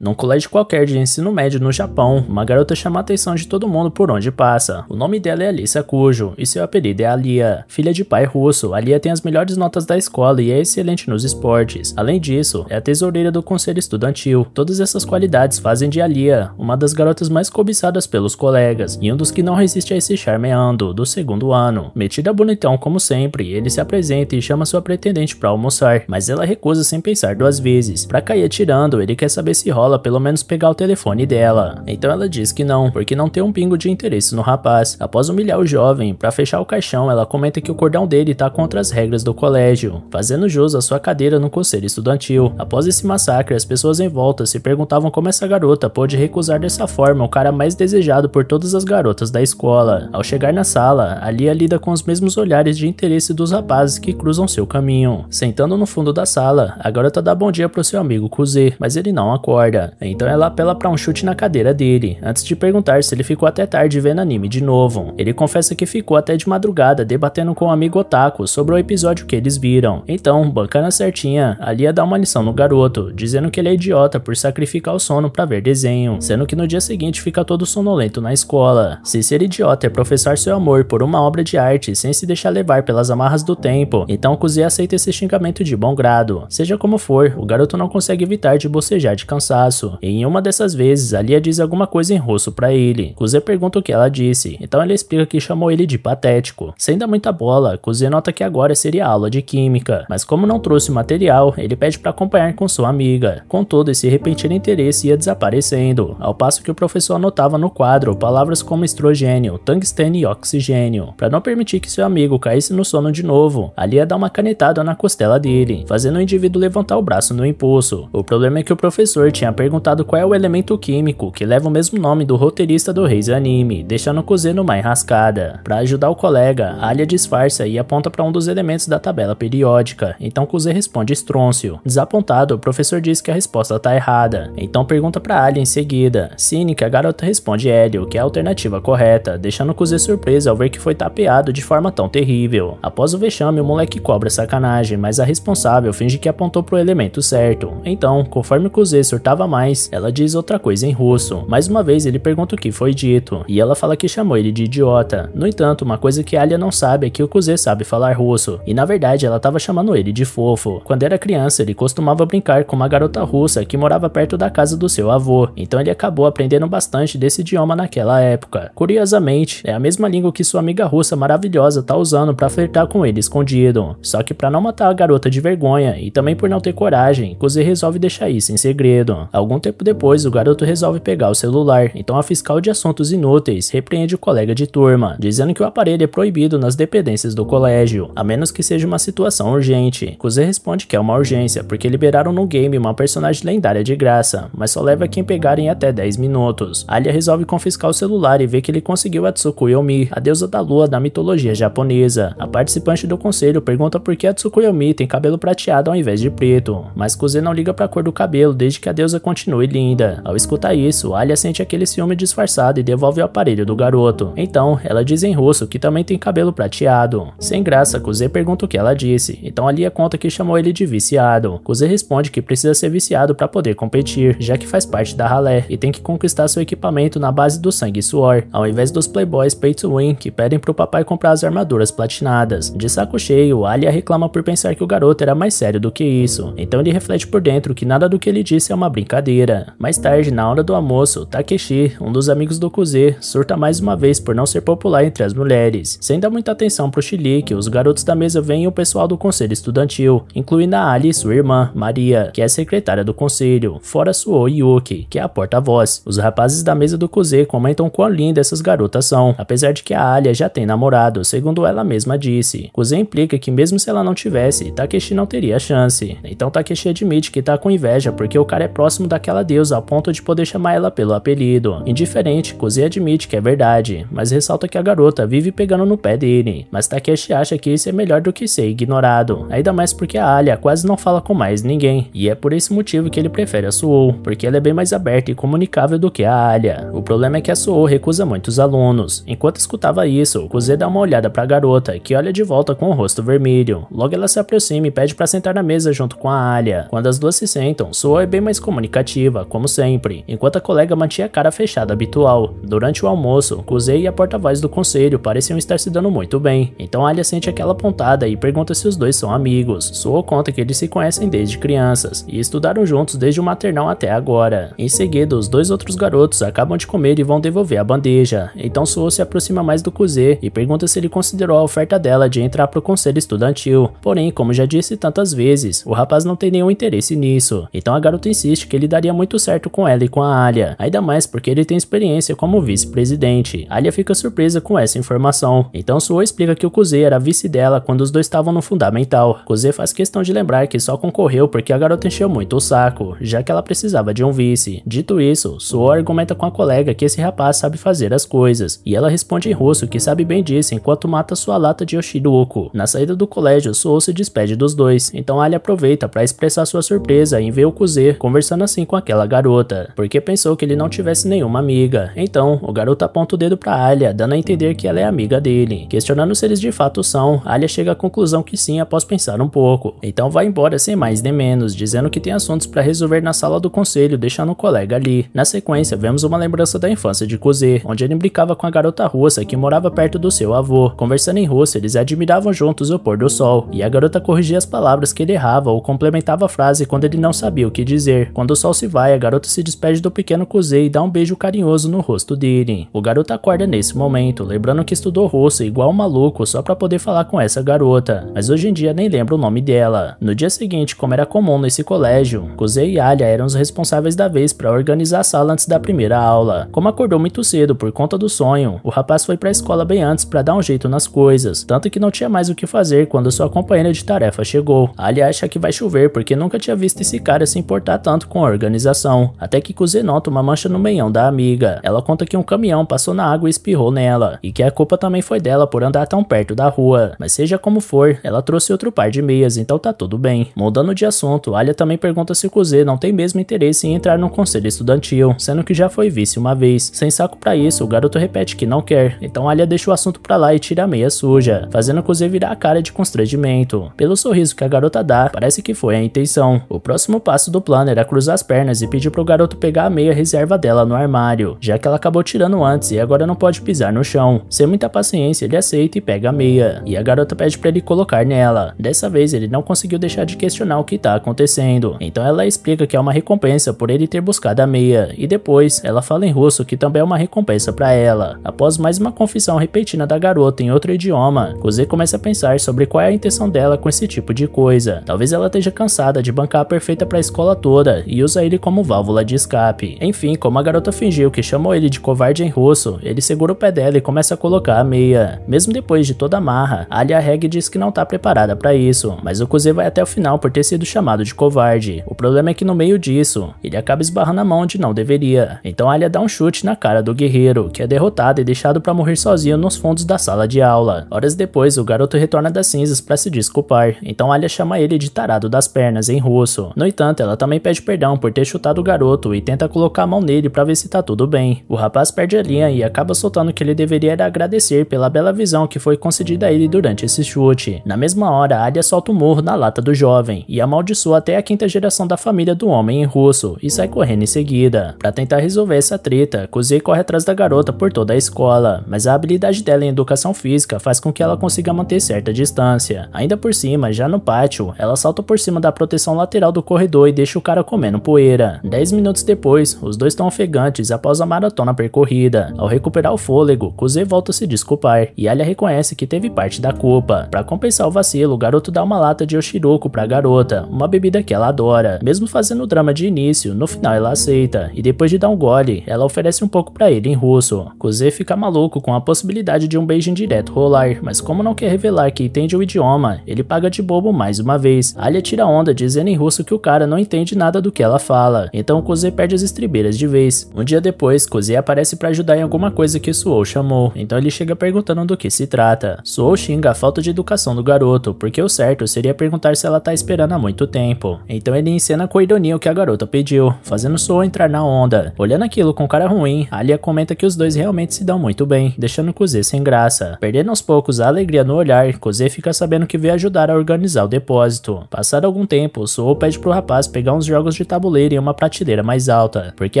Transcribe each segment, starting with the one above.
Num colégio qualquer de ensino médio no Japão, uma garota chama a atenção de todo mundo por onde passa. O nome dela é Alissa Cujo e seu apelido é Alia. Filha de pai russo, Alia tem as melhores notas da escola e é excelente nos esportes. Além disso, é a tesoureira do conselho estudantil. Todas essas qualidades fazem de Alia uma das garotas mais cobiçadas pelos colegas e um dos que não resiste a esse charmeando do segundo ano. Metida bonitão como sempre, ele se apresenta e chama sua pretendente para almoçar, mas ela recusa sem pensar duas vezes. Pra cair atirando, ele quer saber se rola pelo menos pegar o telefone dela. Então ela diz que não, porque não tem um pingo de interesse no rapaz. Após humilhar o jovem, para fechar o caixão, ela comenta que o cordão dele tá contra as regras do colégio, fazendo jus à sua cadeira no conselho estudantil. Após esse massacre, as pessoas em volta se perguntavam como essa garota pôde recusar dessa forma o cara mais desejado por todas as garotas da escola. Ao chegar na sala, a Lia lida com os mesmos olhares de interesse dos rapazes que cruzam seu caminho. Sentando no fundo da sala, a garota dá bom dia pro seu amigo Kuzê, mas ele não acorda então ela apela para um chute na cadeira dele, antes de perguntar se ele ficou até tarde vendo anime de novo. Ele confessa que ficou até de madrugada debatendo com o um amigo Otaku sobre o episódio que eles viram. Então, bancada certinha, a Lia é dá uma lição no garoto, dizendo que ele é idiota por sacrificar o sono para ver desenho, sendo que no dia seguinte fica todo sonolento na escola. Se ser idiota é professar seu amor por uma obra de arte sem se deixar levar pelas amarras do tempo, então Kuzi aceita esse xingamento de bom grado. Seja como for, o garoto não consegue evitar de bocejar de cansado espaço. em uma dessas vezes, a Lia diz alguma coisa em russo para ele. Kuzê pergunta o que ela disse, então ele explica que chamou ele de patético. Sem dar muita bola, Kuzê nota que agora seria aula de química, mas como não trouxe o material, ele pede para acompanhar com sua amiga. Contudo, esse repentino interesse ia desaparecendo, ao passo que o professor anotava no quadro palavras como estrogênio, tungstênio e oxigênio. Para não permitir que seu amigo caísse no sono de novo, a Lia dá uma canetada na costela dele, fazendo o indivíduo levantar o braço no impulso. O problema é que o professor tinha perguntado qual é o elemento químico que leva o mesmo nome do roteirista do Reis Anime, deixando Kuze numa enrascada. Para ajudar o colega, Alia disfarça e aponta para um dos elementos da tabela periódica, então Kuze responde estrôncio. Desapontado, o professor diz que a resposta está errada, então pergunta para Alia em seguida. Cínica, a garota responde Hélio, que é a alternativa correta, deixando Kuze surpresa ao ver que foi tapeado de forma tão terrível. Após o vexame, o moleque cobra sacanagem, mas a responsável finge que apontou para o elemento certo. Então, conforme Kuze surtava mais. Ela diz outra coisa em russo. Mais uma vez ele pergunta o que foi dito, e ela fala que chamou ele de idiota. No entanto, uma coisa que Alia não sabe é que o Kuze sabe falar russo, e na verdade ela estava chamando ele de fofo. Quando era criança, ele costumava brincar com uma garota russa que morava perto da casa do seu avô, então ele acabou aprendendo bastante desse idioma naquela época. Curiosamente, é a mesma língua que sua amiga russa maravilhosa tá usando para flertar com ele escondido. Só que para não matar a garota de vergonha e também por não ter coragem, Kuze resolve deixar isso em segredo. Algum tempo depois, o garoto resolve pegar o celular, então a fiscal de assuntos inúteis repreende o colega de turma, dizendo que o aparelho é proibido nas dependências do colégio, a menos que seja uma situação urgente. Kuze responde que é uma urgência, porque liberaram no game uma personagem lendária de graça, mas só leva quem pegar em até 10 minutos. Alia resolve confiscar o celular e vê que ele conseguiu a Tsukuyomi, a deusa da lua da mitologia japonesa. A participante do conselho pergunta por que a Tsukuyomi tem cabelo prateado ao invés de preto, mas Kuze não liga pra cor do cabelo desde que a deusa continue linda. Ao escutar isso, Alia sente aquele ciúme disfarçado e devolve o aparelho do garoto. Então, ela diz em russo que também tem cabelo prateado. Sem graça, Kuze pergunta o que ela disse, então Alia conta que chamou ele de viciado. Kuze responde que precisa ser viciado para poder competir, já que faz parte da ralé e tem que conquistar seu equipamento na base do sangue e suor, ao invés dos playboys pay to win que pedem pro papai comprar as armaduras platinadas. De saco cheio, Alia reclama por pensar que o garoto era mais sério do que isso, então ele reflete por dentro que nada do que ele disse é uma brincadeira brincadeira. Mais tarde, na hora do almoço, Takeshi, um dos amigos do Kuze, surta mais uma vez por não ser popular entre as mulheres. Sem dar muita atenção pro Chilique, os garotos da mesa veem o pessoal do conselho estudantil, incluindo a Ali e sua irmã, Maria, que é secretária do conselho, fora Suo Yuki, que é a porta-voz. Os rapazes da mesa do Kuze comentam quão linda essas garotas são, apesar de que a Alia já tem namorado, segundo ela mesma disse. Kuze implica que mesmo se ela não tivesse, Takeshi não teria chance. Então Takeshi admite que tá com inveja porque o cara é próximo próximo daquela deusa ao ponto de poder chamá-la pelo apelido. Indiferente, Kuzi admite que é verdade, mas ressalta que a garota vive pegando no pé dele, mas Takeshi acha que isso é melhor do que ser ignorado, ainda mais porque a Alia quase não fala com mais ninguém, e é por esse motivo que ele prefere a Suou, porque ela é bem mais aberta e comunicável do que a Alia. O problema é que a Suou recusa muitos alunos. Enquanto escutava isso, Kuzi dá uma olhada para a garota, que olha de volta com o rosto vermelho. Logo ela se aproxima e pede para sentar na mesa junto com a Alia. Quando as duas se sentam, Suou é bem mais comunicável comunicativa, como sempre, enquanto a colega mantinha a cara fechada habitual. Durante o almoço, Kuzei e a porta-voz do conselho pareciam estar se dando muito bem, então Alia sente aquela pontada e pergunta se os dois são amigos. Suo conta que eles se conhecem desde crianças e estudaram juntos desde o maternal até agora. Em seguida, os dois outros garotos acabam de comer e vão devolver a bandeja, então Suo se aproxima mais do Kuzei e pergunta se ele considerou a oferta dela de entrar para o conselho estudantil. Porém, como já disse tantas vezes, o rapaz não tem nenhum interesse nisso, então a garota insiste que que ele daria muito certo com ela e com a Alia, ainda mais porque ele tem experiência como vice-presidente. Alia fica surpresa com essa informação, então Suo explica que o Kuze era vice dela quando os dois estavam no fundamental. Kuze faz questão de lembrar que só concorreu porque a garota encheu muito o saco, já que ela precisava de um vice. Dito isso, Suo argumenta com a colega que esse rapaz sabe fazer as coisas, e ela responde em russo que sabe bem disso enquanto mata sua lata de Yoshidoku. Na saída do colégio, Suo se despede dos dois, então Alia aproveita para expressar sua surpresa em ver o Kuze conversando assim com aquela garota, porque pensou que ele não tivesse nenhuma amiga. Então, o garoto aponta o dedo para Alia, dando a entender que ela é amiga dele. Questionando se eles de fato são, Alia chega à conclusão que sim após pensar um pouco. Então vai embora sem mais nem menos, dizendo que tem assuntos para resolver na sala do conselho, deixando o um colega ali. Na sequência, vemos uma lembrança da infância de Kuzê, onde ele brincava com a garota russa que morava perto do seu avô. Conversando em russo, eles admiravam juntos o pôr do sol, e a garota corrigia as palavras que ele errava ou complementava a frase quando ele não sabia o que dizer. Quando o sol se vai, a garota se despede do pequeno Kuzei e dá um beijo carinhoso no rosto dele. O garoto acorda nesse momento, lembrando que estudou russo igual um maluco só para poder falar com essa garota, mas hoje em dia nem lembra o nome dela. No dia seguinte, como era comum nesse colégio, Kuzei e Alia eram os responsáveis da vez para organizar a sala antes da primeira aula. Como acordou muito cedo por conta do sonho, o rapaz foi para a escola bem antes para dar um jeito nas coisas, tanto que não tinha mais o que fazer quando sua companheira de tarefa chegou. Alia acha que vai chover porque nunca tinha visto esse cara se importar tanto com a organização, até que Kuze nota uma mancha no meião da amiga. Ela conta que um caminhão passou na água e espirrou nela, e que a culpa também foi dela por andar tão perto da rua. Mas seja como for, ela trouxe outro par de meias, então tá tudo bem. Mudando de assunto, Alia também pergunta se Kuze não tem mesmo interesse em entrar num conselho estudantil, sendo que já foi vice uma vez. Sem saco para isso, o garoto repete que não quer, então Alia deixa o assunto pra lá e tira a meia suja, fazendo Kuze virar a cara de constrangimento. Pelo sorriso que a garota dá, parece que foi a intenção. O próximo passo do plano era cruzar as pernas e pediu para o garoto pegar a meia reserva dela no armário, já que ela acabou tirando antes e agora não pode pisar no chão. Sem muita paciência, ele aceita e pega a meia, e a garota pede para ele colocar nela. Dessa vez, ele não conseguiu deixar de questionar o que está acontecendo, então ela explica que é uma recompensa por ele ter buscado a meia, e depois ela fala em russo que também é uma recompensa para ela. Após mais uma confissão repentina da garota em outro idioma, Kuzê começa a pensar sobre qual é a intenção dela com esse tipo de coisa. Talvez ela esteja cansada de bancar a perfeita para a escola toda e usa ele como válvula de escape. Enfim, como a garota fingiu que chamou ele de covarde em russo, ele segura o pé dela e começa a colocar a meia. Mesmo depois de toda a marra, Alia Reg diz que não tá preparada para isso, mas o Kuze vai até o final por ter sido chamado de covarde. O problema é que no meio disso, ele acaba esbarrando a mão onde não deveria. Então Alia dá um chute na cara do guerreiro, que é derrotado e deixado para morrer sozinho nos fundos da sala de aula. Horas depois, o garoto retorna das cinzas para se desculpar, então Alia chama ele de tarado das pernas em russo. No entanto, ela também pede perdão perdão por ter chutado o garoto e tenta colocar a mão nele para ver se tá tudo bem. O rapaz perde a linha e acaba soltando que ele deveria agradecer pela bela visão que foi concedida a ele durante esse chute. Na mesma hora, Arya solta o um morro na lata do jovem e amaldiçoa até a quinta geração da família do homem em russo e sai correndo em seguida. Para tentar resolver essa treta, Kuzey corre atrás da garota por toda a escola, mas a habilidade dela em educação física faz com que ela consiga manter certa distância. Ainda por cima, já no pátio, ela salta por cima da proteção lateral do corredor e deixa o cara comendo comendo poeira. Dez minutos depois, os dois estão ofegantes após a maratona percorrida. Ao recuperar o fôlego, Kuze volta a se desculpar e Alia reconhece que teve parte da culpa. Para compensar o vacilo, o garoto dá uma lata de Oshiroku para a garota, uma bebida que ela adora. Mesmo fazendo o drama de início, no final ela aceita e depois de dar um gole, ela oferece um pouco para ele em russo. Kuze fica maluco com a possibilidade de um beijo indireto rolar, mas como não quer revelar que entende o idioma, ele paga de bobo mais uma vez. Alia tira onda dizendo em russo que o cara não entende nada do que ela fala, então Kosei perde as estribeiras de vez. Um dia depois, Kosei aparece para ajudar em alguma coisa que Suou chamou, então ele chega perguntando do que se trata. Suou xinga a falta de educação do garoto, porque o certo seria perguntar se ela tá esperando há muito tempo. Então ele encena com ironia o que a garota pediu, fazendo Suou entrar na onda. Olhando aquilo com cara ruim, Alia comenta que os dois realmente se dão muito bem, deixando Kosei sem graça. Perdendo aos poucos a alegria no olhar, Kosei fica sabendo que veio ajudar a organizar o depósito. Passado algum tempo, Suou pede pro rapaz pegar uns jogos de tabuleiro em uma prateleira mais alta, porque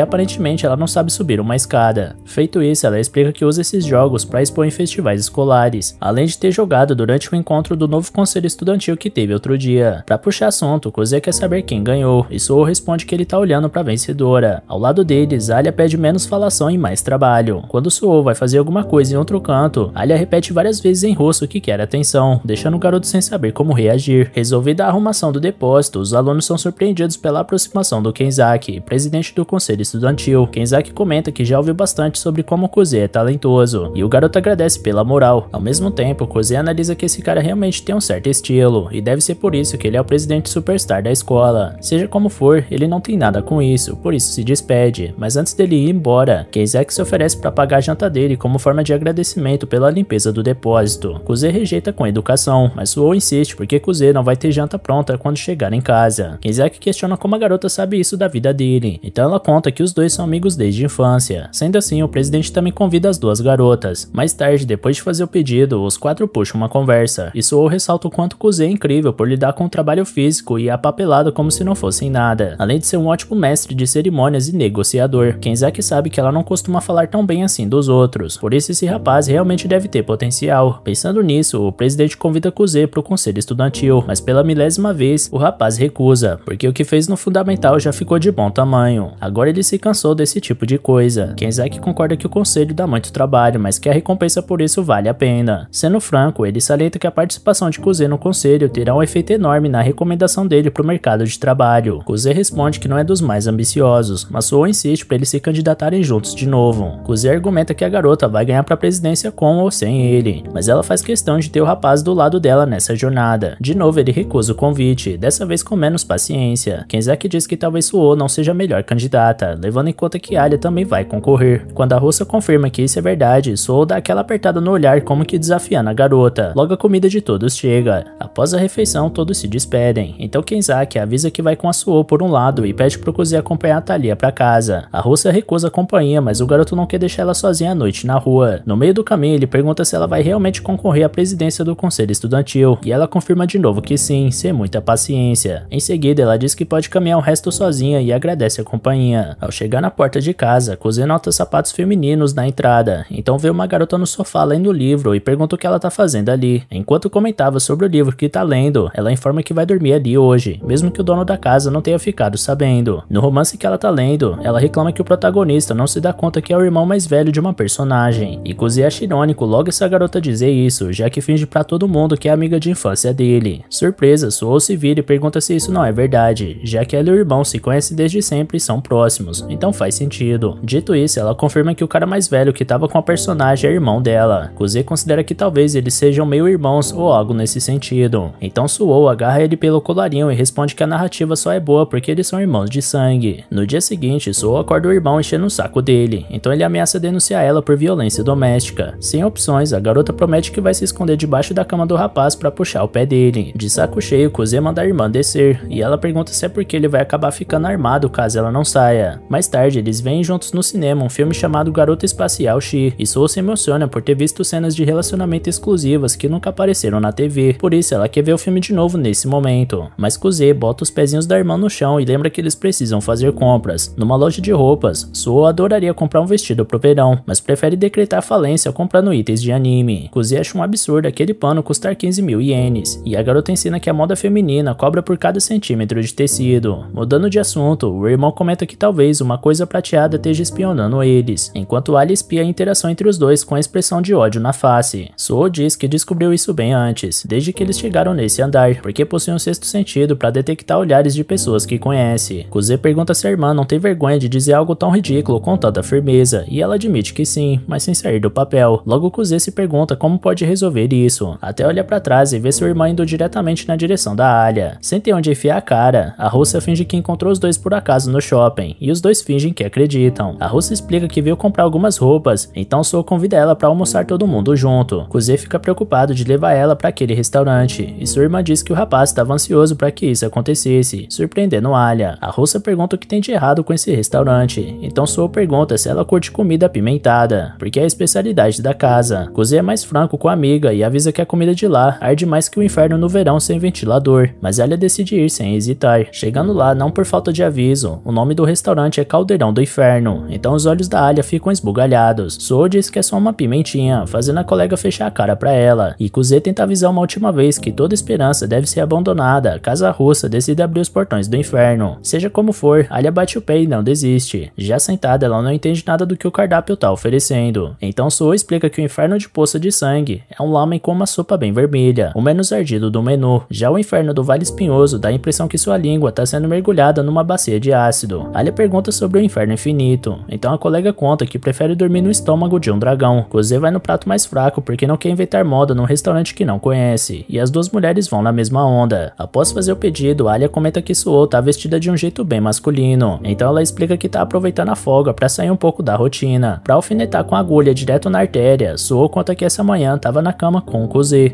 aparentemente ela não sabe subir uma escada. Feito isso, ela explica que usa esses jogos para expor em festivais escolares, além de ter jogado durante o encontro do novo conselho estudantil que teve outro dia. Para puxar assunto, Cozê quer saber quem ganhou, e Suo responde que ele tá olhando para a vencedora. Ao lado deles, Alia pede menos falação e mais trabalho. Quando Suo vai fazer alguma coisa em outro canto, Alia repete várias vezes em rosto que quer atenção, deixando o garoto sem saber como reagir. Resolvida a arrumação do depósito, os alunos são surpreendidos pela aproximação do Kenzaki, presidente do conselho estudantil. Kenzaki comenta que já ouviu bastante sobre como Kuzê é talentoso, e o garoto agradece pela moral. Ao mesmo tempo, Kuzê analisa que esse cara realmente tem um certo estilo, e deve ser por isso que ele é o presidente superstar da escola. Seja como for, ele não tem nada com isso, por isso se despede, mas antes dele ir embora, Kenzaki se oferece para pagar a janta dele como forma de agradecimento pela limpeza do depósito. Kuzê rejeita com educação, mas Suo insiste porque Kuzê não vai ter janta pronta quando chegar em casa. Kenzaki questiona como a garota sabe isso da vida dele, então ela conta que os dois são amigos desde a infância. Sendo assim, o presidente também convida as duas garotas. Mais tarde, depois de fazer o pedido, os quatro puxam uma conversa. E Sou ressalta o quanto Kuzey é incrível por lidar com o trabalho físico e a papelada como se não fossem nada, além de ser um ótimo mestre de cerimônias e negociador. Kenzaki sabe que ela não costuma falar tão bem assim dos outros, por isso esse rapaz realmente deve ter potencial. Pensando nisso, o presidente convida Kuzey para o conselho estudantil, mas pela milésima vez, o rapaz recusa, porque o que fez no fundamental hospital já ficou de bom tamanho. Agora ele se cansou desse tipo de coisa. Kenzaki concorda que o conselho dá muito trabalho, mas que a recompensa por isso vale a pena. Sendo franco, ele salienta que a participação de Kuze no conselho terá um efeito enorme na recomendação dele para o mercado de trabalho. Kuze responde que não é dos mais ambiciosos, mas Sou insiste para eles se candidatarem juntos de novo. Kuze argumenta que a garota vai ganhar para a presidência com ou sem ele, mas ela faz questão de ter o rapaz do lado dela nessa jornada. De novo ele recusa o convite, dessa vez com menos paciência. Kenzaki diz que que talvez Suo não seja a melhor candidata, levando em conta que Alia também vai concorrer. Quando a russa confirma que isso é verdade, Suo dá aquela apertada no olhar como que desafiando a garota. Logo a comida de todos chega. Após a refeição, todos se despedem. Então Kenzaki avisa que vai com a Suo por um lado e pede pro Kuzi acompanhar a Thalia pra casa. A russa recusa a companhia, mas o garoto não quer deixar ela sozinha à noite na rua. No meio do caminho, ele pergunta se ela vai realmente concorrer à presidência do conselho estudantil, e ela confirma de novo que sim, sem muita paciência. Em seguida, ela diz que pode caminhar o resto resto sozinha e agradece a companhia. Ao chegar na porta de casa, Cosê nota sapatos femininos na entrada, então vê uma garota no sofá lendo o livro e pergunta o que ela tá fazendo ali. Enquanto comentava sobre o livro que tá lendo, ela informa que vai dormir ali hoje, mesmo que o dono da casa não tenha ficado sabendo. No romance que ela tá lendo, ela reclama que o protagonista não se dá conta que é o irmão mais velho de uma personagem, e Cosê acha irônico logo essa garota dizer isso, já que finge para todo mundo que é amiga de infância dele. Surpresa, Suou se vira e pergunta se isso não é verdade, já que ela e o irmãos se conhecem desde sempre e são próximos, então faz sentido. Dito isso, ela confirma que o cara mais velho que tava com a personagem é irmão dela. Kuze considera que talvez eles sejam meio irmãos ou algo nesse sentido. Então Suou agarra ele pelo colarinho e responde que a narrativa só é boa porque eles são irmãos de sangue. No dia seguinte, Suou acorda o irmão enchendo o saco dele, então ele ameaça denunciar ela por violência doméstica. Sem opções, a garota promete que vai se esconder debaixo da cama do rapaz para puxar o pé dele. De saco cheio, Kuze manda a irmã descer, e ela pergunta se é porque ele vai acabar acabar ficando armado caso ela não saia. Mais tarde, eles veem juntos no cinema um filme chamado Garota Espacial She, e Soul se emociona por ter visto cenas de relacionamento exclusivas que nunca apareceram na TV, por isso ela quer ver o filme de novo nesse momento. Mas Kuze bota os pezinhos da irmã no chão e lembra que eles precisam fazer compras. Numa loja de roupas, Soul adoraria comprar um vestido pro verão, mas prefere decretar falência comprando itens de anime. Kuze acha um absurdo aquele pano custar 15 mil ienes, e a garota ensina que a moda feminina cobra por cada centímetro de tecido. Mudando de assunto, o irmão comenta que talvez uma coisa prateada esteja espionando eles, enquanto Ali espia a interação entre os dois com a expressão de ódio na face. Suo diz que descobriu isso bem antes, desde que eles chegaram nesse andar, porque possui um sexto sentido para detectar olhares de pessoas que conhece. Kuze pergunta se a irmã não tem vergonha de dizer algo tão ridículo com tanta firmeza, e ela admite que sim, mas sem sair do papel. Logo Kuze se pergunta como pode resolver isso. Até olha para trás e vê sua irmã indo diretamente na direção da Alia, Sem ter onde enfiar a cara, a russa finge que que encontrou os dois por acaso no shopping, e os dois fingem que acreditam. A russa explica que veio comprar algumas roupas, então Sou convida ela para almoçar todo mundo junto. Kuze fica preocupado de levar ela para aquele restaurante, e sua irmã diz que o rapaz estava ansioso para que isso acontecesse, surpreendendo Alia. A russa pergunta o que tem de errado com esse restaurante, então Sou pergunta é se ela curte comida apimentada, porque é a especialidade da casa. Kuze é mais franco com a amiga e avisa que a comida de lá arde mais que o inferno no verão sem ventilador, mas ela decide ir sem hesitar. Chegando lá, não não por falta de aviso. O nome do restaurante é Caldeirão do Inferno, então os olhos da Alia ficam esbugalhados. Sou diz que é só uma pimentinha, fazendo a colega fechar a cara para ela. E Kuzê tenta avisar uma última vez que toda esperança deve ser abandonada, caso a russa decida abrir os portões do inferno. Seja como for, Alia bate o pé e não desiste. Já sentada, ela não entende nada do que o cardápio tá oferecendo. Então Sou explica que o inferno de poça de sangue é um lamen com uma sopa bem vermelha, o menos ardido do menu. Já o inferno do Vale Espinhoso dá a impressão que sua língua tá sendo mergulhada mergulhada numa bacia de ácido. Ali pergunta sobre o inferno infinito, então a colega conta que prefere dormir no estômago de um dragão. Cosé vai no prato mais fraco porque não quer inventar moda num restaurante que não conhece, e as duas mulheres vão na mesma onda. Após fazer o pedido, Alia comenta que Suo tá vestida de um jeito bem masculino, então ela explica que tá aproveitando a folga para sair um pouco da rotina. Pra alfinetar com a agulha direto na artéria, Suo conta que essa manhã tava na cama com o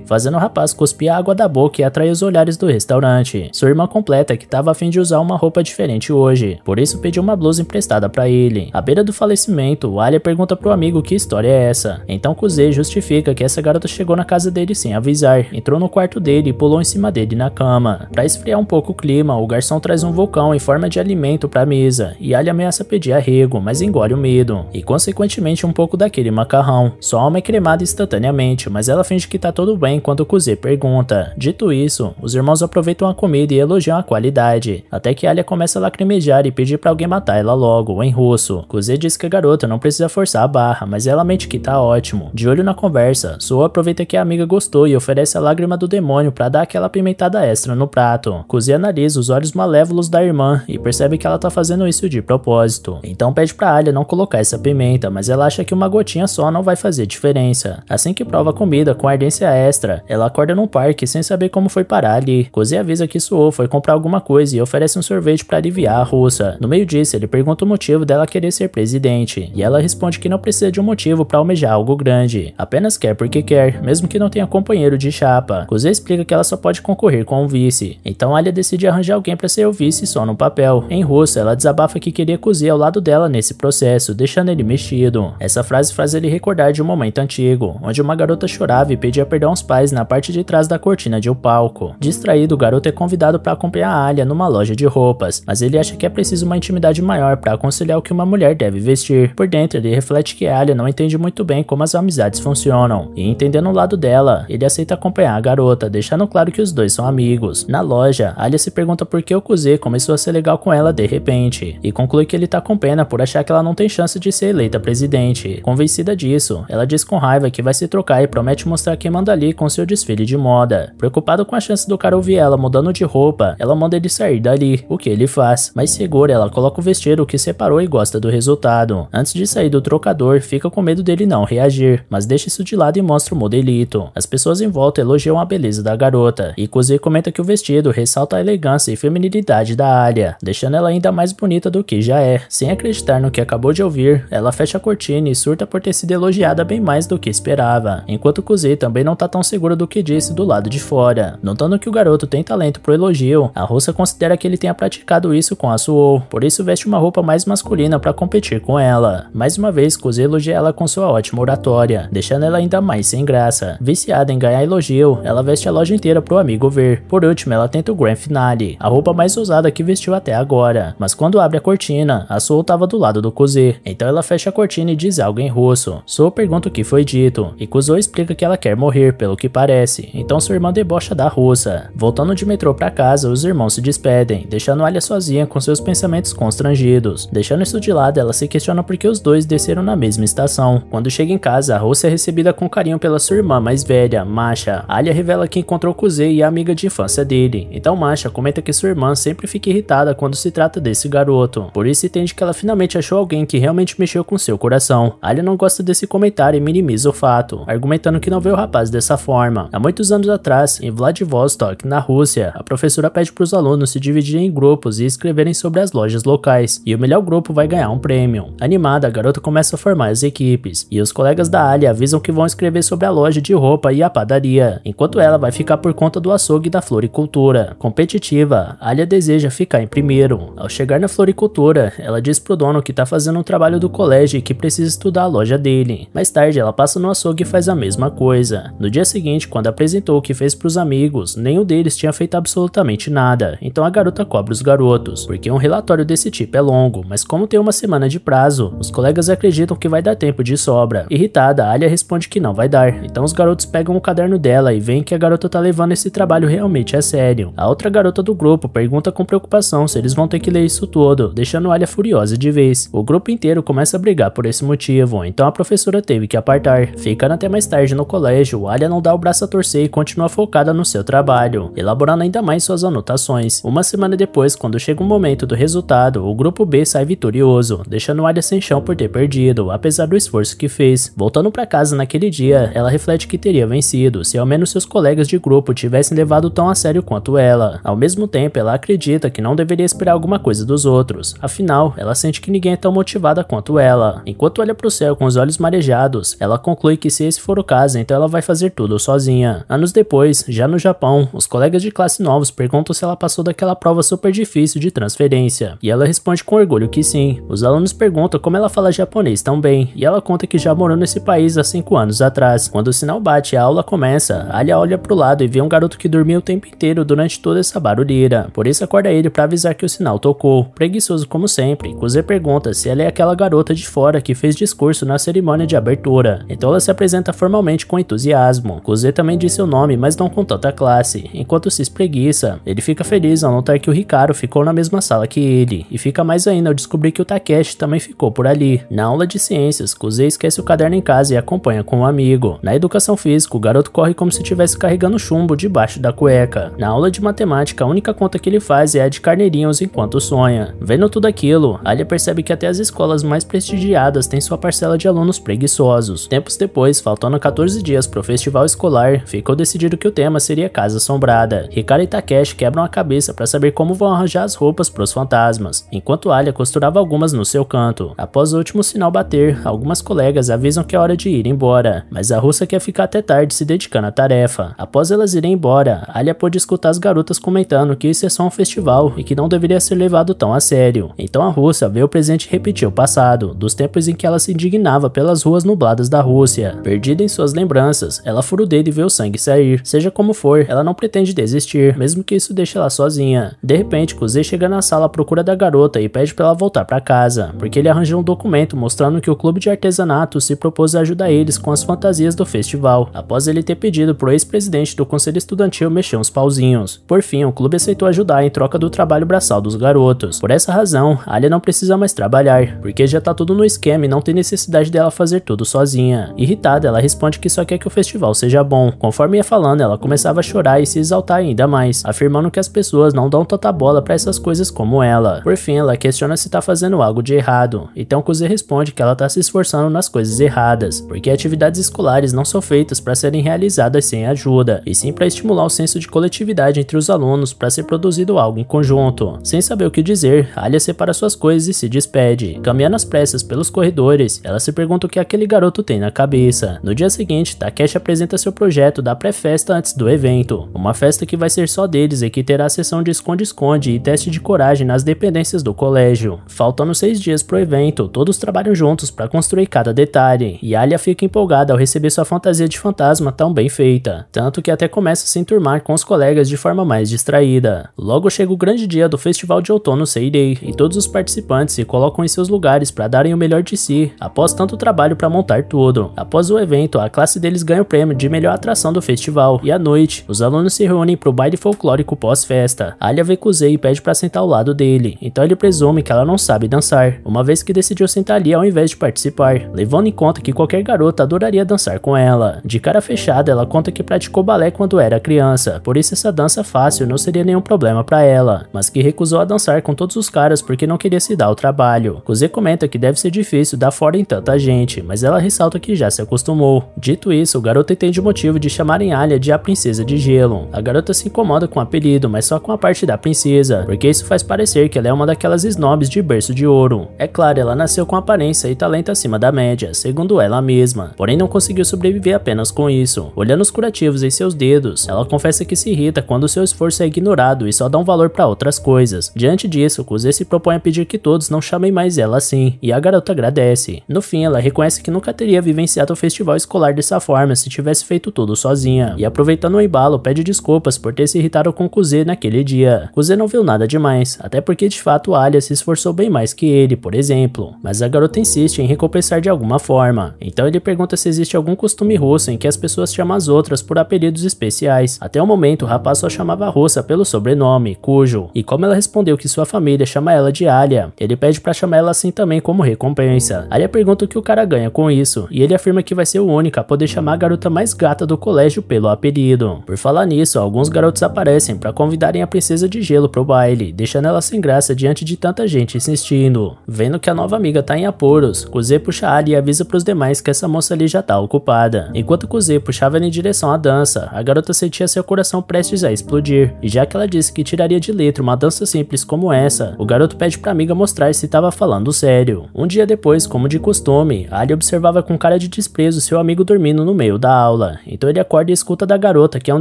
fazendo o rapaz cuspir água da boca e atrair os olhares do restaurante. Sua irmã completa que tava a fim de usar uma uma roupa diferente hoje, por isso pediu uma blusa emprestada para ele. À beira do falecimento, Alia pergunta pro amigo que história é essa. Então Kuze justifica que essa garota chegou na casa dele sem avisar, entrou no quarto dele e pulou em cima dele na cama. Para esfriar um pouco o clima, o garçom traz um vulcão em forma de alimento pra mesa, e Alia ameaça pedir arrego, mas engole o medo, e consequentemente um pouco daquele macarrão. Sua alma é cremada instantaneamente, mas ela finge que tá tudo bem quando Kuze pergunta. Dito isso, os irmãos aproveitam a comida e elogiam a qualidade, até que que Alia começa a lacrimejar e pedir para alguém matar ela logo, em russo. Kuzê diz que a garota não precisa forçar a barra, mas ela mente que tá ótimo. De olho na conversa, Sou aproveita que a amiga gostou e oferece a lágrima do demônio para dar aquela pimentada extra no prato. Kuzê analisa os olhos malévolos da irmã e percebe que ela tá fazendo isso de propósito. Então pede pra Alia não colocar essa pimenta, mas ela acha que uma gotinha só não vai fazer diferença. Assim que prova a comida com ardência extra, ela acorda num parque sem saber como foi parar ali. Kuzê avisa que Suo foi comprar alguma coisa e oferece um sorvete para aliviar a russa. No meio disso, ele pergunta o motivo dela querer ser presidente, e ela responde que não precisa de um motivo para almejar algo grande, apenas quer porque quer, mesmo que não tenha companheiro de chapa. Kuzê explica que ela só pode concorrer com um vice, então Alia decide arranjar alguém para ser o vice só no papel. Em russa, ela desabafa que queria Kuzê ao lado dela nesse processo, deixando ele mexido. Essa frase faz ele recordar de um momento antigo, onde uma garota chorava e pedia perdão aos pais na parte de trás da cortina de um palco. Distraído, o garoto é convidado para acompanhar a Alia numa loja de roupas, mas ele acha que é preciso uma intimidade maior para aconselhar o que uma mulher deve vestir. Por dentro, ele reflete que Alia não entende muito bem como as amizades funcionam, e entendendo o lado dela, ele aceita acompanhar a garota, deixando claro que os dois são amigos. Na loja, Alia se pergunta por que o Kuze começou a ser legal com ela de repente, e conclui que ele tá com pena por achar que ela não tem chance de ser eleita presidente. Convencida disso, ela diz com raiva que vai se trocar e promete mostrar quem manda ali com seu desfile de moda. Preocupado com a chance do cara ouvir ela mudando de roupa, ela manda ele sair dali o que ele faz, mas segura, ela coloca o vestido que separou e gosta do resultado. Antes de sair do trocador, fica com medo dele não reagir, mas deixa isso de lado e mostra o modelito. As pessoas em volta elogiam a beleza da garota, e Cozy comenta que o vestido ressalta a elegância e feminilidade da área, deixando ela ainda mais bonita do que já é. Sem acreditar no que acabou de ouvir, ela fecha a cortina e surta por ter sido elogiada bem mais do que esperava, enquanto Cozy também não tá tão segura do que disse do lado de fora. Notando que o garoto tem talento pro elogio, a russa considera que ele tem praticado isso com a Suo, por isso veste uma roupa mais masculina para competir com ela. Mais uma vez, Kuze elogia ela com sua ótima oratória, deixando ela ainda mais sem graça. Viciada em ganhar elogio, ela veste a loja inteira pro amigo ver. Por último, ela tenta o Grand Finale, a roupa mais usada que vestiu até agora. Mas quando abre a cortina, a Suo tava do lado do Kuze, então ela fecha a cortina e diz algo em russo. Suo pergunta o que foi dito, e Kuzo explica que ela quer morrer, pelo que parece, então sua irmã debocha da russa. Voltando de metrô para casa, os irmãos se despedem, deixando Alia sozinha com seus pensamentos constrangidos. Deixando isso de lado, ela se questiona por que os dois desceram na mesma estação. Quando chega em casa, Rose é recebida com carinho pela sua irmã mais velha, Masha. Alia revela que encontrou Kuzei e a amiga de infância dele. Então Masha comenta que sua irmã sempre fica irritada quando se trata desse garoto. Por isso entende que ela finalmente achou alguém que realmente mexeu com seu coração. Alia não gosta desse comentário e minimiza o fato, argumentando que não vê o rapaz dessa forma. Há muitos anos atrás, em Vladivostok, na Rússia, a professora pede para os alunos se dividirem grupos e escreverem sobre as lojas locais, e o melhor grupo vai ganhar um prêmio. Animada, a garota começa a formar as equipes, e os colegas da Ali avisam que vão escrever sobre a loja de roupa e a padaria, enquanto ela vai ficar por conta do açougue da floricultura. Competitiva, Alia deseja ficar em primeiro. Ao chegar na floricultura, ela diz pro dono que tá fazendo um trabalho do colégio e que precisa estudar a loja dele. Mais tarde, ela passa no açougue e faz a mesma coisa. No dia seguinte, quando apresentou o que fez pros amigos, nenhum deles tinha feito absolutamente nada, então a garota cobra cobre os garotos, porque um relatório desse tipo é longo, mas como tem uma semana de prazo, os colegas acreditam que vai dar tempo de sobra. Irritada, Alia responde que não vai dar, então os garotos pegam o caderno dela e veem que a garota tá levando esse trabalho realmente a sério. A outra garota do grupo pergunta com preocupação se eles vão ter que ler isso todo, deixando Alia furiosa de vez. O grupo inteiro começa a brigar por esse motivo, então a professora teve que apartar. Ficando até mais tarde no colégio, Alia não dá o braço a torcer e continua focada no seu trabalho, elaborando ainda mais suas anotações. Uma semana depois depois, quando chega o momento do resultado, o grupo B sai vitorioso, deixando Alia sem chão por ter perdido, apesar do esforço que fez. Voltando para casa naquele dia, ela reflete que teria vencido, se ao menos seus colegas de grupo tivessem levado tão a sério quanto ela. Ao mesmo tempo, ela acredita que não deveria esperar alguma coisa dos outros, afinal, ela sente que ninguém é tão motivada quanto ela. Enquanto olha para o céu com os olhos marejados, ela conclui que se esse for o caso, então ela vai fazer tudo sozinha. Anos depois, já no Japão, os colegas de classe novos perguntam se ela passou daquela prova super difícil de transferência. E ela responde com orgulho que sim. Os alunos perguntam como ela fala japonês tão bem, e ela conta que já morou nesse país há 5 anos atrás. Quando o sinal bate e a aula começa, Alia olha pro lado e vê um garoto que dormiu o tempo inteiro durante toda essa barulheira. Por isso acorda ele para avisar que o sinal tocou. Preguiçoso como sempre, Kuze pergunta se ela é aquela garota de fora que fez discurso na cerimônia de abertura. Então ela se apresenta formalmente com entusiasmo. Kuze também diz seu nome, mas não com tanta classe. Enquanto se espreguiça, ele fica feliz ao notar que o Ricardo ficou na mesma sala que ele, e fica mais ainda ao descobrir que o Takeshi também ficou por ali. Na aula de ciências, Kuzei esquece o caderno em casa e acompanha com um amigo. Na educação física, o garoto corre como se estivesse carregando chumbo debaixo da cueca. Na aula de matemática, a única conta que ele faz é a de carneirinhos enquanto sonha. Vendo tudo aquilo, Alia percebe que até as escolas mais prestigiadas têm sua parcela de alunos preguiçosos. Tempos depois, faltando 14 dias para o festival escolar, ficou decidido que o tema seria Casa Assombrada. Ricardo e Takeshi quebram a cabeça para saber como como vão arranjar as roupas para os fantasmas, enquanto Alia costurava algumas no seu canto. Após o último sinal bater, algumas colegas avisam que é hora de ir embora, mas a russa quer ficar até tarde se dedicando à tarefa. Após elas irem embora, Alia pôde escutar as garotas comentando que isso é só um festival e que não deveria ser levado tão a sério. Então a russa vê o presente repetir o passado, dos tempos em que ela se indignava pelas ruas nubladas da Rússia. Perdida em suas lembranças, ela fura o dedo e vê o sangue sair. Seja como for, ela não pretende desistir, mesmo que isso deixe ela sozinha. De repente, Kuzey chega na sala à procura da garota e pede para ela voltar para casa, porque ele arranjou um documento mostrando que o clube de artesanato se propôs a ajudar eles com as fantasias do festival, após ele ter pedido pro ex-presidente do conselho estudantil mexer uns pauzinhos. Por fim, o clube aceitou ajudar em troca do trabalho braçal dos garotos. Por essa razão, Alia não precisa mais trabalhar, porque já tá tudo no esquema e não tem necessidade dela fazer tudo sozinha. Irritada, ela responde que só quer que o festival seja bom. Conforme ia falando, ela começava a chorar e se exaltar ainda mais, afirmando que as pessoas não dão total muita bola para essas coisas como ela. Por fim, ela questiona se tá fazendo algo de errado. Então Kuzi responde que ela tá se esforçando nas coisas erradas, porque atividades escolares não são feitas para serem realizadas sem ajuda, e sim para estimular o senso de coletividade entre os alunos para ser produzido algo em conjunto. Sem saber o que dizer, Alia separa suas coisas e se despede. Caminhando às pressas pelos corredores, ela se pergunta o que aquele garoto tem na cabeça. No dia seguinte, Takeshi apresenta seu projeto da pré-festa antes do evento, uma festa que vai ser só deles e que terá a sessão de esconde-esconde esconde e teste de coragem nas dependências do colégio. Faltando seis dias pro evento, todos trabalham juntos para construir cada detalhe, e Alia fica empolgada ao receber sua fantasia de fantasma tão bem feita, tanto que até começa a se enturmar com os colegas de forma mais distraída. Logo chega o grande dia do Festival de Outono Seirei, e todos os participantes se colocam em seus lugares para darem o melhor de si, após tanto trabalho para montar tudo. Após o evento, a classe deles ganha o prêmio de melhor atração do festival, e à noite, os alunos se reúnem pro baile folclórico pós-festa. Alia vê que Kusei pede para sentar ao lado dele, então ele presume que ela não sabe dançar, uma vez que decidiu sentar ali ao invés de participar, levando em conta que qualquer garota adoraria dançar com ela. De cara fechada, ela conta que praticou balé quando era criança, por isso essa dança fácil não seria nenhum problema para ela, mas que recusou a dançar com todos os caras porque não queria se dar o trabalho. Kusei comenta que deve ser difícil dar fora em tanta gente, mas ela ressalta que já se acostumou. Dito isso, o garoto entende o motivo de chamarem Alia de a princesa de gelo. A garota se incomoda com o apelido, mas só com a parte da princesa precisa, porque isso faz parecer que ela é uma daquelas snobs de berço de ouro. É claro, ela nasceu com aparência e talento acima da média, segundo ela mesma, porém não conseguiu sobreviver apenas com isso. Olhando os curativos em seus dedos, ela confessa que se irrita quando seu esforço é ignorado e só dá um valor para outras coisas. Diante disso, Kuze se propõe a pedir que todos não chamem mais ela assim, e a garota agradece. No fim, ela reconhece que nunca teria vivenciado o festival escolar dessa forma se tivesse feito tudo sozinha, e aproveitando o embalo, pede desculpas por ter se irritado com Kuze naquele dia. José não viu nada demais, até porque de fato Alia se esforçou bem mais que ele, por exemplo, mas a garota insiste em recompensar de alguma forma. Então ele pergunta se existe algum costume russo em que as pessoas chamam as outras por apelidos especiais. Até o momento, o rapaz só chamava a russa pelo sobrenome, Cujo, e como ela respondeu que sua família chama ela de Alia, ele pede para chamar ela assim também como recompensa. Alia pergunta o que o cara ganha com isso, e ele afirma que vai ser o único a poder chamar a garota mais gata do colégio pelo apelido. Por falar nisso, alguns garotos aparecem para convidarem a princesa de gelo pro baile, deixando ela sem graça diante de tanta gente insistindo. Vendo que a nova amiga tá em apuros, Kuzê puxa Ali e avisa pros demais que essa moça ali já tá ocupada. Enquanto Kuzê puxava ela em direção à dança, a garota sentia seu coração prestes a explodir, e já que ela disse que tiraria de letra uma dança simples como essa, o garoto pede pra amiga mostrar se tava falando sério. Um dia depois, como de costume, Ali observava com cara de desprezo seu amigo dormindo no meio da aula, então ele acorda e escuta da garota que é um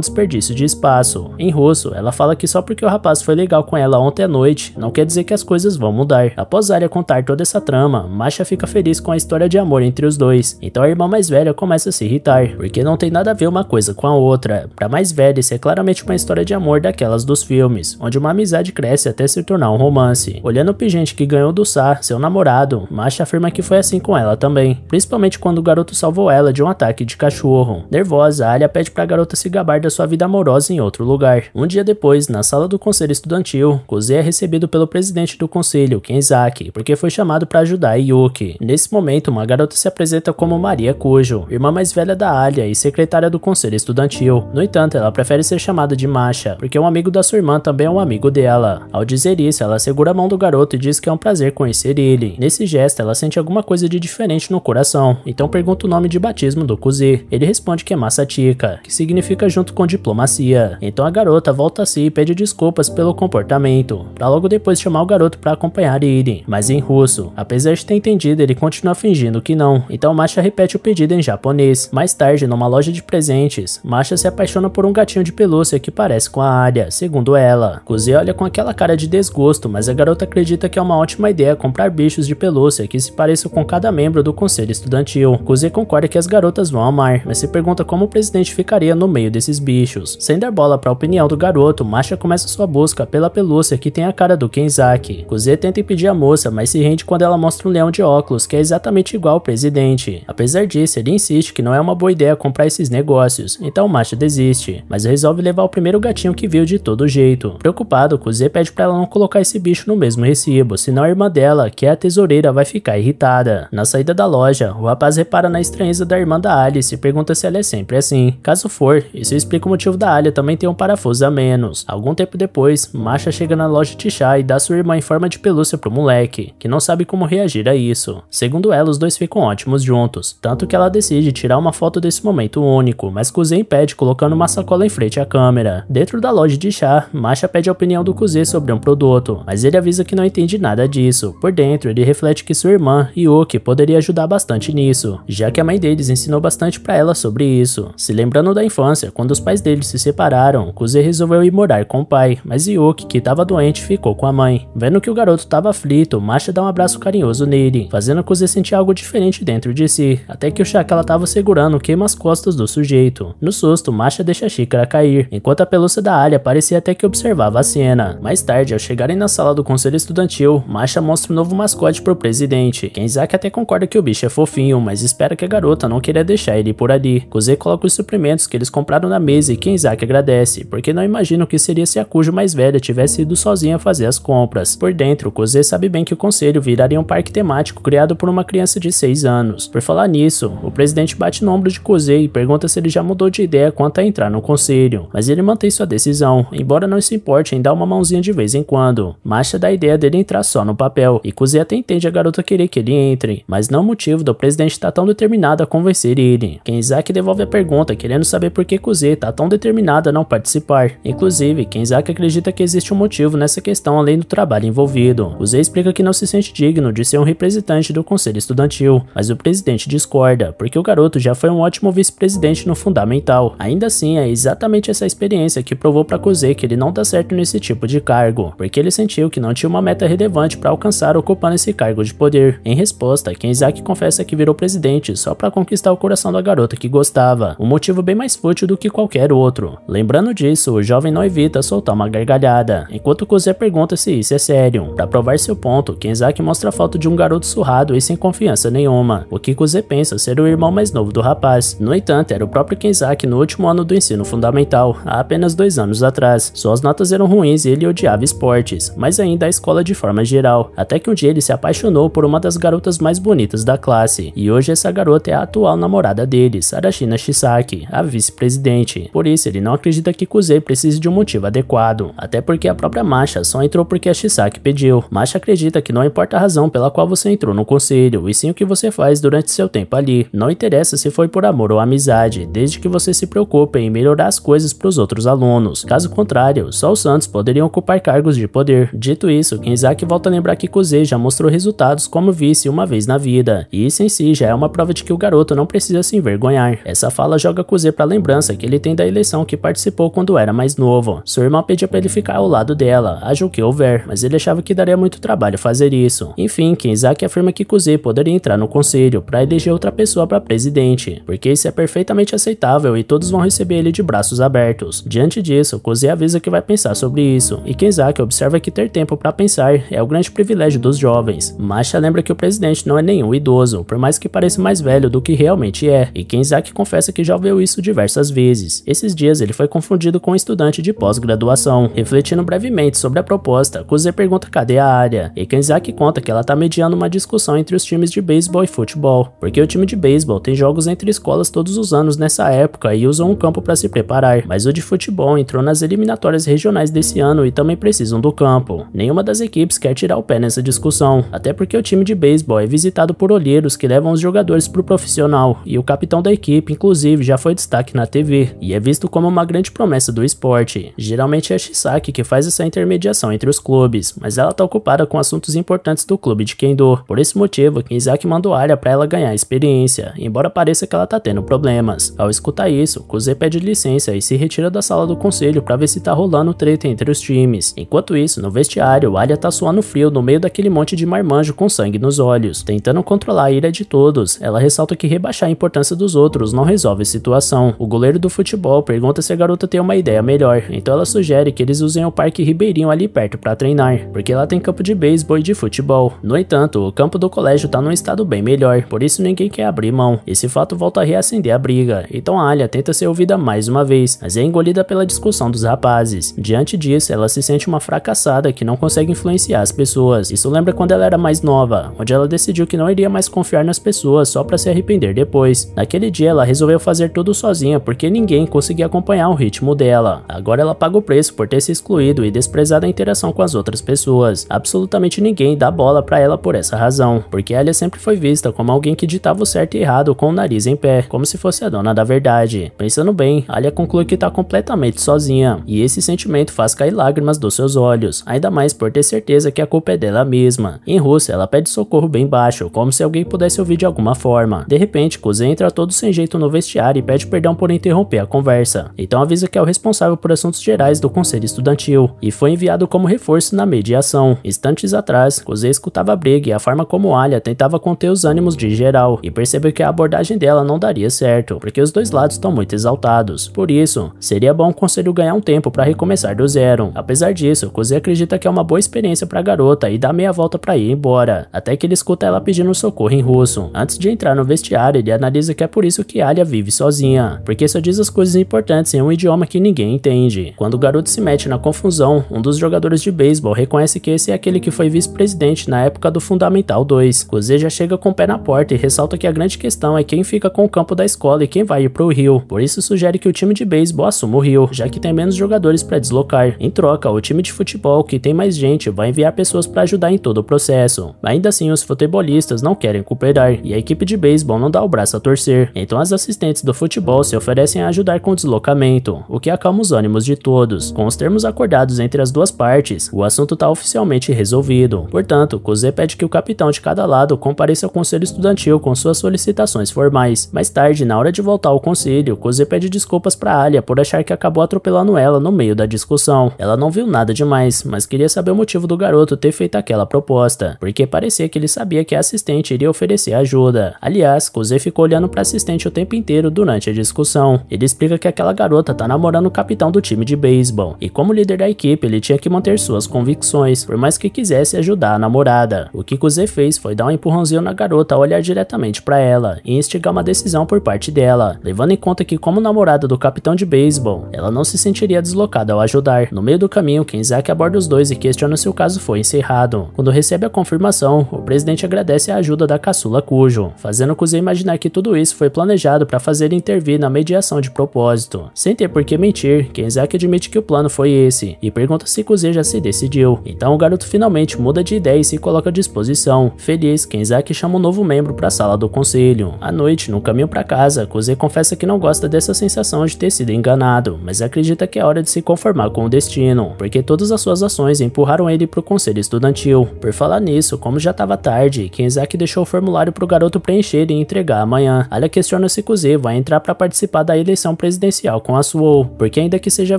desperdício de espaço. Em russo, ela fala que só porque o rapaz mas foi legal com ela ontem à noite, não quer dizer que as coisas vão mudar. Após Arya contar toda essa trama, Masha fica feliz com a história de amor entre os dois, então a irmã mais velha começa a se irritar, porque não tem nada a ver uma coisa com a outra. Pra mais velha, isso é claramente uma história de amor daquelas dos filmes, onde uma amizade cresce até se tornar um romance. Olhando o pingente que ganhou do Sa, seu namorado, Masha afirma que foi assim com ela também, principalmente quando o garoto salvou ela de um ataque de cachorro. Nervosa, Arya pede pra garota se gabar da sua vida amorosa em outro lugar. Um dia depois, na sala do conselho estudantil, Kuzi é recebido pelo presidente do conselho, Kenzaki, porque foi chamado para ajudar Yuki. Nesse momento, uma garota se apresenta como Maria Kujo, irmã mais velha da Alia e secretária do conselho estudantil. No entanto, ela prefere ser chamada de Masha, porque um amigo da sua irmã também é um amigo dela. Ao dizer isso, ela segura a mão do garoto e diz que é um prazer conhecer ele. Nesse gesto, ela sente alguma coisa de diferente no coração, então pergunta o nome de batismo do Kuzi. Ele responde que é Masatika, que significa junto com diplomacia. Então a garota volta a si e pede desculpas pelo comportamento, para logo depois chamar o garoto para acompanhar Irem, mas em russo. Apesar de ter entendido, ele continua fingindo que não, então Masha repete o pedido em japonês. Mais tarde, numa loja de presentes, Masha se apaixona por um gatinho de pelúcia que parece com a área, segundo ela. Kuzi olha com aquela cara de desgosto, mas a garota acredita que é uma ótima ideia comprar bichos de pelúcia que se pareçam com cada membro do conselho estudantil. Kuzi concorda que as garotas vão amar, mas se pergunta como o presidente ficaria no meio desses bichos. Sem dar bola para a opinião do garoto, Masha começa sua busca busca pela pelúcia que tem a cara do Kenzaki. Kuzê tenta impedir a moça, mas se rende quando ela mostra um leão de óculos que é exatamente igual ao presidente. Apesar disso, ele insiste que não é uma boa ideia comprar esses negócios, então o macho desiste, mas resolve levar o primeiro gatinho que viu de todo jeito. Preocupado, Kuzê pede para ela não colocar esse bicho no mesmo recibo, senão a irmã dela, que é a tesoureira, vai ficar irritada. Na saída da loja, o rapaz repara na estranheza da irmã da Alice e pergunta se ela é sempre assim. Caso for, isso explica o motivo da Alia também ter um parafuso a menos. Algum tempo depois, depois, Masha chega na loja de chá e dá sua irmã em forma de pelúcia pro moleque, que não sabe como reagir a isso. Segundo ela, os dois ficam ótimos juntos, tanto que ela decide tirar uma foto desse momento único, mas Kuzê impede colocando uma sacola em frente à câmera. Dentro da loja de chá, Masha pede a opinião do Kuzê sobre um produto, mas ele avisa que não entende nada disso. Por dentro, ele reflete que sua irmã, Yuki, poderia ajudar bastante nisso, já que a mãe deles ensinou bastante para ela sobre isso. Se lembrando da infância, quando os pais deles se separaram, Kuzê resolveu ir morar com o pai, mas Yuki, que estava doente, ficou com a mãe. Vendo que o garoto estava aflito, Masha dá um abraço carinhoso nele, fazendo Kuze sentir algo diferente dentro de si, até que o chá que ela estava segurando queima as costas do sujeito. No susto, Masha deixa a xícara cair, enquanto a pelúcia da Alia parecia até que observava a cena. Mais tarde, ao chegarem na sala do conselho estudantil, Masha mostra o um novo mascote para o presidente. Kenzaki até concorda que o bicho é fofinho, mas espera que a garota não queira deixar ele por ali. Kuze coloca os suprimentos que eles compraram na mesa e Kenzaki agradece, porque não imagina o que seria se a Cujo mais velho velha tivesse ido sozinha fazer as compras. Por dentro, Cosé sabe bem que o conselho viraria um parque temático criado por uma criança de 6 anos. Por falar nisso, o presidente bate no ombro de Cosé e pergunta se ele já mudou de ideia quanto a entrar no conselho, mas ele mantém sua decisão, embora não se importe em dar uma mãozinha de vez em quando. Masha dá a ideia dele entrar só no papel, e Cosé até entende a garota querer que ele entre, mas não motivo do presidente estar tá tão determinado a convencer ele. Kenzaki devolve a pergunta, querendo saber por que Cosé está tão determinado a não participar. Inclusive, Kenzaki acredita acredita que existe um motivo nessa questão além do trabalho envolvido. O Zé explica que não se sente digno de ser um representante do conselho estudantil, mas o presidente discorda, porque o garoto já foi um ótimo vice-presidente no fundamental. Ainda assim, é exatamente essa experiência que provou para Cozê que ele não dá tá certo nesse tipo de cargo, porque ele sentiu que não tinha uma meta relevante para alcançar ocupando esse cargo de poder. Em resposta, Kenzaki confessa que virou presidente só para conquistar o coração da garota que gostava, um motivo bem mais fútil do que qualquer outro. Lembrando disso, o jovem não evita soltar uma garganta gargalhada, enquanto Kozé pergunta se isso é sério. Para provar seu ponto, Kenzaki mostra a foto de um garoto surrado e sem confiança nenhuma, o que Kozé pensa ser o irmão mais novo do rapaz. No entanto, era o próprio Kenzaki no último ano do ensino fundamental, há apenas dois anos atrás. Suas notas eram ruins e ele odiava esportes, mas ainda a escola de forma geral, até que um dia ele se apaixonou por uma das garotas mais bonitas da classe, e hoje essa garota é a atual namorada dele, Sarashina Shisaki, a vice-presidente. Por isso, ele não acredita que Kusei precise de um motivo adequado até porque a própria Masha só entrou porque a Shisaki pediu. Masha acredita que não importa a razão pela qual você entrou no conselho, e sim o que você faz durante seu tempo ali. Não interessa se foi por amor ou amizade, desde que você se preocupe em melhorar as coisas para os outros alunos. Caso contrário, só os Santos poderiam ocupar cargos de poder. Dito isso, Kenzaki volta a lembrar que Kuzei já mostrou resultados como vice uma vez na vida, e isso em si já é uma prova de que o garoto não precisa se envergonhar. Essa fala joga Kuzei para lembrança que ele tem da eleição que participou quando era mais novo. Sua irmã pediu para ele ficar ao lado dela, haja o que houver, mas ele achava que daria muito trabalho fazer isso. Enfim, Kenzaki afirma que Kuzi poderia entrar no conselho para eleger outra pessoa para presidente, porque isso é perfeitamente aceitável e todos vão receber ele de braços abertos. Diante disso, Kuzi avisa que vai pensar sobre isso, e Kenzaki observa que ter tempo para pensar é o grande privilégio dos jovens. Masha lembra que o presidente não é nenhum idoso, por mais que pareça mais velho do que realmente é, e Kenzaki confessa que já ouviu isso diversas vezes. Esses dias ele foi confundido com um estudante de pós-graduação, Refletindo brevemente sobre a proposta, Kuze pergunta cadê a área, e Kenzaki conta que ela tá mediando uma discussão entre os times de beisebol e futebol, porque o time de beisebol tem jogos entre escolas todos os anos nessa época e usam um campo para se preparar, mas o de futebol entrou nas eliminatórias regionais desse ano e também precisam do campo. Nenhuma das equipes quer tirar o pé nessa discussão, até porque o time de beisebol é visitado por olheiros que levam os jogadores pro profissional, e o capitão da equipe, inclusive, já foi destaque na TV, e é visto como uma grande promessa do esporte. Geralmente é Kiyosaki que faz essa intermediação entre os clubes, mas ela está ocupada com assuntos importantes do clube de Kendo. Por esse motivo, Kinzaki mandou Arya para ela ganhar experiência, embora pareça que ela está tendo problemas. Ao escutar isso, Kuzei pede licença e se retira da sala do conselho para ver se está rolando treta entre os times. Enquanto isso, no vestiário, Arya está suando frio no meio daquele monte de marmanjo com sangue nos olhos, tentando controlar a ira de todos. Ela ressalta que rebaixar a importância dos outros não resolve a situação. O goleiro do futebol pergunta se a garota tem uma ideia melhor, então ela sugere que eles eles usem o Parque Ribeirinho ali perto para treinar, porque lá tem campo de beisebol e de futebol. No entanto, o campo do colégio tá num estado bem melhor, por isso ninguém quer abrir mão. Esse fato volta a reacender a briga, então a Alia tenta ser ouvida mais uma vez, mas é engolida pela discussão dos rapazes. Diante disso, ela se sente uma fracassada que não consegue influenciar as pessoas. Isso lembra quando ela era mais nova, onde ela decidiu que não iria mais confiar nas pessoas só para se arrepender depois. Naquele dia, ela resolveu fazer tudo sozinha porque ninguém conseguia acompanhar o ritmo dela. Agora ela paga o preço por ter se excluído e desprezado a interação com as outras pessoas. Absolutamente ninguém dá bola para ela por essa razão, porque Alia sempre foi vista como alguém que ditava o certo e errado com o nariz em pé, como se fosse a dona da verdade. Pensando bem, Alia conclui que está completamente sozinha, e esse sentimento faz cair lágrimas dos seus olhos, ainda mais por ter certeza que a culpa é dela mesma. Em russo, ela pede socorro bem baixo, como se alguém pudesse ouvir de alguma forma. De repente, Kuzé entra todo sem jeito no vestiário e pede perdão por interromper a conversa. Então avisa que é o responsável por assuntos gerais do conselho estudantil e foi enviado como reforço na mediação. Instantes atrás, Cosê escutava a briga e a forma como Alia tentava conter os ânimos de geral e percebeu que a abordagem dela não daria certo, porque os dois lados estão muito exaltados. Por isso, seria bom o conselho ganhar um tempo para recomeçar do zero. Apesar disso, Cosê acredita que é uma boa experiência para a garota e dá meia volta para ir embora, até que ele escuta ela pedindo socorro em russo. Antes de entrar no vestiário, ele analisa que é por isso que Alia vive sozinha, porque só diz as coisas importantes em um idioma que ninguém entende. Quando o garoto se mete na confusão, um dos jogadores de beisebol reconhece que esse é aquele que foi vice-presidente na época do Fundamental 2. Cozê já chega com o pé na porta e ressalta que a grande questão é quem fica com o campo da escola e quem vai ir para o Rio. Por isso sugere que o time de beisebol assuma o Rio, já que tem menos jogadores para deslocar. Em troca, o time de futebol, que tem mais gente, vai enviar pessoas para ajudar em todo o processo. Ainda assim, os futebolistas não querem cooperar e a equipe de beisebol não dá o braço a torcer. Então as assistentes do futebol se oferecem a ajudar com o deslocamento, o que acalma os ânimos de todos. Com os termos acordados entre as duas partes, o assunto está oficialmente resolvido. Portanto, Cosé pede que o capitão de cada lado compareça ao conselho estudantil com suas solicitações formais. Mais tarde, na hora de voltar ao conselho, Cosé pede desculpas para Alia por achar que acabou atropelando ela no meio da discussão. Ela não viu nada demais, mas queria saber o motivo do garoto ter feito aquela proposta, porque parecia que ele sabia que a assistente iria oferecer ajuda. Aliás, Cosé ficou olhando para a assistente o tempo inteiro durante a discussão. Ele explica que aquela garota tá namorando o capitão do time de beisebol e como líder da equipe, ele tinha que manter suas convicções, por mais que quisesse ajudar a namorada. O que Kuze fez foi dar um empurrãozinho na garota ao olhar diretamente para ela e instigar uma decisão por parte dela, levando em conta que como namorada do capitão de beisebol, ela não se sentiria deslocada ao ajudar. No meio do caminho, Kenzaki aborda os dois e questiona se o caso foi encerrado. Quando recebe a confirmação, o presidente agradece a ajuda da caçula Cujo, fazendo Kuze imaginar que tudo isso foi planejado para fazer intervir na mediação de propósito. Sem ter por que mentir, Kenzaki admite que o plano foi foi esse e pergunta se Kuze já se decidiu. Então o garoto finalmente muda de ideia e se coloca à disposição. Feliz, Kenzaki chama um novo membro para a sala do conselho. À noite, no caminho para casa, Kuze confessa que não gosta dessa sensação de ter sido enganado, mas acredita que é hora de se conformar com o destino, porque todas as suas ações empurraram ele para o conselho estudantil. Por falar nisso, como já estava tarde, Kenzaki deixou o formulário para o garoto preencher e entregar amanhã. Alia questiona se Kuze vai entrar para participar da eleição presidencial com a Suou, porque ainda que seja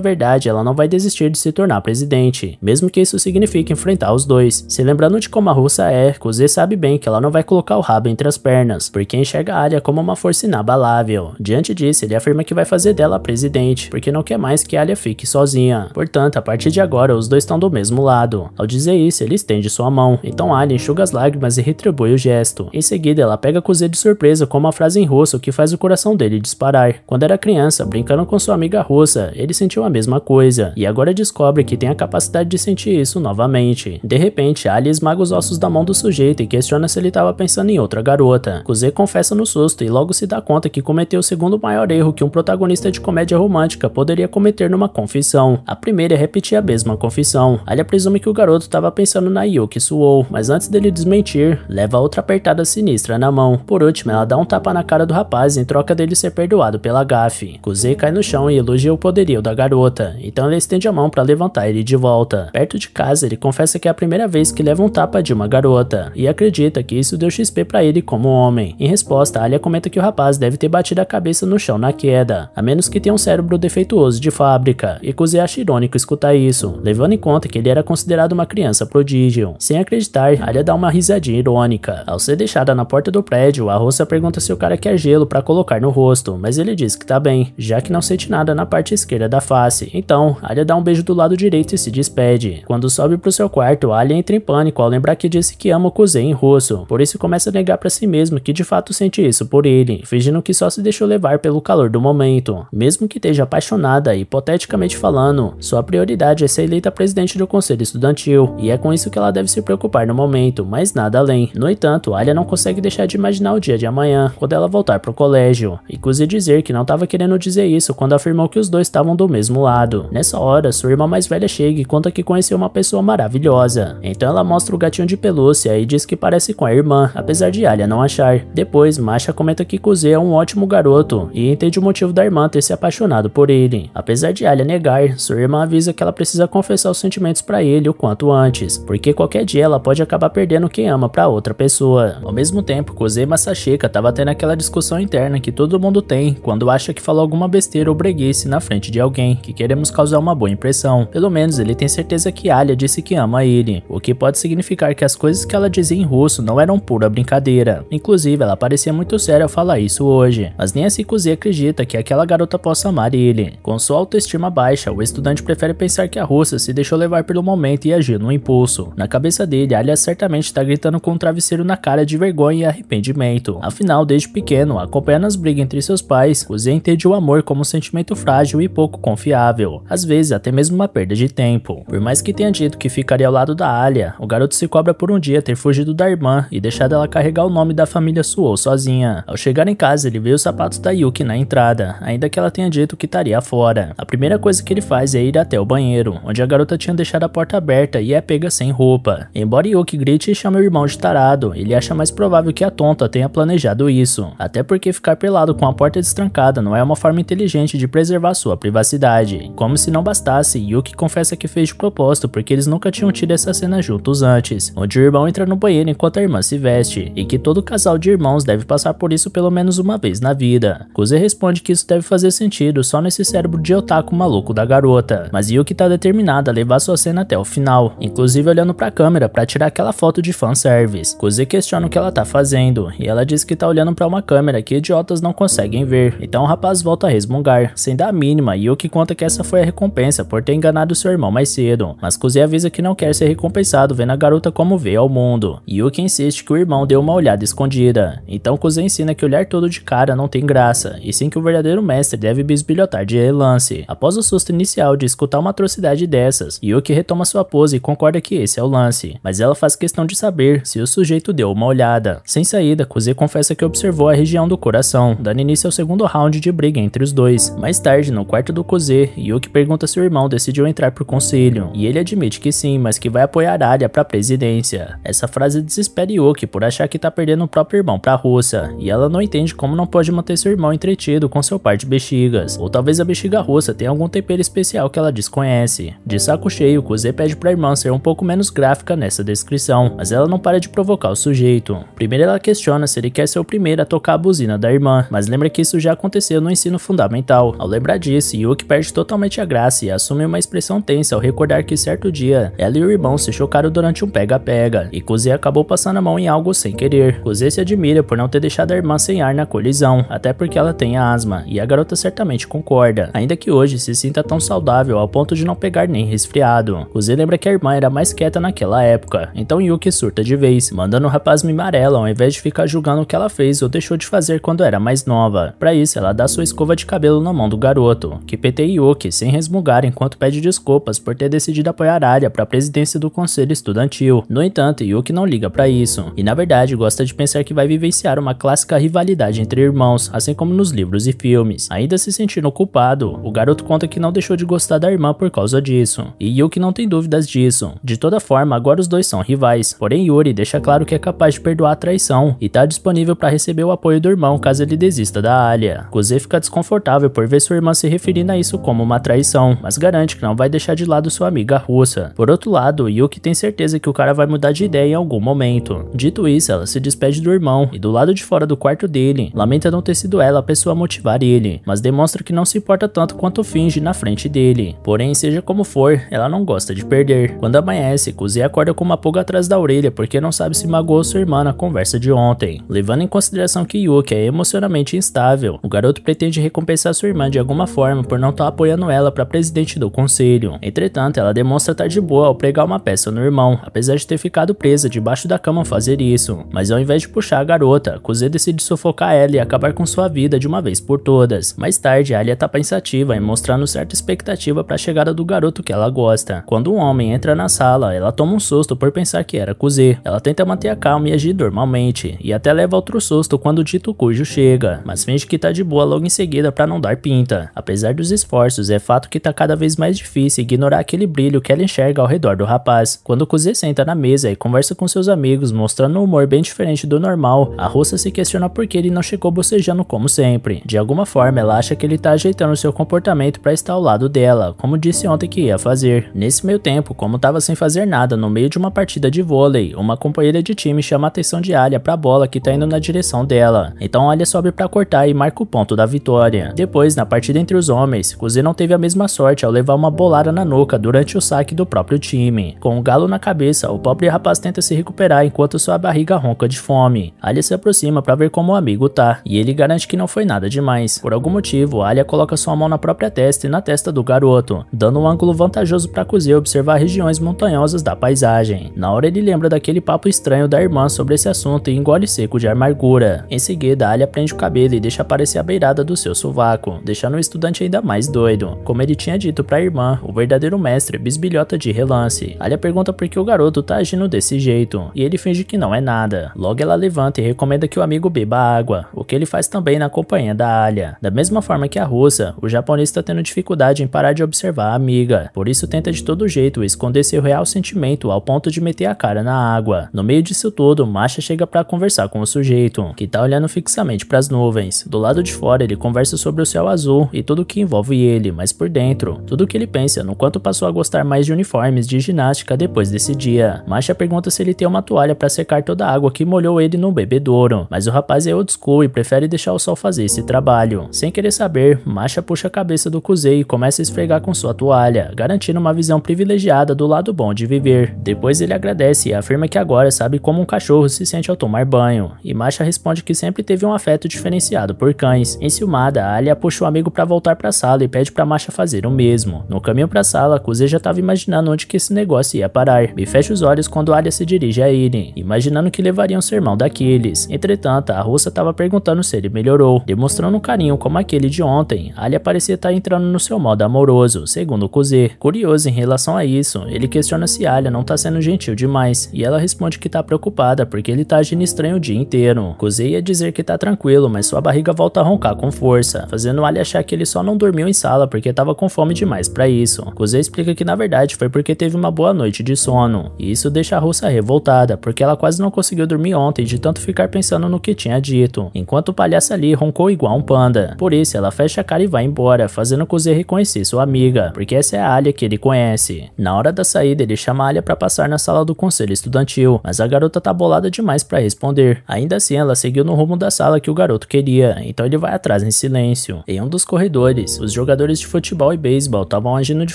verdade, ela não vai desistir desistir de se tornar presidente, mesmo que isso signifique enfrentar os dois. Se lembrando de como a russa é, Cozê sabe bem que ela não vai colocar o rabo entre as pernas, porque enxerga a área como uma força inabalável. Diante disso, ele afirma que vai fazer dela presidente, porque não quer mais que a Alia fique sozinha. Portanto, a partir de agora, os dois estão do mesmo lado. Ao dizer isso, ele estende sua mão, então Alia enxuga as lágrimas e retribui o gesto. Em seguida, ela pega Cozê de surpresa com uma frase em russo que faz o coração dele disparar. Quando era criança, brincando com sua amiga russa, ele sentiu a mesma coisa, e agora descobre que tem a capacidade de sentir isso novamente. De repente, Ali esmaga os ossos da mão do sujeito e questiona se ele estava pensando em outra garota. Kuze confessa no susto e logo se dá conta que cometeu o segundo maior erro que um protagonista de comédia romântica poderia cometer numa confissão. A primeira é repetir a mesma confissão. Ali presume que o garoto estava pensando na Yuki Suou, mas antes dele desmentir, leva outra apertada sinistra na mão. Por último, ela dá um tapa na cara do rapaz em troca dele ser perdoado pela gafe. Kuze cai no chão e elogia o poderio da garota, então ele estende estende a mão para levantar ele de volta. Perto de casa, ele confessa que é a primeira vez que leva um tapa de uma garota, e acredita que isso deu XP para ele como homem. Em resposta, Alia comenta que o rapaz deve ter batido a cabeça no chão na queda, a menos que tenha um cérebro defeituoso de fábrica, e Kuzi acha irônico escutar isso, levando em conta que ele era considerado uma criança prodígio. Sem acreditar, Alia dá uma risadinha irônica. Ao ser deixada na porta do prédio, a roça pergunta se o cara quer gelo para colocar no rosto, mas ele diz que tá bem, já que não sente nada na parte esquerda da face. Então, Alia dá um beijo do lado direito e se despede. Quando sobe pro seu quarto, Alia entra em pânico ao lembrar que disse que ama o Kuzei em russo, por isso começa a negar para si mesmo que de fato sente isso por ele, fingindo que só se deixou levar pelo calor do momento. Mesmo que esteja apaixonada, hipoteticamente falando, sua prioridade é ser eleita presidente do conselho estudantil, e é com isso que ela deve se preocupar no momento, mas nada além. No entanto, Alia não consegue deixar de imaginar o dia de amanhã, quando ela voltar pro colégio, e Kuzei dizer que não estava querendo dizer isso quando afirmou que os dois estavam do mesmo lado. Nessa hora, hora, sua irmã mais velha chega e conta que conheceu uma pessoa maravilhosa. Então ela mostra o gatinho de pelúcia e diz que parece com a irmã, apesar de Alia não achar. Depois, Masha comenta que Kuze é um ótimo garoto e entende o motivo da irmã ter se apaixonado por ele. Apesar de Alia negar, sua irmã avisa que ela precisa confessar os sentimentos para ele o quanto antes, porque qualquer dia ela pode acabar perdendo quem ama para outra pessoa. Ao mesmo tempo, Kuze e Masashika tava tendo aquela discussão interna que todo mundo tem quando acha que falou alguma besteira ou breguice na frente de alguém, que queremos causar uma boa impressão. Pelo menos ele tem certeza que Alia disse que ama ele, o que pode significar que as coisas que ela dizia em russo não eram pura brincadeira. Inclusive, ela parecia muito séria ao falar isso hoje, mas nem a Sikuzi acredita que aquela garota possa amar ele. Com sua autoestima baixa, o estudante prefere pensar que a russa se deixou levar pelo momento e agiu no impulso. Na cabeça dele, Alia certamente está gritando com um travesseiro na cara de vergonha e arrependimento. Afinal, desde pequeno, acompanhando as brigas entre seus pais, Kuzen entende o amor como um sentimento frágil e pouco confiável. Às vezes, vezes até mesmo uma perda de tempo. Por mais que tenha dito que ficaria ao lado da Alia, o garoto se cobra por um dia ter fugido da irmã e deixado ela carregar o nome da família Suou sozinha. Ao chegar em casa, ele vê os sapatos da Yuki na entrada, ainda que ela tenha dito que estaria fora. A primeira coisa que ele faz é ir até o banheiro, onde a garota tinha deixado a porta aberta e é pega sem roupa. Embora Yuki grite e chame o irmão de tarado, ele acha mais provável que a tonta tenha planejado isso, até porque ficar pelado com a porta destrancada não é uma forma inteligente de preservar sua privacidade, como se não bastasse Stacy e Yuki confessa que fez de propósito porque eles nunca tinham tido essa cena juntos antes, onde o irmão entra no banheiro enquanto a irmã se veste, e que todo casal de irmãos deve passar por isso pelo menos uma vez na vida. Kuze responde que isso deve fazer sentido só nesse cérebro de otaku maluco da garota, mas Yuki tá determinada a levar sua cena até o final, inclusive olhando pra câmera para tirar aquela foto de fanservice. Kuze questiona o que ela tá fazendo, e ela diz que tá olhando para uma câmera que idiotas não conseguem ver, então o rapaz volta a resmungar, sem dar a mínima, Yuki conta que essa foi a recompensa por ter enganado seu irmão mais cedo, mas Kuze avisa que não quer ser recompensado vendo a garota como vê ao mundo. Yuki insiste que o irmão deu uma olhada escondida, então Kuze ensina que olhar todo de cara não tem graça, e sim que o verdadeiro mestre deve bisbilhotar de relance. Após o susto inicial de escutar uma atrocidade dessas, Yuki retoma sua pose e concorda que esse é o lance, mas ela faz questão de saber se o sujeito deu uma olhada. Sem saída, Kuze confessa que observou a região do coração, dando início ao segundo round de briga entre os dois. Mais tarde, no quarto do Kuze, Yuki pergunta se o o irmão decidiu entrar pro conselho, e ele admite que sim, mas que vai apoiar a área para a presidência. Essa frase desespera Yuki por achar que tá perdendo o próprio irmão para a russa, e ela não entende como não pode manter seu irmão entretido com seu par de bexigas, ou talvez a bexiga russa tenha algum tempero especial que ela desconhece. De saco cheio, Kuze pede para a irmã ser um pouco menos gráfica nessa descrição, mas ela não para de provocar o sujeito. Primeiro ela questiona se ele quer ser o primeiro a tocar a buzina da irmã, mas lembra que isso já aconteceu no ensino fundamental. Ao lembrar disso, Yuki perde totalmente a graça e assume uma expressão tensa ao recordar que certo dia ela e o irmão se chocaram durante um pega-pega e Cozy acabou passando a mão em algo sem querer. Cozy se admira por não ter deixado a irmã sem ar na colisão, até porque ela tem asma, e a garota certamente concorda, ainda que hoje se sinta tão saudável ao ponto de não pegar nem resfriado. Cozy lembra que a irmã era mais quieta naquela época, então Yuki surta de vez, mandando o rapaz mimar ela ao invés de ficar julgando o que ela fez ou deixou de fazer quando era mais nova. Para isso, ela dá sua escova de cabelo na mão do garoto, que peteia Yuki sem resmungar enquanto pede desculpas por ter decidido apoiar Arya para a presidência do Conselho Estudantil. No entanto, Yuki não liga para isso, e na verdade gosta de pensar que vai vivenciar uma clássica rivalidade entre irmãos, assim como nos livros e filmes. Ainda se sentindo culpado, o garoto conta que não deixou de gostar da irmã por causa disso, e Yuki não tem dúvidas disso. De toda forma, agora os dois são rivais, porém Yuri deixa claro que é capaz de perdoar a traição e está disponível para receber o apoio do irmão caso ele desista da Alia. Kuzê fica desconfortável por ver sua irmã se referindo a isso como uma traição, mas garante que não vai deixar de lado sua amiga russa. Por outro lado, Yuki tem certeza que o cara vai mudar de ideia em algum momento. Dito isso, ela se despede do irmão e do lado de fora do quarto dele, lamenta não ter sido ela a pessoa a motivar ele, mas demonstra que não se importa tanto quanto finge na frente dele. Porém, seja como for, ela não gosta de perder. Quando amanhece, Kuzi acorda com uma pulga atrás da orelha porque não sabe se magoou sua irmã na conversa de ontem. Levando em consideração que Yuki é emocionalmente instável, o garoto pretende recompensar sua irmã de alguma forma por não estar tá apoiando ela para presidente presidente do conselho. Entretanto, ela demonstra estar de boa ao pregar uma peça no irmão, apesar de ter ficado presa debaixo da cama ao fazer isso. Mas ao invés de puxar a garota, Kuzê decide sufocar ela e acabar com sua vida de uma vez por todas. Mais tarde, Alia está pensativa e mostrando certa expectativa para a chegada do garoto que ela gosta. Quando um homem entra na sala, ela toma um susto por pensar que era Kuzê. Ela tenta manter a calma e agir normalmente, e até leva outro susto quando o dito cujo chega, mas finge que está de boa logo em seguida para não dar pinta. Apesar dos esforços, é fato que tá cada vez mais difícil ignorar aquele brilho que ela enxerga ao redor do rapaz. Quando Kuzê senta na mesa e conversa com seus amigos, mostrando um humor bem diferente do normal, a russa se questiona por que ele não chegou bocejando como sempre. De alguma forma, ela acha que ele está ajeitando seu comportamento para estar ao lado dela, como disse ontem que ia fazer. Nesse meio tempo, como estava sem fazer nada no meio de uma partida de vôlei, uma companheira de time chama a atenção de Alia para a bola que está indo na direção dela. Então Alia sobe para cortar e marca o ponto da vitória. Depois, na partida entre os homens, Kuzê não teve a mesma sorte sorte ao levar uma bolada na nuca durante o saque do próprio time. Com o um galo na cabeça, o pobre rapaz tenta se recuperar enquanto sua barriga ronca de fome. Alia se aproxima para ver como o amigo tá, e ele garante que não foi nada demais. Por algum motivo, Alia coloca sua mão na própria testa e na testa do garoto, dando um ângulo vantajoso para Kuzey observar regiões montanhosas da paisagem. Na hora ele lembra daquele papo estranho da irmã sobre esse assunto e engole seco de amargura. Em seguida, Alia prende o cabelo e deixa aparecer a beirada do seu sovaco, deixando o estudante ainda mais doido. Como ele tinha dito para a irmã, o verdadeiro mestre bisbilhota de relance. Alia pergunta por que o garoto tá agindo desse jeito, e ele finge que não é nada. Logo ela levanta e recomenda que o amigo beba água, o que ele faz também na companhia da Alia. Da mesma forma que a russa, o japonês está tendo dificuldade em parar de observar a amiga, por isso tenta de todo jeito esconder seu real sentimento ao ponto de meter a cara na água. No meio disso tudo, Masha chega para conversar com o sujeito, que tá olhando fixamente para as nuvens. Do lado de fora, ele conversa sobre o céu azul e tudo o que envolve ele, mas por dentro, claro, tudo o que ele pensa no quanto passou a gostar mais de uniformes de ginástica depois desse dia. Masha pergunta se ele tem uma toalha para secar toda a água que molhou ele no bebedouro, mas o rapaz é old school e prefere deixar o sol fazer esse trabalho. Sem querer saber, Masha puxa a cabeça do Kuzei e começa a esfregar com sua toalha, garantindo uma visão privilegiada do lado bom de viver. Depois ele agradece e afirma que agora sabe como um cachorro se sente ao tomar banho, e Masha responde que sempre teve um afeto diferenciado por cães. Enciumada, Alia puxa o amigo para voltar para a sala e pede para Masha fazer o mesmo mesmo. No caminho pra sala, Kuzey já tava imaginando onde que esse negócio ia parar. E fecha os olhos quando Arya se dirige a ele, imaginando que levaria um sermão daqueles. Entretanto, a russa tava perguntando se ele melhorou. Demonstrando um carinho como aquele de ontem, Arya parecia estar tá entrando no seu modo amoroso, segundo Kuzey. Curioso em relação a isso, ele questiona se Arya não tá sendo gentil demais, e ela responde que tá preocupada porque ele tá agindo estranho o dia inteiro. Kuzey ia dizer que tá tranquilo, mas sua barriga volta a roncar com força, fazendo Arya achar que ele só não dormiu em sala porque tava com fome come demais para isso. Kuzey explica que na verdade foi porque teve uma boa noite de sono, e isso deixa a russa revoltada, porque ela quase não conseguiu dormir ontem de tanto ficar pensando no que tinha dito, enquanto o palhaço ali roncou igual um panda. Por isso, ela fecha a cara e vai embora, fazendo Kuzey reconhecer sua amiga, porque essa é a Alia que ele conhece. Na hora da saída, ele chama a Alia para passar na sala do conselho estudantil, mas a garota tá bolada demais para responder. Ainda assim, ela seguiu no rumo da sala que o garoto queria, então ele vai atrás em silêncio. Em um dos corredores, os jogadores de futebol e beisebol estavam agindo de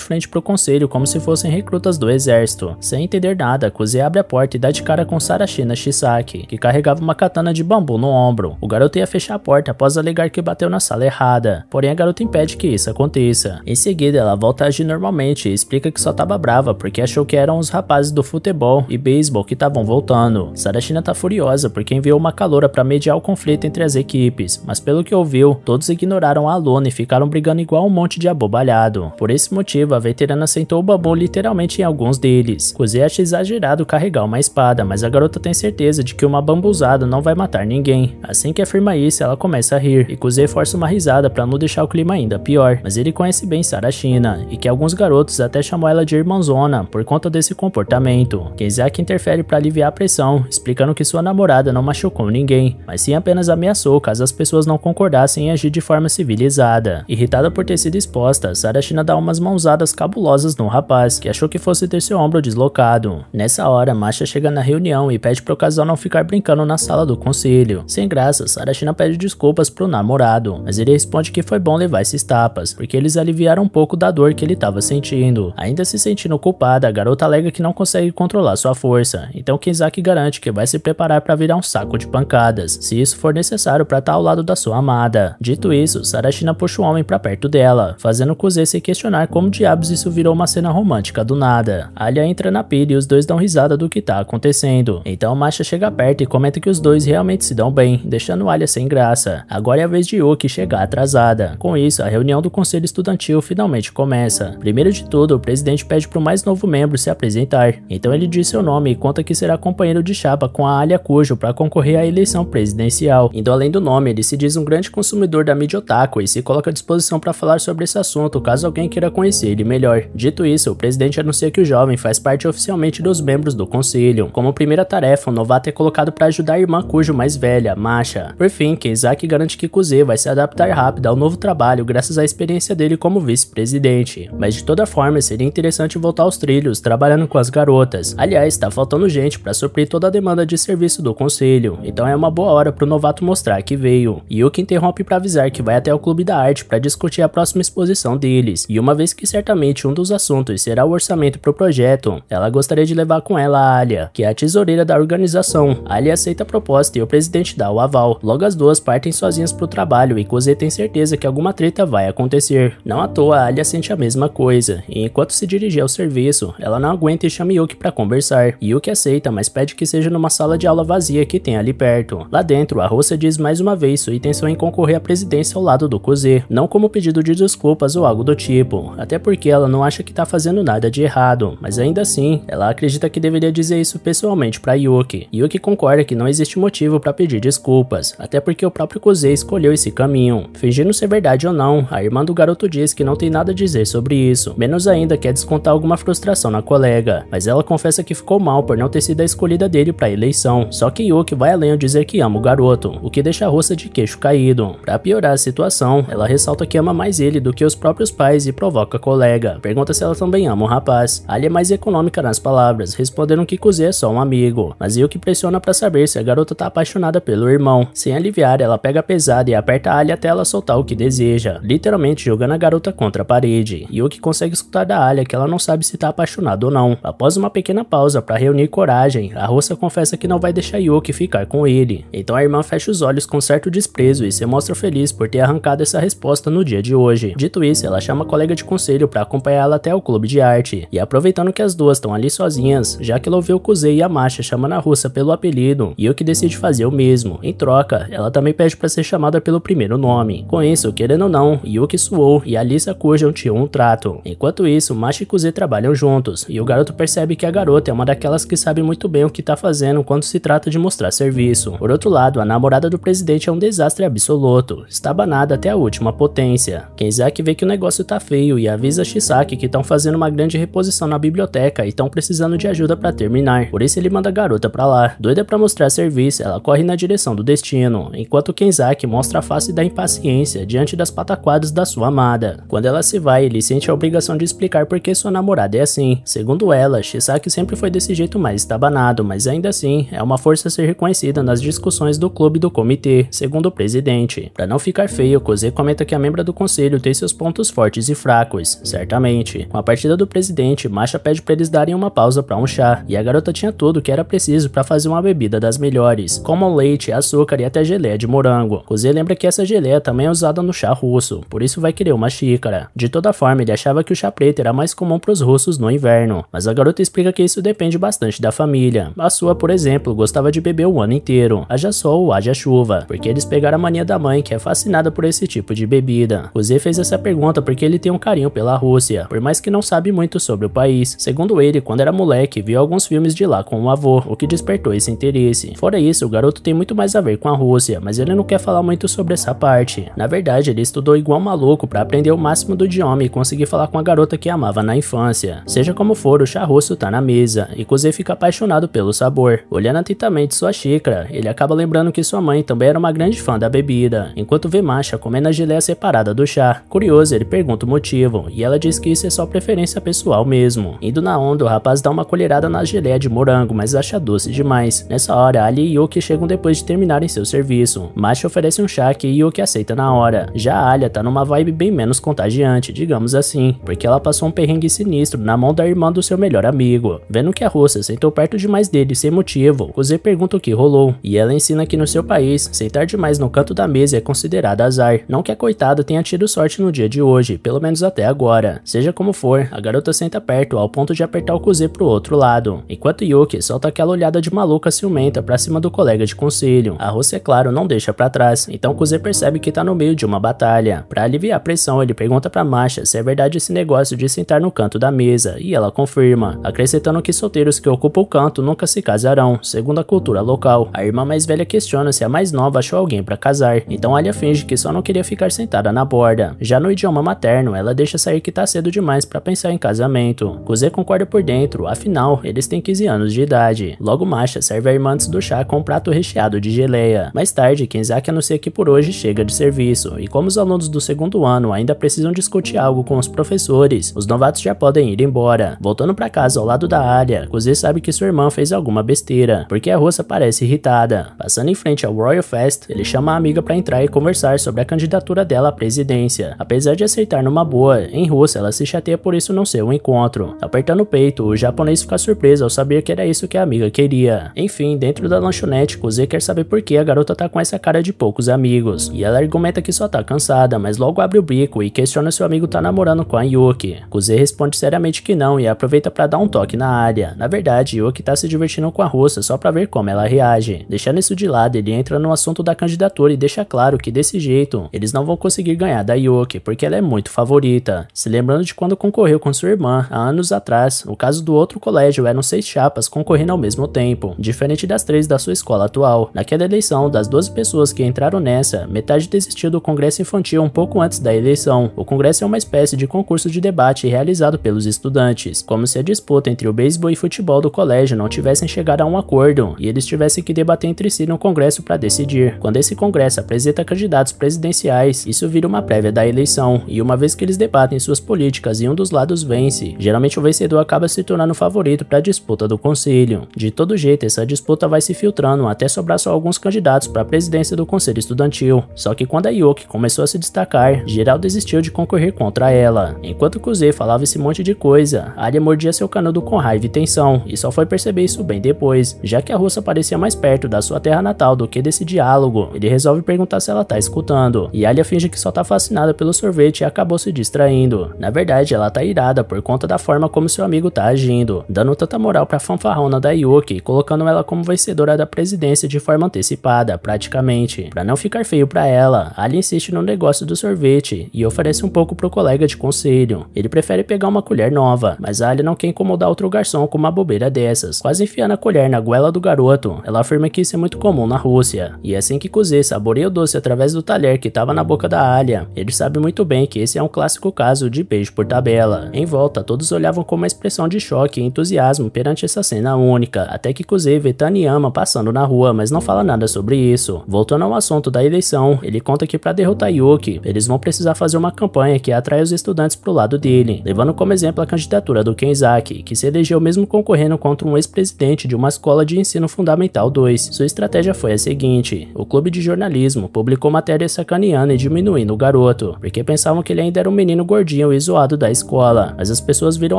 frente para o conselho como se fossem recrutas do exército. Sem entender nada, Kuzi abre a porta e dá de cara com Sarashina Shisaki, que carregava uma katana de bambu no ombro. O garoto ia fechar a porta após alegar que bateu na sala errada, porém a garota impede que isso aconteça. Em seguida, ela volta a agir normalmente e explica que só estava brava porque achou que eram os rapazes do futebol e beisebol que estavam voltando. Sarashina tá furiosa porque enviou uma caloura para mediar o conflito entre as equipes, mas pelo que ouviu, todos ignoraram a aluna e ficaram brigando igual um monte de abobalhada. Por esse motivo, a veterana sentou o Babu literalmente em alguns deles. Kuzi acha exagerado carregar uma espada, mas a garota tem certeza de que uma bambuzada não vai matar ninguém. Assim que afirma isso, ela começa a rir, e Kuzi força uma risada para não deixar o clima ainda pior. Mas ele conhece bem Sarashina, e que alguns garotos até chamou ela de irmãzona por conta desse comportamento. Keizaki interfere para aliviar a pressão, explicando que sua namorada não machucou ninguém, mas sim apenas ameaçou caso as pessoas não concordassem em agir de forma civilizada. Irritada por ter sido exposta, Sarah a China dá umas mãozadas cabulosas no rapaz, que achou que fosse ter seu ombro deslocado. Nessa hora, Masha chega na reunião e pede pro casal não ficar brincando na sala do conselho. Sem graça, Sarashina pede desculpas pro namorado, mas ele responde que foi bom levar esses tapas, porque eles aliviaram um pouco da dor que ele estava sentindo. Ainda se sentindo culpada, a garota alega que não consegue controlar sua força, então Kenzaki garante que vai se preparar para virar um saco de pancadas, se isso for necessário para estar tá ao lado da sua amada. Dito isso, Sarashina puxa o homem para perto dela, fazendo com que se questionar como diabos isso virou uma cena romântica do nada. Alia entra na pilha e os dois dão risada do que tá acontecendo. Então Masha chega perto e comenta que os dois realmente se dão bem, deixando Alia sem graça. Agora é a vez de Yuki chegar atrasada. Com isso, a reunião do conselho estudantil finalmente começa. Primeiro de tudo, o presidente pede para o mais novo membro se apresentar. Então ele diz seu nome e conta que será companheiro de chapa com a Alia Cujo para concorrer à eleição presidencial. Indo então, além do nome, ele se diz um grande consumidor da mídia otaku e se coloca à disposição para falar sobre esse assunto caso caso alguém queira conhecer ele melhor. Dito isso, o presidente anuncia que o jovem faz parte oficialmente dos membros do conselho. Como primeira tarefa, o novato é colocado para ajudar a irmã Cujo mais velha, Masha. Por fim, Keizaki garante que Kuze vai se adaptar rápido ao novo trabalho graças à experiência dele como vice-presidente. Mas de toda forma, seria interessante voltar aos trilhos, trabalhando com as garotas. Aliás, está faltando gente para suprir toda a demanda de serviço do conselho, então é uma boa hora para o novato mostrar que veio. Yuki interrompe para avisar que vai até o clube da arte para discutir a próxima exposição dele deles, e uma vez que certamente um dos assuntos será o orçamento para o projeto, ela gostaria de levar com ela a Alia, que é a tesoureira da organização. Alia aceita a proposta e o presidente dá o aval. Logo as duas partem sozinhas para o trabalho e Cosê tem certeza que alguma treta vai acontecer. Não à toa, Alia sente a mesma coisa, e enquanto se dirigia ao serviço, ela não aguenta e chama Yuki para conversar. Yuki aceita, mas pede que seja numa sala de aula vazia que tem ali perto. Lá dentro, a Rossa diz mais uma vez sua intenção em concorrer à presidência ao lado do Cosê, não como pedido de desculpas ou algo do tipo, até porque ela não acha que tá fazendo nada de errado, mas ainda assim, ela acredita que deveria dizer isso pessoalmente para Yuki. Yuki concorda que não existe motivo para pedir desculpas, até porque o próprio Kozei escolheu esse caminho. Fingindo ser verdade ou não, a irmã do garoto diz que não tem nada a dizer sobre isso, menos ainda quer descontar alguma frustração na colega, mas ela confessa que ficou mal por não ter sido a escolhida dele para eleição, só que Yuki vai além de dizer que ama o garoto, o que deixa a russa de queixo caído. Para piorar a situação, ela ressalta que ama mais ele do que os próprios pais e provoca a colega. Pergunta se ela também ama o rapaz. Ali é mais econômica nas palavras, respondendo que Kuzê é só um amigo. Mas o que pressiona para saber se a garota tá apaixonada pelo irmão. Sem é aliviar, ela pega pesada e aperta a Ali até ela soltar o que deseja, literalmente jogando a garota contra a parede. Yuki consegue escutar da Ali é que ela não sabe se tá apaixonada ou não. Após uma pequena pausa para reunir coragem, a russa confessa que não vai deixar Yuki ficar com ele. Então a irmã fecha os olhos com certo desprezo e se mostra feliz por ter arrancado essa resposta no dia de hoje. Dito isso, ela chama a colega de conselho para acompanhá-la até o clube de arte, e aproveitando que as duas estão ali sozinhas, já que ela ouviu Kuzei e a Masha chamando a russa pelo apelido, Yuki que decide fazer o mesmo. Em troca, ela também pede para ser chamada pelo primeiro nome. Com isso, querendo ou não, Yuki suou e Alissa Kujan tinham um trato. Enquanto isso, Masha e Kuzei trabalham juntos, e o garoto percebe que a garota é uma daquelas que sabe muito bem o que tá fazendo quando se trata de mostrar serviço. Por outro lado, a namorada do presidente é um desastre absoluto, está banada até a última potência. Kenzaki vê que o negócio negócio tá feio e avisa Shisaki que estão fazendo uma grande reposição na biblioteca e estão precisando de ajuda para terminar. Por isso ele manda a garota para lá. Doida para mostrar serviço, ela corre na direção do destino, enquanto Kenzaki mostra a face da impaciência diante das pataquadas da sua amada. Quando ela se vai, ele sente a obrigação de explicar por que sua namorada é assim. Segundo ela, Shisaki sempre foi desse jeito mais estabanado, mas ainda assim, é uma força a ser reconhecida nas discussões do clube do comitê, segundo o presidente. Para não ficar feio, Kose comenta que a membra do conselho tem seus pontos fortes fortes e fracos, certamente. Com a partida do presidente, Masha pede para eles darem uma pausa para um chá, e a garota tinha tudo o que era preciso para fazer uma bebida das melhores, como leite, açúcar e até geleia de morango. Kuzê lembra que essa geleia também é usada no chá russo, por isso vai querer uma xícara. De toda forma, ele achava que o chá preto era mais comum para os russos no inverno, mas a garota explica que isso depende bastante da família. A sua, por exemplo, gostava de beber o ano inteiro, haja sol ou haja chuva, porque eles pegaram a mania da mãe, que é fascinada por esse tipo de bebida. Kuzê fez essa pergunta porque que ele tem um carinho pela Rússia, por mais que não sabe muito sobre o país. Segundo ele, quando era moleque, viu alguns filmes de lá com o avô, o que despertou esse interesse. Fora isso, o garoto tem muito mais a ver com a Rússia, mas ele não quer falar muito sobre essa parte. Na verdade, ele estudou igual maluco para aprender o máximo do idioma e conseguir falar com a garota que amava na infância. Seja como for, o chá russo tá na mesa, e Kuzey fica apaixonado pelo sabor. Olhando atentamente sua xícara, ele acaba lembrando que sua mãe também era uma grande fã da bebida, enquanto vê Masha comendo a geleia separada do chá. Curioso, ele pergunta pergunta o motivo, e ela diz que isso é só preferência pessoal mesmo. Indo na onda, o rapaz dá uma colherada na geleia de morango, mas acha doce demais. Nessa hora, Ali e Yuki chegam depois de terminarem seu serviço. Machi oferece um chá que Yuki aceita na hora. Já Alia tá numa vibe bem menos contagiante, digamos assim, porque ela passou um perrengue sinistro na mão da irmã do seu melhor amigo. Vendo que a russa sentou perto demais dele sem motivo, Kuzê pergunta o que rolou, e ela ensina que no seu país, sentar demais no canto da mesa é considerado azar. Não que a coitada tenha tido sorte no dia de hoje, pelo menos até agora. Seja como for, a garota senta perto ao ponto de apertar o Kuze pro outro lado, enquanto Yuki solta aquela olhada de maluca ciumenta pra cima do colega de conselho. A Rose, é claro, não deixa pra trás, então Kuze percebe que tá no meio de uma batalha. Pra aliviar a pressão, ele pergunta pra Masha se é verdade esse negócio de sentar no canto da mesa, e ela confirma, acrescentando que solteiros que ocupam o canto nunca se casarão, segundo a cultura local. A irmã mais velha questiona se a mais nova achou alguém pra casar, então Alia finge que só não queria ficar sentada na borda. Já no idioma materno, interno, ela deixa sair que tá cedo demais para pensar em casamento. Kuzê concorda por dentro, afinal, eles têm 15 anos de idade. Logo Masha serve a irmã antes do chá com um prato recheado de geleia. Mais tarde, Kenzaki anuncia que por hoje chega de serviço, e como os alunos do segundo ano ainda precisam discutir algo com os professores, os novatos já podem ir embora. Voltando para casa ao lado da área, Kuzê sabe que sua irmã fez alguma besteira, porque a russa parece irritada. Passando em frente ao Royal Fest, ele chama a amiga para entrar e conversar sobre a candidatura dela à presidência. Apesar de aceitar numa boa. Em russo, ela se chateia por isso não ser um encontro. Apertando o peito, o japonês fica surpreso ao saber que era isso que a amiga queria. Enfim, dentro da lanchonete, Kuzê quer saber por que a garota tá com essa cara de poucos amigos. E ela argumenta que só tá cansada, mas logo abre o bico e questiona se o amigo tá namorando com a Yuki. Kuzê responde seriamente que não e aproveita para dar um toque na área. Na verdade, Yuki tá se divertindo com a russa só para ver como ela reage. Deixando isso de lado, ele entra no assunto da candidatura e deixa claro que desse jeito, eles não vão conseguir ganhar da Yuki, porque ela é muito muito favorita, se lembrando de quando concorreu com sua irmã, há anos atrás, o caso do outro colégio eram seis chapas concorrendo ao mesmo tempo, diferente das três da sua escola atual. Naquela eleição, das 12 pessoas que entraram nessa, metade desistiu do Congresso Infantil um pouco antes da eleição. O Congresso é uma espécie de concurso de debate realizado pelos estudantes, como se a disputa entre o beisebol e futebol do colégio não tivessem chegado a um acordo, e eles tivessem que debater entre si no Congresso para decidir. Quando esse Congresso apresenta candidatos presidenciais, isso vira uma prévia da eleição, e uma uma vez que eles debatem suas políticas e um dos lados vence, geralmente o vencedor acaba se tornando o favorito para a disputa do conselho. De todo jeito, essa disputa vai se filtrando até sobrar só alguns candidatos para a presidência do conselho estudantil. Só que quando a Yuki começou a se destacar, geral desistiu de concorrer contra ela. Enquanto Kuzey falava esse monte de coisa, Arya mordia seu canudo com raiva e tensão, e só foi perceber isso bem depois, já que a russa parecia mais perto da sua terra natal do que desse diálogo. Ele resolve perguntar se ela tá escutando, e Arya finge que só tá fascinada pelo sorvete e acabou se distraindo. Na verdade, ela tá irada por conta da forma como seu amigo tá agindo, dando tanta moral pra fanfarrona da Yuki, colocando ela como vencedora da presidência de forma antecipada, praticamente. Pra não ficar feio pra ela, Ali insiste no negócio do sorvete e oferece um pouco pro colega de conselho. Ele prefere pegar uma colher nova, mas Ali não quer incomodar outro garçom com uma bobeira dessas, quase enfiando a colher na goela do garoto. Ela afirma que isso é muito comum na Rússia. E é assim que Kuzê saboreia o doce através do talher que tava na boca da Alia, ele sabe muito bem que esse é um clássico caso de beijo por tabela. Em volta, todos olhavam com uma expressão de choque e entusiasmo perante essa cena única, até que Kusei vê Taniyama passando na rua, mas não fala nada sobre isso. Voltando ao assunto da eleição, ele conta que para derrotar Yuki, eles vão precisar fazer uma campanha que atrai os estudantes pro lado dele, levando como exemplo a candidatura do Kenzaki, que se elegeu mesmo concorrendo contra um ex-presidente de uma escola de ensino fundamental 2. Sua estratégia foi a seguinte, o clube de jornalismo publicou matéria sacaneando e diminuindo o garoto, porque pensavam que ele ele ainda era um menino gordinho e zoado da escola, mas as pessoas viram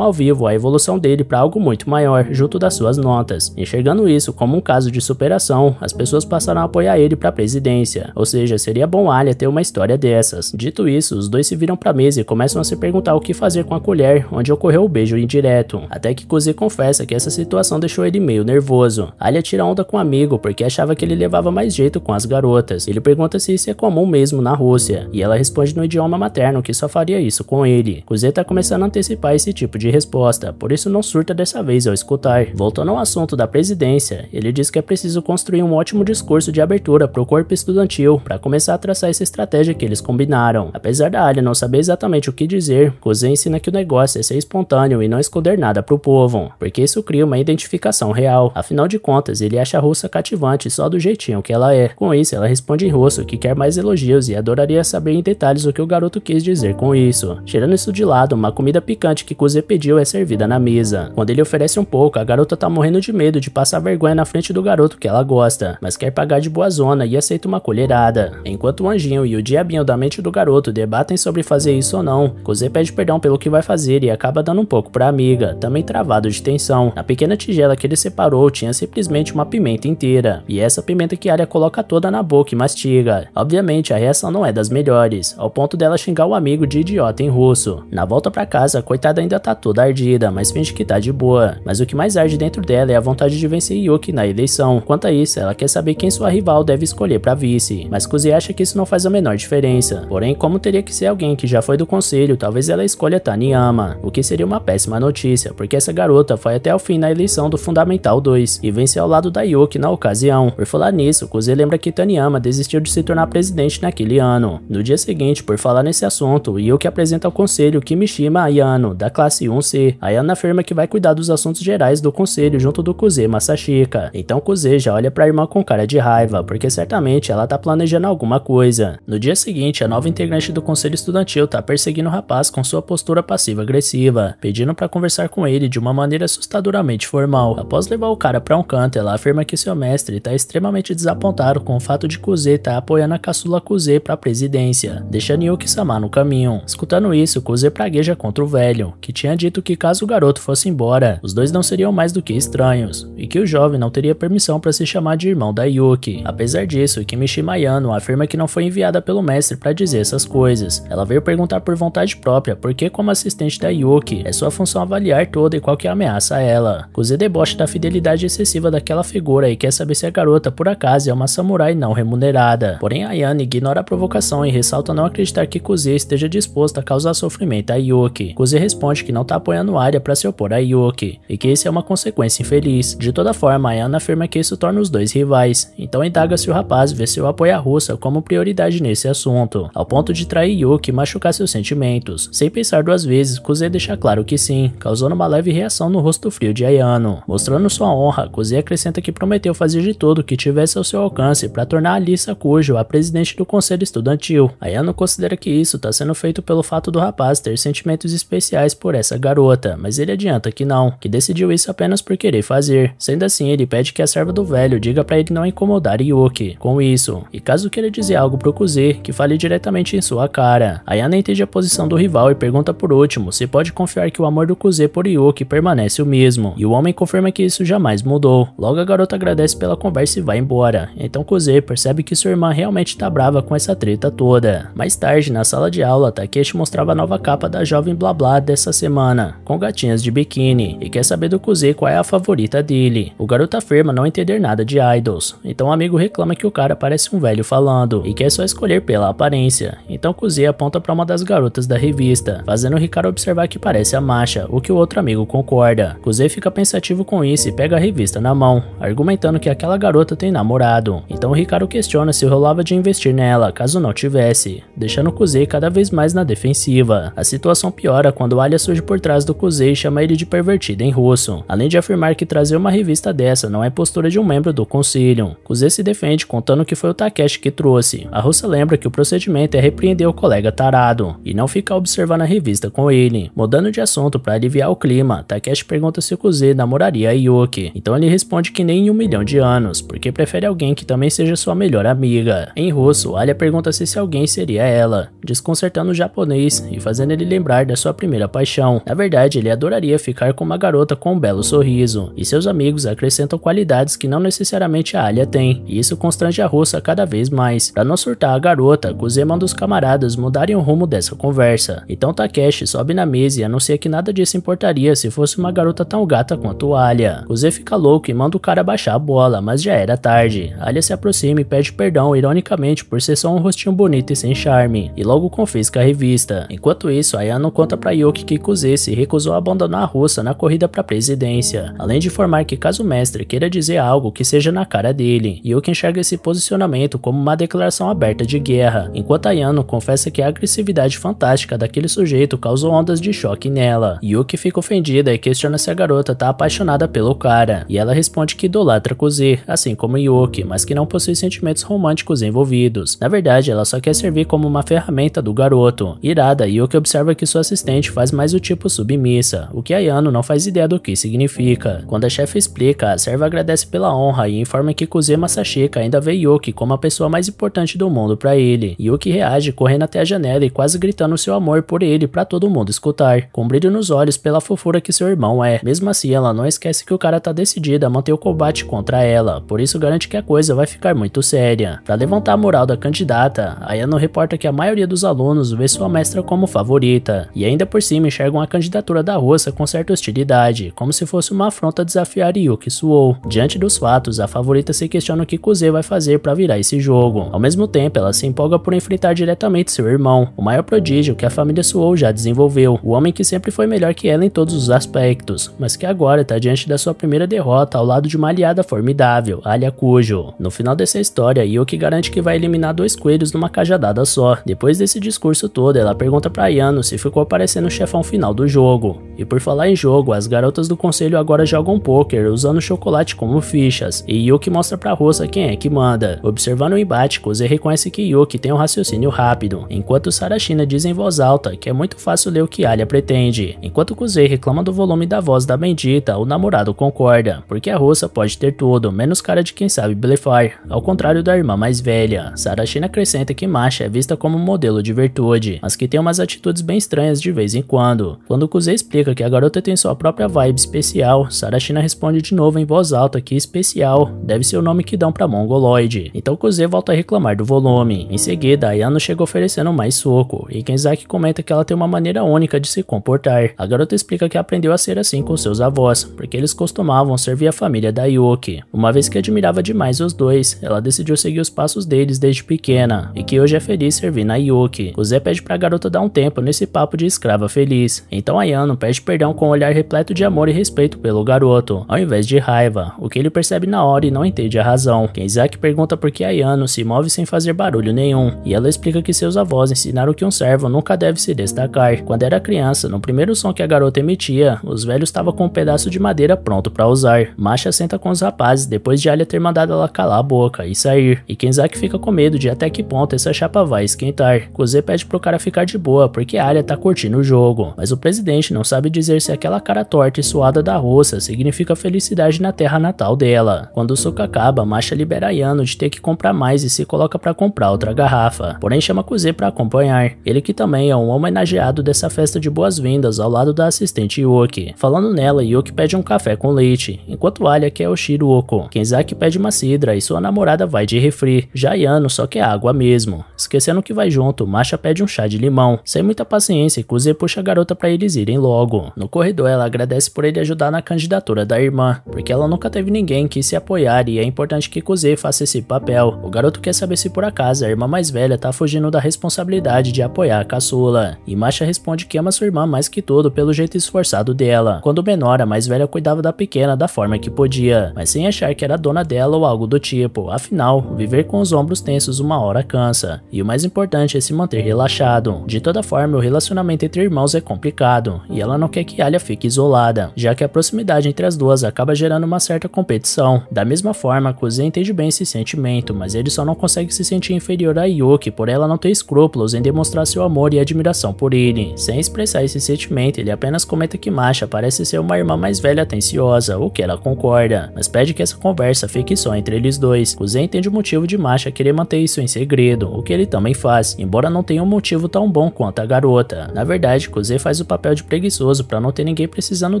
ao vivo a evolução dele para algo muito maior, junto das suas notas. Enxergando isso como um caso de superação, as pessoas passaram a apoiar ele para a presidência, ou seja, seria bom Alia ter uma história dessas. Dito isso, os dois se viram para a mesa e começam a se perguntar o que fazer com a colher, onde ocorreu o beijo indireto, até que Cozy confessa que essa situação deixou ele meio nervoso. Alia tira onda com o um amigo porque achava que ele levava mais jeito com as garotas. Ele pergunta se isso é comum mesmo na Rússia, e ela responde no idioma materno que que só faria isso com ele. Kuzê tá começando a antecipar esse tipo de resposta, por isso não surta dessa vez ao escutar. Voltando ao assunto da presidência, ele diz que é preciso construir um ótimo discurso de abertura para o corpo estudantil para começar a traçar essa estratégia que eles combinaram. Apesar da Alia não saber exatamente o que dizer, Kuzê ensina que o negócio é ser espontâneo e não esconder nada pro povo, porque isso cria uma identificação real. Afinal de contas, ele acha a russa cativante só do jeitinho que ela é. Com isso, ela responde em russo que quer mais elogios e adoraria saber em detalhes o que o garoto quis dizer dizer com isso. tirando isso de lado, uma comida picante que Kuze pediu é servida na mesa. Quando ele oferece um pouco, a garota tá morrendo de medo de passar vergonha na frente do garoto que ela gosta, mas quer pagar de boa zona e aceita uma colherada. Enquanto o anjinho e o diabinho da mente do garoto debatem sobre fazer isso ou não, Kuze pede perdão pelo que vai fazer e acaba dando um pouco pra amiga, também travado de tensão. Na pequena tigela que ele separou tinha simplesmente uma pimenta inteira, e essa pimenta que Arya coloca toda na boca e mastiga. Obviamente, a reação não é das melhores, ao ponto dela xingar o amigo amigo de idiota em russo. Na volta pra casa, a coitada ainda tá toda ardida, mas finge que tá de boa. Mas o que mais arde dentro dela é a vontade de vencer Yuki na eleição. Quanto a isso, ela quer saber quem sua rival deve escolher para vice, mas Kuzi acha que isso não faz a menor diferença. Porém, como teria que ser alguém que já foi do conselho, talvez ela escolha Taniyama, o que seria uma péssima notícia, porque essa garota foi até o fim na eleição do Fundamental 2 e venceu ao lado da Yuki na ocasião. Por falar nisso, Kuzi lembra que Taniyama desistiu de se tornar presidente naquele ano. No dia seguinte, por falar nesse assunto, assunto e o que apresenta ao conselho Kimishima Ayano, da classe 1C. Ayano afirma que vai cuidar dos assuntos gerais do conselho junto do Kuze Masashika. Então Kuze já olha pra irmã com cara de raiva, porque certamente ela tá planejando alguma coisa. No dia seguinte, a nova integrante do conselho estudantil tá perseguindo o rapaz com sua postura passiva-agressiva, pedindo para conversar com ele de uma maneira assustadoramente formal. Após levar o cara para um canto, ela afirma que seu mestre está extremamente desapontado com o fato de Kuze estar tá apoiando a caçula Kuze para a presidência, deixando Yuki-sama no canto caminho. Escutando isso, Kuze pragueja contra o velho, que tinha dito que caso o garoto fosse embora, os dois não seriam mais do que estranhos, e que o jovem não teria permissão para se chamar de irmão da Yuki. Apesar disso, Kimishi Mayano afirma que não foi enviada pelo mestre para dizer essas coisas. Ela veio perguntar por vontade própria, porque como assistente da Yuki, é sua função avaliar toda e qualquer ameaça a ela. Kuze deboche da fidelidade excessiva daquela figura e quer saber se a garota por acaso é uma samurai não remunerada. Porém, Ayane ignora a provocação e ressalta não acreditar que Kuze esteja disposto a causar sofrimento a Yuki. Kuzi responde que não está apoiando Arya para se opor a Yuki, e que isso é uma consequência infeliz. De toda forma, Ayana afirma que isso torna os dois rivais, então indaga se o rapaz vê seu apoio à russa como prioridade nesse assunto, ao ponto de trair Yuki e machucar seus sentimentos. Sem pensar duas vezes, Kuzi deixa claro que sim, causando uma leve reação no rosto frio de Ayano. Mostrando sua honra, Kuzi acrescenta que prometeu fazer de tudo que tivesse ao seu alcance para tornar Alissa Cujo a presidente do conselho estudantil. Ayano considera que isso está sendo feito pelo fato do rapaz ter sentimentos especiais por essa garota, mas ele adianta que não, que decidiu isso apenas por querer fazer. Sendo assim, ele pede que a serva do velho diga para ele não incomodar Yuki com isso, e caso queira dizer algo pro Kuze, que fale diretamente em sua cara. Ayana entende a posição do rival e pergunta por último se pode confiar que o amor do Kuze por Yuki permanece o mesmo, e o homem confirma que isso jamais mudou. Logo a garota agradece pela conversa e vai embora, então Kuze percebe que sua irmã realmente tá brava com essa treta toda. Mais tarde, na sala de aula, aula, Takeshi mostrava a nova capa da jovem Blá Blá dessa semana, com gatinhas de biquíni, e quer saber do Kuze qual é a favorita dele. O garoto afirma não entender nada de idols, então o amigo reclama que o cara parece um velho falando, e quer só escolher pela aparência. Então Kuze aponta para uma das garotas da revista, fazendo Ricardo observar que parece a Masha, o que o outro amigo concorda. Kuze fica pensativo com isso e pega a revista na mão, argumentando que aquela garota tem namorado. Então Ricardo questiona se rolava de investir nela, caso não tivesse, deixando Kuze cada vez vez mais na defensiva. A situação piora quando Alia surge por trás do Kuzei e chama ele de pervertido em russo, além de afirmar que trazer uma revista dessa não é postura de um membro do conselho. Kuzei se defende contando que foi o Takeshi que trouxe. A russa lembra que o procedimento é repreender o colega tarado e não ficar observando a revista com ele. Mudando de assunto para aliviar o clima, Takeshi pergunta se o Kuzei namoraria a Yuki. Então ele responde que nem em um milhão de anos, porque prefere alguém que também seja sua melhor amiga. Em russo, Alia pergunta se, se alguém seria ela. Desconcertado acertando o japonês e fazendo ele lembrar da sua primeira paixão. Na verdade, ele adoraria ficar com uma garota com um belo sorriso, e seus amigos acrescentam qualidades que não necessariamente a Alia tem, e isso constrange a russa cada vez mais. Para não surtar a garota, Kuzé manda os camaradas mudarem o rumo dessa conversa. Então Takeshi sobe na mesa e anuncia que nada disso importaria se fosse uma garota tão gata quanto Alia. Kuzé fica louco e manda o cara baixar a bola, mas já era tarde. Alia se aproxima e pede perdão, ironicamente, por ser só um rostinho bonito e sem charme, e logo confessa fez com a revista. Enquanto isso, Ayano conta para Yuki que Kuze se recusou a abandonar a russa na corrida para a presidência, além de informar que caso o mestre queira dizer algo que seja na cara dele, Yuki enxerga esse posicionamento como uma declaração aberta de guerra, enquanto Ayano confessa que a agressividade fantástica daquele sujeito causou ondas de choque nela. Yuki fica ofendida e questiona se a garota tá apaixonada pelo cara, e ela responde que idolatra Kuze, assim como Yuki, mas que não possui sentimentos românticos envolvidos. Na verdade, ela só quer servir como uma ferramenta do garoto garoto. Irada, Yuki observa que sua assistente faz mais o tipo submissa, o que Ayano não faz ideia do que significa. Quando a chefe explica, a serva agradece pela honra e informa que Kuze Masashika ainda vê Yuki como a pessoa mais importante do mundo para ele. Yuki reage correndo até a janela e quase gritando seu amor por ele para todo mundo escutar, com brilho nos olhos pela fofura que seu irmão é. Mesmo assim, ela não esquece que o cara tá decidida a manter o combate contra ela, por isso garante que a coisa vai ficar muito séria. Para levantar a moral da candidata, Ayano reporta que a maioria dos alunos alunos vê sua mestra como favorita, e ainda por cima enxergam a candidatura da russa com certa hostilidade, como se fosse uma afronta desafiar Yuki Suou. Diante dos fatos, a favorita se questiona o que Kuze vai fazer para virar esse jogo. Ao mesmo tempo, ela se empolga por enfrentar diretamente seu irmão, o maior prodígio que a família Suou já desenvolveu, o homem que sempre foi melhor que ela em todos os aspectos, mas que agora está diante da sua primeira derrota ao lado de uma aliada formidável, Alia Kujo. No final dessa história, Yuki garante que vai eliminar dois coelhos numa cajadada só. Depois desse discurso, discurso todo, ela pergunta para Yano se ficou parecendo o chefão final do jogo. E por falar em jogo, as garotas do conselho agora jogam poker usando chocolate como fichas, e Yuki mostra pra Rosa quem é que manda. Observando o embate, Kuzey reconhece que Yuki tem um raciocínio rápido, enquanto Sarashina diz em voz alta que é muito fácil ler o que Alia pretende. Enquanto Kuzey reclama do volume da voz da bendita, o namorado concorda, porque a Rosa pode ter tudo, menos cara de quem sabe blefar, ao contrário da irmã mais velha. Sarashina acrescenta que Masha é vista como um modelo divertido virtude, mas que tem umas atitudes bem estranhas de vez em quando. Quando Kusei explica que a garota tem sua própria vibe especial, Sarashina responde de novo em voz alta que especial deve ser o nome que dão pra mongoloide. Então Kusei volta a reclamar do volume. Em seguida, Ayano chega oferecendo mais soco, e Kenzaki comenta que ela tem uma maneira única de se comportar. A garota explica que aprendeu a ser assim com seus avós, porque eles costumavam servir a família da Yuki. Uma vez que admirava demais os dois, ela decidiu seguir os passos deles desde pequena, e que hoje é feliz servir na Yuki. O Zé pede pra garota dar um tempo nesse papo de escrava feliz, então Ayano pede perdão com um olhar repleto de amor e respeito pelo garoto, ao invés de raiva, o que ele percebe na hora e não entende a razão. Kenzaki pergunta por que Ayano se move sem fazer barulho nenhum, e ela explica que seus avós ensinaram que um servo nunca deve se destacar. Quando era criança, no primeiro som que a garota emitia, os velhos estavam com um pedaço de madeira pronto para usar. Masha senta com os rapazes depois de Alia ter mandado ela calar a boca e sair, e Kenzaki fica com medo de até que ponto essa chapa vai esquentar. Kuze pede pro cara ficar de boa, porque a Arya tá curtindo o jogo. Mas o presidente não sabe dizer se aquela cara torta e suada da russa significa felicidade na terra natal dela. Quando o suco acaba, Masha libera Yano de ter que comprar mais e se coloca para comprar outra garrafa. Porém chama Kuzê para acompanhar. Ele que também é um homenageado dessa festa de boas-vindas ao lado da assistente Yuki. Falando nela, Yuki pede um café com leite, enquanto Alia quer o Shiruoko. Kenzaki pede uma cidra e sua namorada vai de refri. Já Yano só quer água mesmo. Esquecendo que vai junto, Masha pede um chá de limão. Sem muita paciência, Kuze puxa a garota para eles irem logo. No corredor, ela agradece por ele ajudar na candidatura da irmã, porque ela nunca teve ninguém que se apoiar e é importante que Kuze faça esse papel. O garoto quer saber se por acaso a irmã mais velha tá fugindo da responsabilidade de apoiar a caçula. E Masha responde que ama sua irmã mais que tudo pelo jeito esforçado dela. Quando menor, a mais velha cuidava da pequena da forma que podia, mas sem achar que era dona dela ou algo do tipo. Afinal, viver com os ombros tensos uma hora cansa. E o mais importante é se manter relaxado. De toda forma, o relacionamento entre irmãos é complicado, e ela não quer que Alia fique isolada, já que a proximidade entre as duas acaba gerando uma certa competição. Da mesma forma, Kuzen entende bem esse sentimento, mas ele só não consegue se sentir inferior a Yuki por ela não ter escrúpulos em demonstrar seu amor e admiração por ele. Sem expressar esse sentimento, ele apenas comenta que Masha parece ser uma irmã mais velha atenciosa, o que ela concorda, mas pede que essa conversa fique só entre eles dois. Kuzen entende o motivo de Masha querer manter isso em segredo, o que ele também faz, embora não tenha um motivo tão bom quanto a garota. Na verdade, Kuzê faz o papel de preguiçoso para não ter ninguém precisando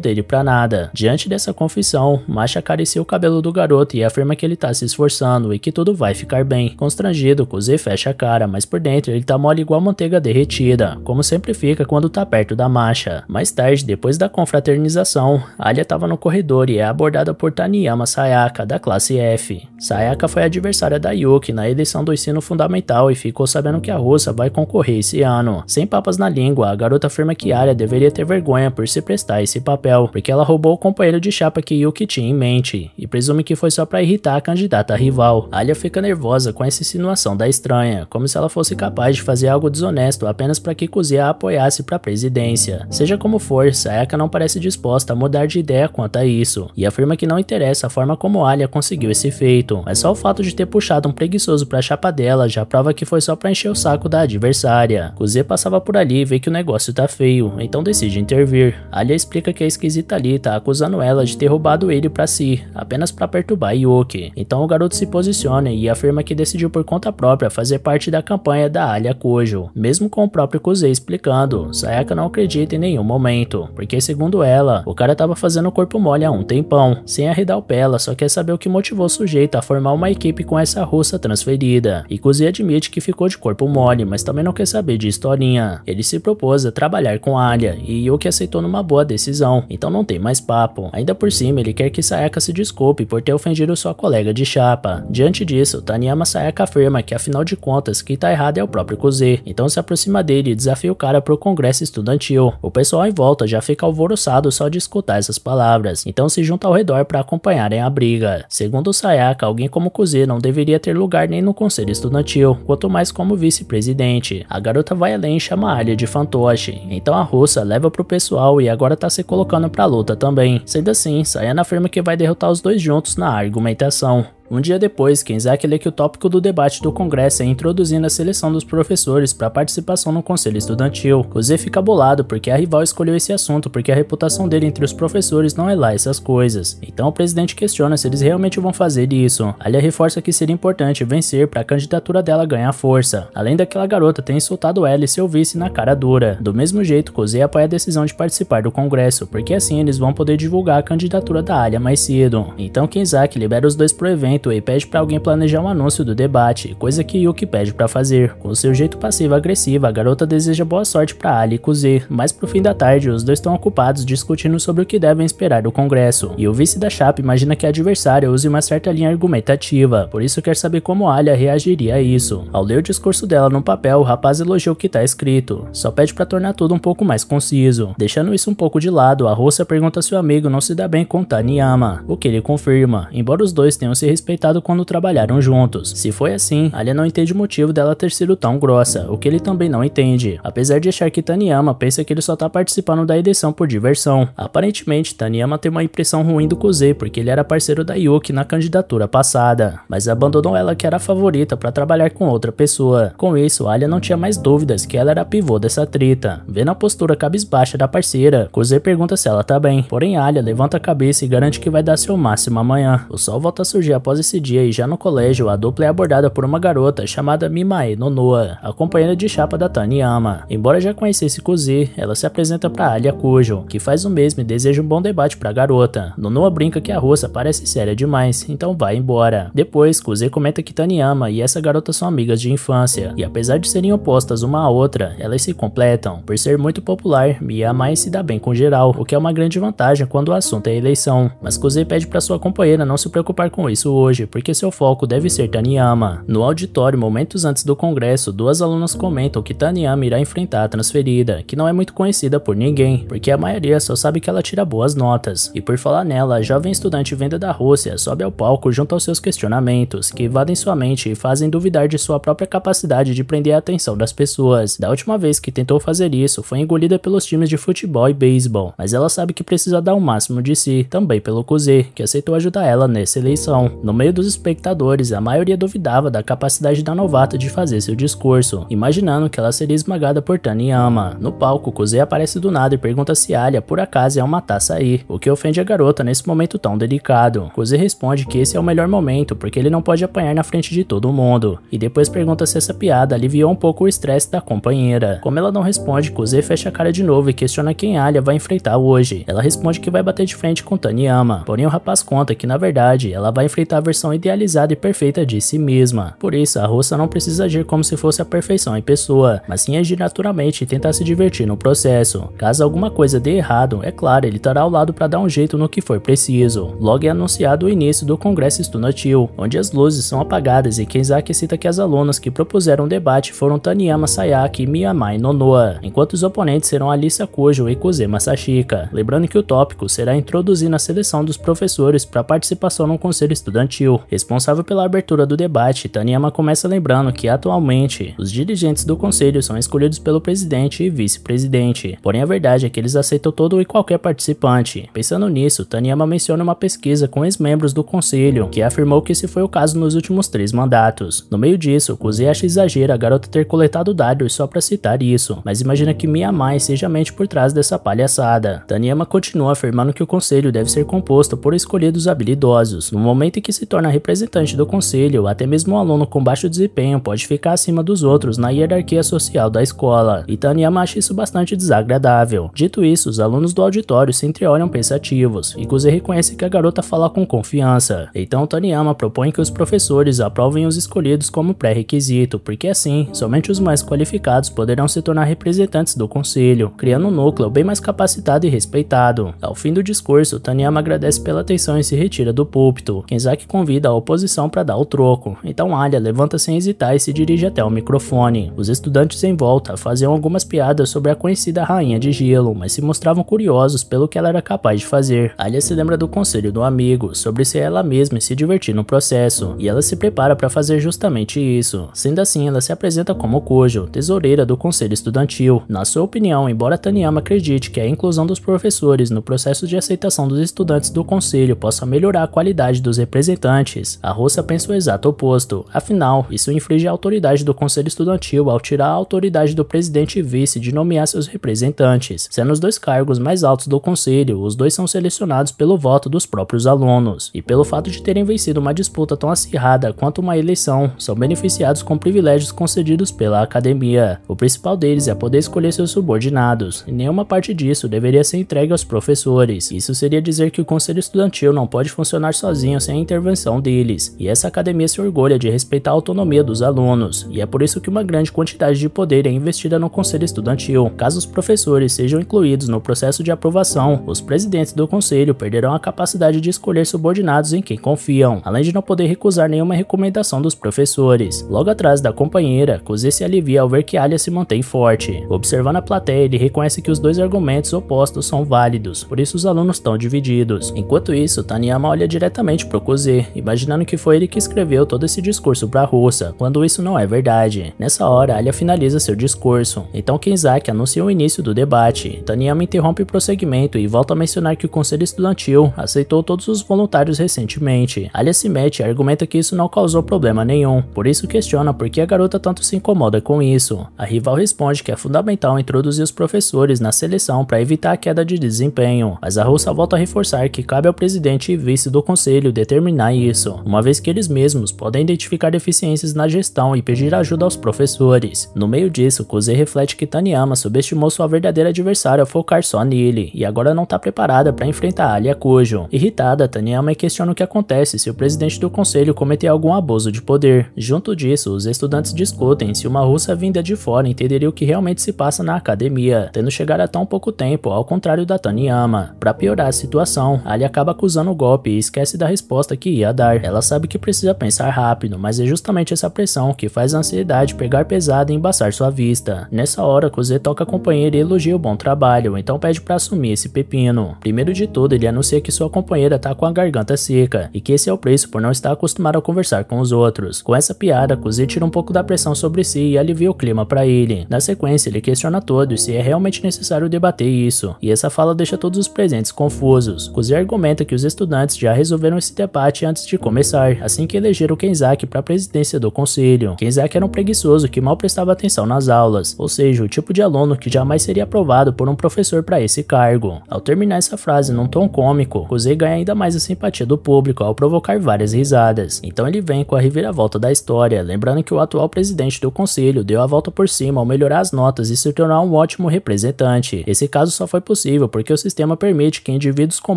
dele para nada. Diante dessa confissão, Masha acaricia o cabelo do garoto e afirma que ele tá se esforçando e que tudo vai ficar bem. Constrangido, Kuzê fecha a cara, mas por dentro ele tá mole igual manteiga derretida, como sempre fica quando tá perto da Masha. Mais tarde, depois da confraternização, Alia tava no corredor e é abordada por Taniyama Sayaka, da classe F. Sayaka foi adversária da Yuki na eleição do ensino fundamental e ficou sabendo que a russa vai concorrer ocorrer esse ano. Sem papas na língua, a garota afirma que Arya deveria ter vergonha por se prestar esse papel, porque ela roubou o companheiro de chapa que Yuki tinha em mente, e presume que foi só para irritar a candidata rival. Arya fica nervosa com essa insinuação da estranha, como se ela fosse capaz de fazer algo desonesto apenas para que Kuzia a apoiasse para a presidência. Seja como for, Sayaka não parece disposta a mudar de ideia quanto a isso, e afirma que não interessa a forma como Arya conseguiu esse feito, mas é só o fato de ter puxado um preguiçoso para a chapa dela já prova que foi só para encher o saco da adversária adversária. Kuze passava por ali e vê que o negócio tá feio, então decide intervir. Alia explica que a é esquisita ali tá acusando ela de ter roubado ele pra si, apenas pra perturbar Yuki. Então o garoto se posiciona e afirma que decidiu por conta própria fazer parte da campanha da Alia Kojo, mesmo com o próprio Kuze explicando. Sayaka não acredita em nenhum momento, porque segundo ela, o cara tava fazendo corpo mole há um tempão, sem arredar o pé, ela só quer saber o que motivou o sujeito a formar uma equipe com essa russa transferida. E Kuze admite que ficou de corpo mole, mas também também não quer saber de historinha. Ele se propôs a trabalhar com a área e Yuki aceitou numa boa decisão, então não tem mais papo. Ainda por cima, ele quer que Sayaka se desculpe por ter ofendido sua colega de chapa. Diante disso, Taniyama Sayaka afirma que afinal de contas, quem tá errado é o próprio Kuze, então se aproxima dele e desafia o cara pro congresso estudantil. O pessoal em volta já fica alvoroçado só de escutar essas palavras, então se junta ao redor para acompanharem a briga. Segundo Sayaka, alguém como Kuze não deveria ter lugar nem no conselho estudantil, quanto mais como vice-presidente a garota vai além e chama a Arya de fantoche, então a russa leva pro pessoal e agora tá se colocando pra luta também. Sendo assim, Sayana afirma que vai derrotar os dois juntos na argumentação. Um dia depois, Kenzaki lê que o tópico do debate do Congresso é introduzindo a seleção dos professores para participação no Conselho Estudantil. Cosê fica bolado porque a rival escolheu esse assunto porque a reputação dele entre os professores não é lá essas coisas. Então o presidente questiona se eles realmente vão fazer isso. Alia reforça que seria importante vencer para a candidatura dela ganhar força, além daquela garota ter insultado ela e seu vice na cara dura. Do mesmo jeito, Cosê apoia a decisão de participar do Congresso, porque assim eles vão poder divulgar a candidatura da Alia mais cedo. Então Kenzaki libera os dois pro evento momento, pede para alguém planejar um anúncio do debate, coisa que Yuki pede para fazer. Com seu jeito passivo-agressivo, a garota deseja boa sorte para Ali e Kuze, mas pro fim da tarde, os dois estão ocupados discutindo sobre o que devem esperar do congresso, e o vice da chapa imagina que a adversária use uma certa linha argumentativa, por isso quer saber como Alia reagiria a isso. Ao ler o discurso dela no papel, o rapaz elogia o que está escrito, só pede para tornar tudo um pouco mais conciso. Deixando isso um pouco de lado, a russa pergunta se o amigo não se dá bem com Taniyama, o que ele confirma, embora os dois tenham se respeitado respeitado quando trabalharam juntos. Se foi assim, Alia não entende o motivo dela ter sido tão grossa, o que ele também não entende. Apesar de achar que Taniyama pensa que ele só tá participando da edição por diversão. Aparentemente, Taniyama tem uma impressão ruim do Kuzei, porque ele era parceiro da Yuki na candidatura passada, mas abandonou ela que era a favorita para trabalhar com outra pessoa. Com isso, Alia não tinha mais dúvidas que ela era a pivô dessa treta. Vendo a postura cabisbaixa da parceira, Kuzei pergunta se ela tá bem, porém Alia levanta a cabeça e garante que vai dar seu máximo amanhã. O sol volta a surgir após esse dia e já no colégio, a dupla é abordada por uma garota chamada Mimae Nonoa, a companheira de chapa da Taniyama. Embora já conhecesse Kuzi, ela se apresenta para Alia Kujo, que faz o mesmo e deseja um bom debate para a garota. Nonoa brinca que a russa parece séria demais, então vai embora. Depois, Kuzi comenta que Taniyama e essa garota são amigas de infância, e apesar de serem opostas uma à outra, elas se completam. Por ser muito popular, Miyamae se dá bem com geral, o que é uma grande vantagem quando o assunto é eleição. Mas Kuzi pede para sua companheira não se preocupar com isso hoje, porque seu foco deve ser Taniyama. No auditório, momentos antes do congresso, duas alunas comentam que Taniyama irá enfrentar a transferida, que não é muito conhecida por ninguém, porque a maioria só sabe que ela tira boas notas. E por falar nela, a jovem estudante vinda da Rússia sobe ao palco junto aos seus questionamentos, que evadem sua mente e fazem duvidar de sua própria capacidade de prender a atenção das pessoas. Da última vez que tentou fazer isso, foi engolida pelos times de futebol e beisebol, mas ela sabe que precisa dar o máximo de si, também pelo Kuzi, que aceitou ajudar ela nessa eleição. No meio dos espectadores, a maioria duvidava da capacidade da novata de fazer seu discurso, imaginando que ela seria esmagada por Taniyama. No palco, Kuzei aparece do nada e pergunta se Alia por acaso é uma taça aí, o que ofende a garota nesse momento tão delicado. Kuzei responde que esse é o melhor momento, porque ele não pode apanhar na frente de todo mundo, e depois pergunta se essa piada aliviou um pouco o estresse da companheira. Como ela não responde, Kuzei fecha a cara de novo e questiona quem Alia vai enfrentar hoje. Ela responde que vai bater de frente com Taniyama, porém o rapaz conta que na verdade ela vai enfrentar a versão idealizada e perfeita de si mesma. Por isso, a russa não precisa agir como se fosse a perfeição em pessoa, mas sim agir naturalmente e tentar se divertir no processo. Caso alguma coisa dê errado, é claro, ele estará ao lado para dar um jeito no que for preciso. Logo é anunciado o início do congresso estudantil, onde as luzes são apagadas e Kenzaki cita que as alunas que propuseram o debate foram Taniyama Sayaki, Miyamai Nonoa, enquanto os oponentes serão Alissa Kojo e Kozema Sashika. Lembrando que o tópico será introduzir na seleção dos professores para participação no conselho estudantil Responsável pela abertura do debate, Taniyama começa lembrando que atualmente os dirigentes do conselho são escolhidos pelo presidente e vice-presidente, porém a verdade é que eles aceitam todo e qualquer participante. Pensando nisso, Taniyama menciona uma pesquisa com ex-membros do conselho, que afirmou que esse foi o caso nos últimos três mandatos. No meio disso, acha exagero a garota ter coletado dados só para citar isso, mas imagina que Miyamai seja mente por trás dessa palhaçada. Taniyama continua afirmando que o conselho deve ser composto por escolhidos habilidosos. No momento em que se torna representante do conselho, até mesmo um aluno com baixo desempenho pode ficar acima dos outros na hierarquia social da escola, e Taniyama acha isso bastante desagradável. Dito isso, os alunos do auditório se entreolham pensativos, e Kuze reconhece que a garota fala com confiança. Então Taniyama propõe que os professores aprovem os escolhidos como pré-requisito, porque assim, somente os mais qualificados poderão se tornar representantes do conselho, criando um núcleo bem mais capacitado e respeitado. Ao fim do discurso, Taniyama agradece pela atenção e se retira do púlpito. Kenzaki convida a oposição para dar o troco. Então Alia levanta sem hesitar e se dirige até o microfone. Os estudantes em volta faziam algumas piadas sobre a conhecida rainha de gelo, mas se mostravam curiosos pelo que ela era capaz de fazer. Alia se lembra do conselho do amigo sobre ser ela mesma e se divertir no processo, e ela se prepara para fazer justamente isso. Sendo assim, ela se apresenta como Kojo, tesoureira do conselho estudantil. Na sua opinião, embora Taniyama acredite que a inclusão dos professores no processo de aceitação dos estudantes do conselho possa melhorar a qualidade dos representantes representantes. A Rússia pensa o exato oposto, afinal, isso infringe a autoridade do Conselho Estudantil ao tirar a autoridade do presidente e vice de nomear seus representantes. Sendo os dois cargos mais altos do Conselho, os dois são selecionados pelo voto dos próprios alunos, e pelo fato de terem vencido uma disputa tão acirrada quanto uma eleição, são beneficiados com privilégios concedidos pela academia. O principal deles é poder escolher seus subordinados, e nenhuma parte disso deveria ser entregue aos professores. Isso seria dizer que o Conselho Estudantil não pode funcionar sozinho sem a intervenção intervenção deles, e essa academia se orgulha de respeitar a autonomia dos alunos, e é por isso que uma grande quantidade de poder é investida no conselho estudantil. Caso os professores sejam incluídos no processo de aprovação, os presidentes do conselho perderão a capacidade de escolher subordinados em quem confiam, além de não poder recusar nenhuma recomendação dos professores. Logo atrás da companheira, Cosê se alivia ao ver que Alia se mantém forte. Observando a plateia, ele reconhece que os dois argumentos opostos são válidos, por isso os alunos estão divididos. Enquanto isso, Taniyama olha diretamente para Cosê fazer, imaginando que foi ele que escreveu todo esse discurso para a russa, quando isso não é verdade. Nessa hora, Alia finaliza seu discurso, então Kenzaki anuncia o início do debate. Taniyama interrompe o prosseguimento e volta a mencionar que o conselho estudantil aceitou todos os voluntários recentemente. Alia se mete e argumenta que isso não causou problema nenhum, por isso questiona por que a garota tanto se incomoda com isso. A rival responde que é fundamental introduzir os professores na seleção para evitar a queda de desempenho, mas a russa volta a reforçar que cabe ao presidente e vice do conselho determinar isso, uma vez que eles mesmos podem identificar deficiências na gestão e pedir ajuda aos professores. No meio disso, Kusei reflete que Taniyama subestimou sua verdadeira adversária ao focar só nele, e agora não está preparada para enfrentar Alia Kujo. Irritada, Taniyama questiona o que acontece se o presidente do conselho cometer algum abuso de poder. Junto disso, os estudantes discutem se uma russa vinda de fora entenderia o que realmente se passa na academia, tendo chegado há tão pouco tempo, ao contrário da Taniyama. Para piorar a situação, Ali acaba acusando o golpe e esquece da resposta que que ia dar. Ela sabe que precisa pensar rápido, mas é justamente essa pressão que faz a ansiedade pegar pesada e embaçar sua vista. Nessa hora, Cosé toca a companheira e elogia o bom trabalho, então pede para assumir esse pepino. Primeiro de tudo, ele anuncia que sua companheira tá com a garganta seca e que esse é o preço por não estar acostumado a conversar com os outros. Com essa piada, Cosé tira um pouco da pressão sobre si e alivia o clima para ele. Na sequência, ele questiona todos se é realmente necessário debater isso, e essa fala deixa todos os presentes confusos. Cosé argumenta que os estudantes já resolveram esse debate debate antes de começar, assim que elegeram Kenzaki para a presidência do conselho. Kenzaki era um preguiçoso que mal prestava atenção nas aulas, ou seja, o tipo de aluno que jamais seria aprovado por um professor para esse cargo. Ao terminar essa frase num tom cômico, Kusei ganha ainda mais a simpatia do público ao provocar várias risadas. Então ele vem com a reviravolta da história, lembrando que o atual presidente do conselho deu a volta por cima ao melhorar as notas e se tornar um ótimo representante. Esse caso só foi possível porque o sistema permite que indivíduos com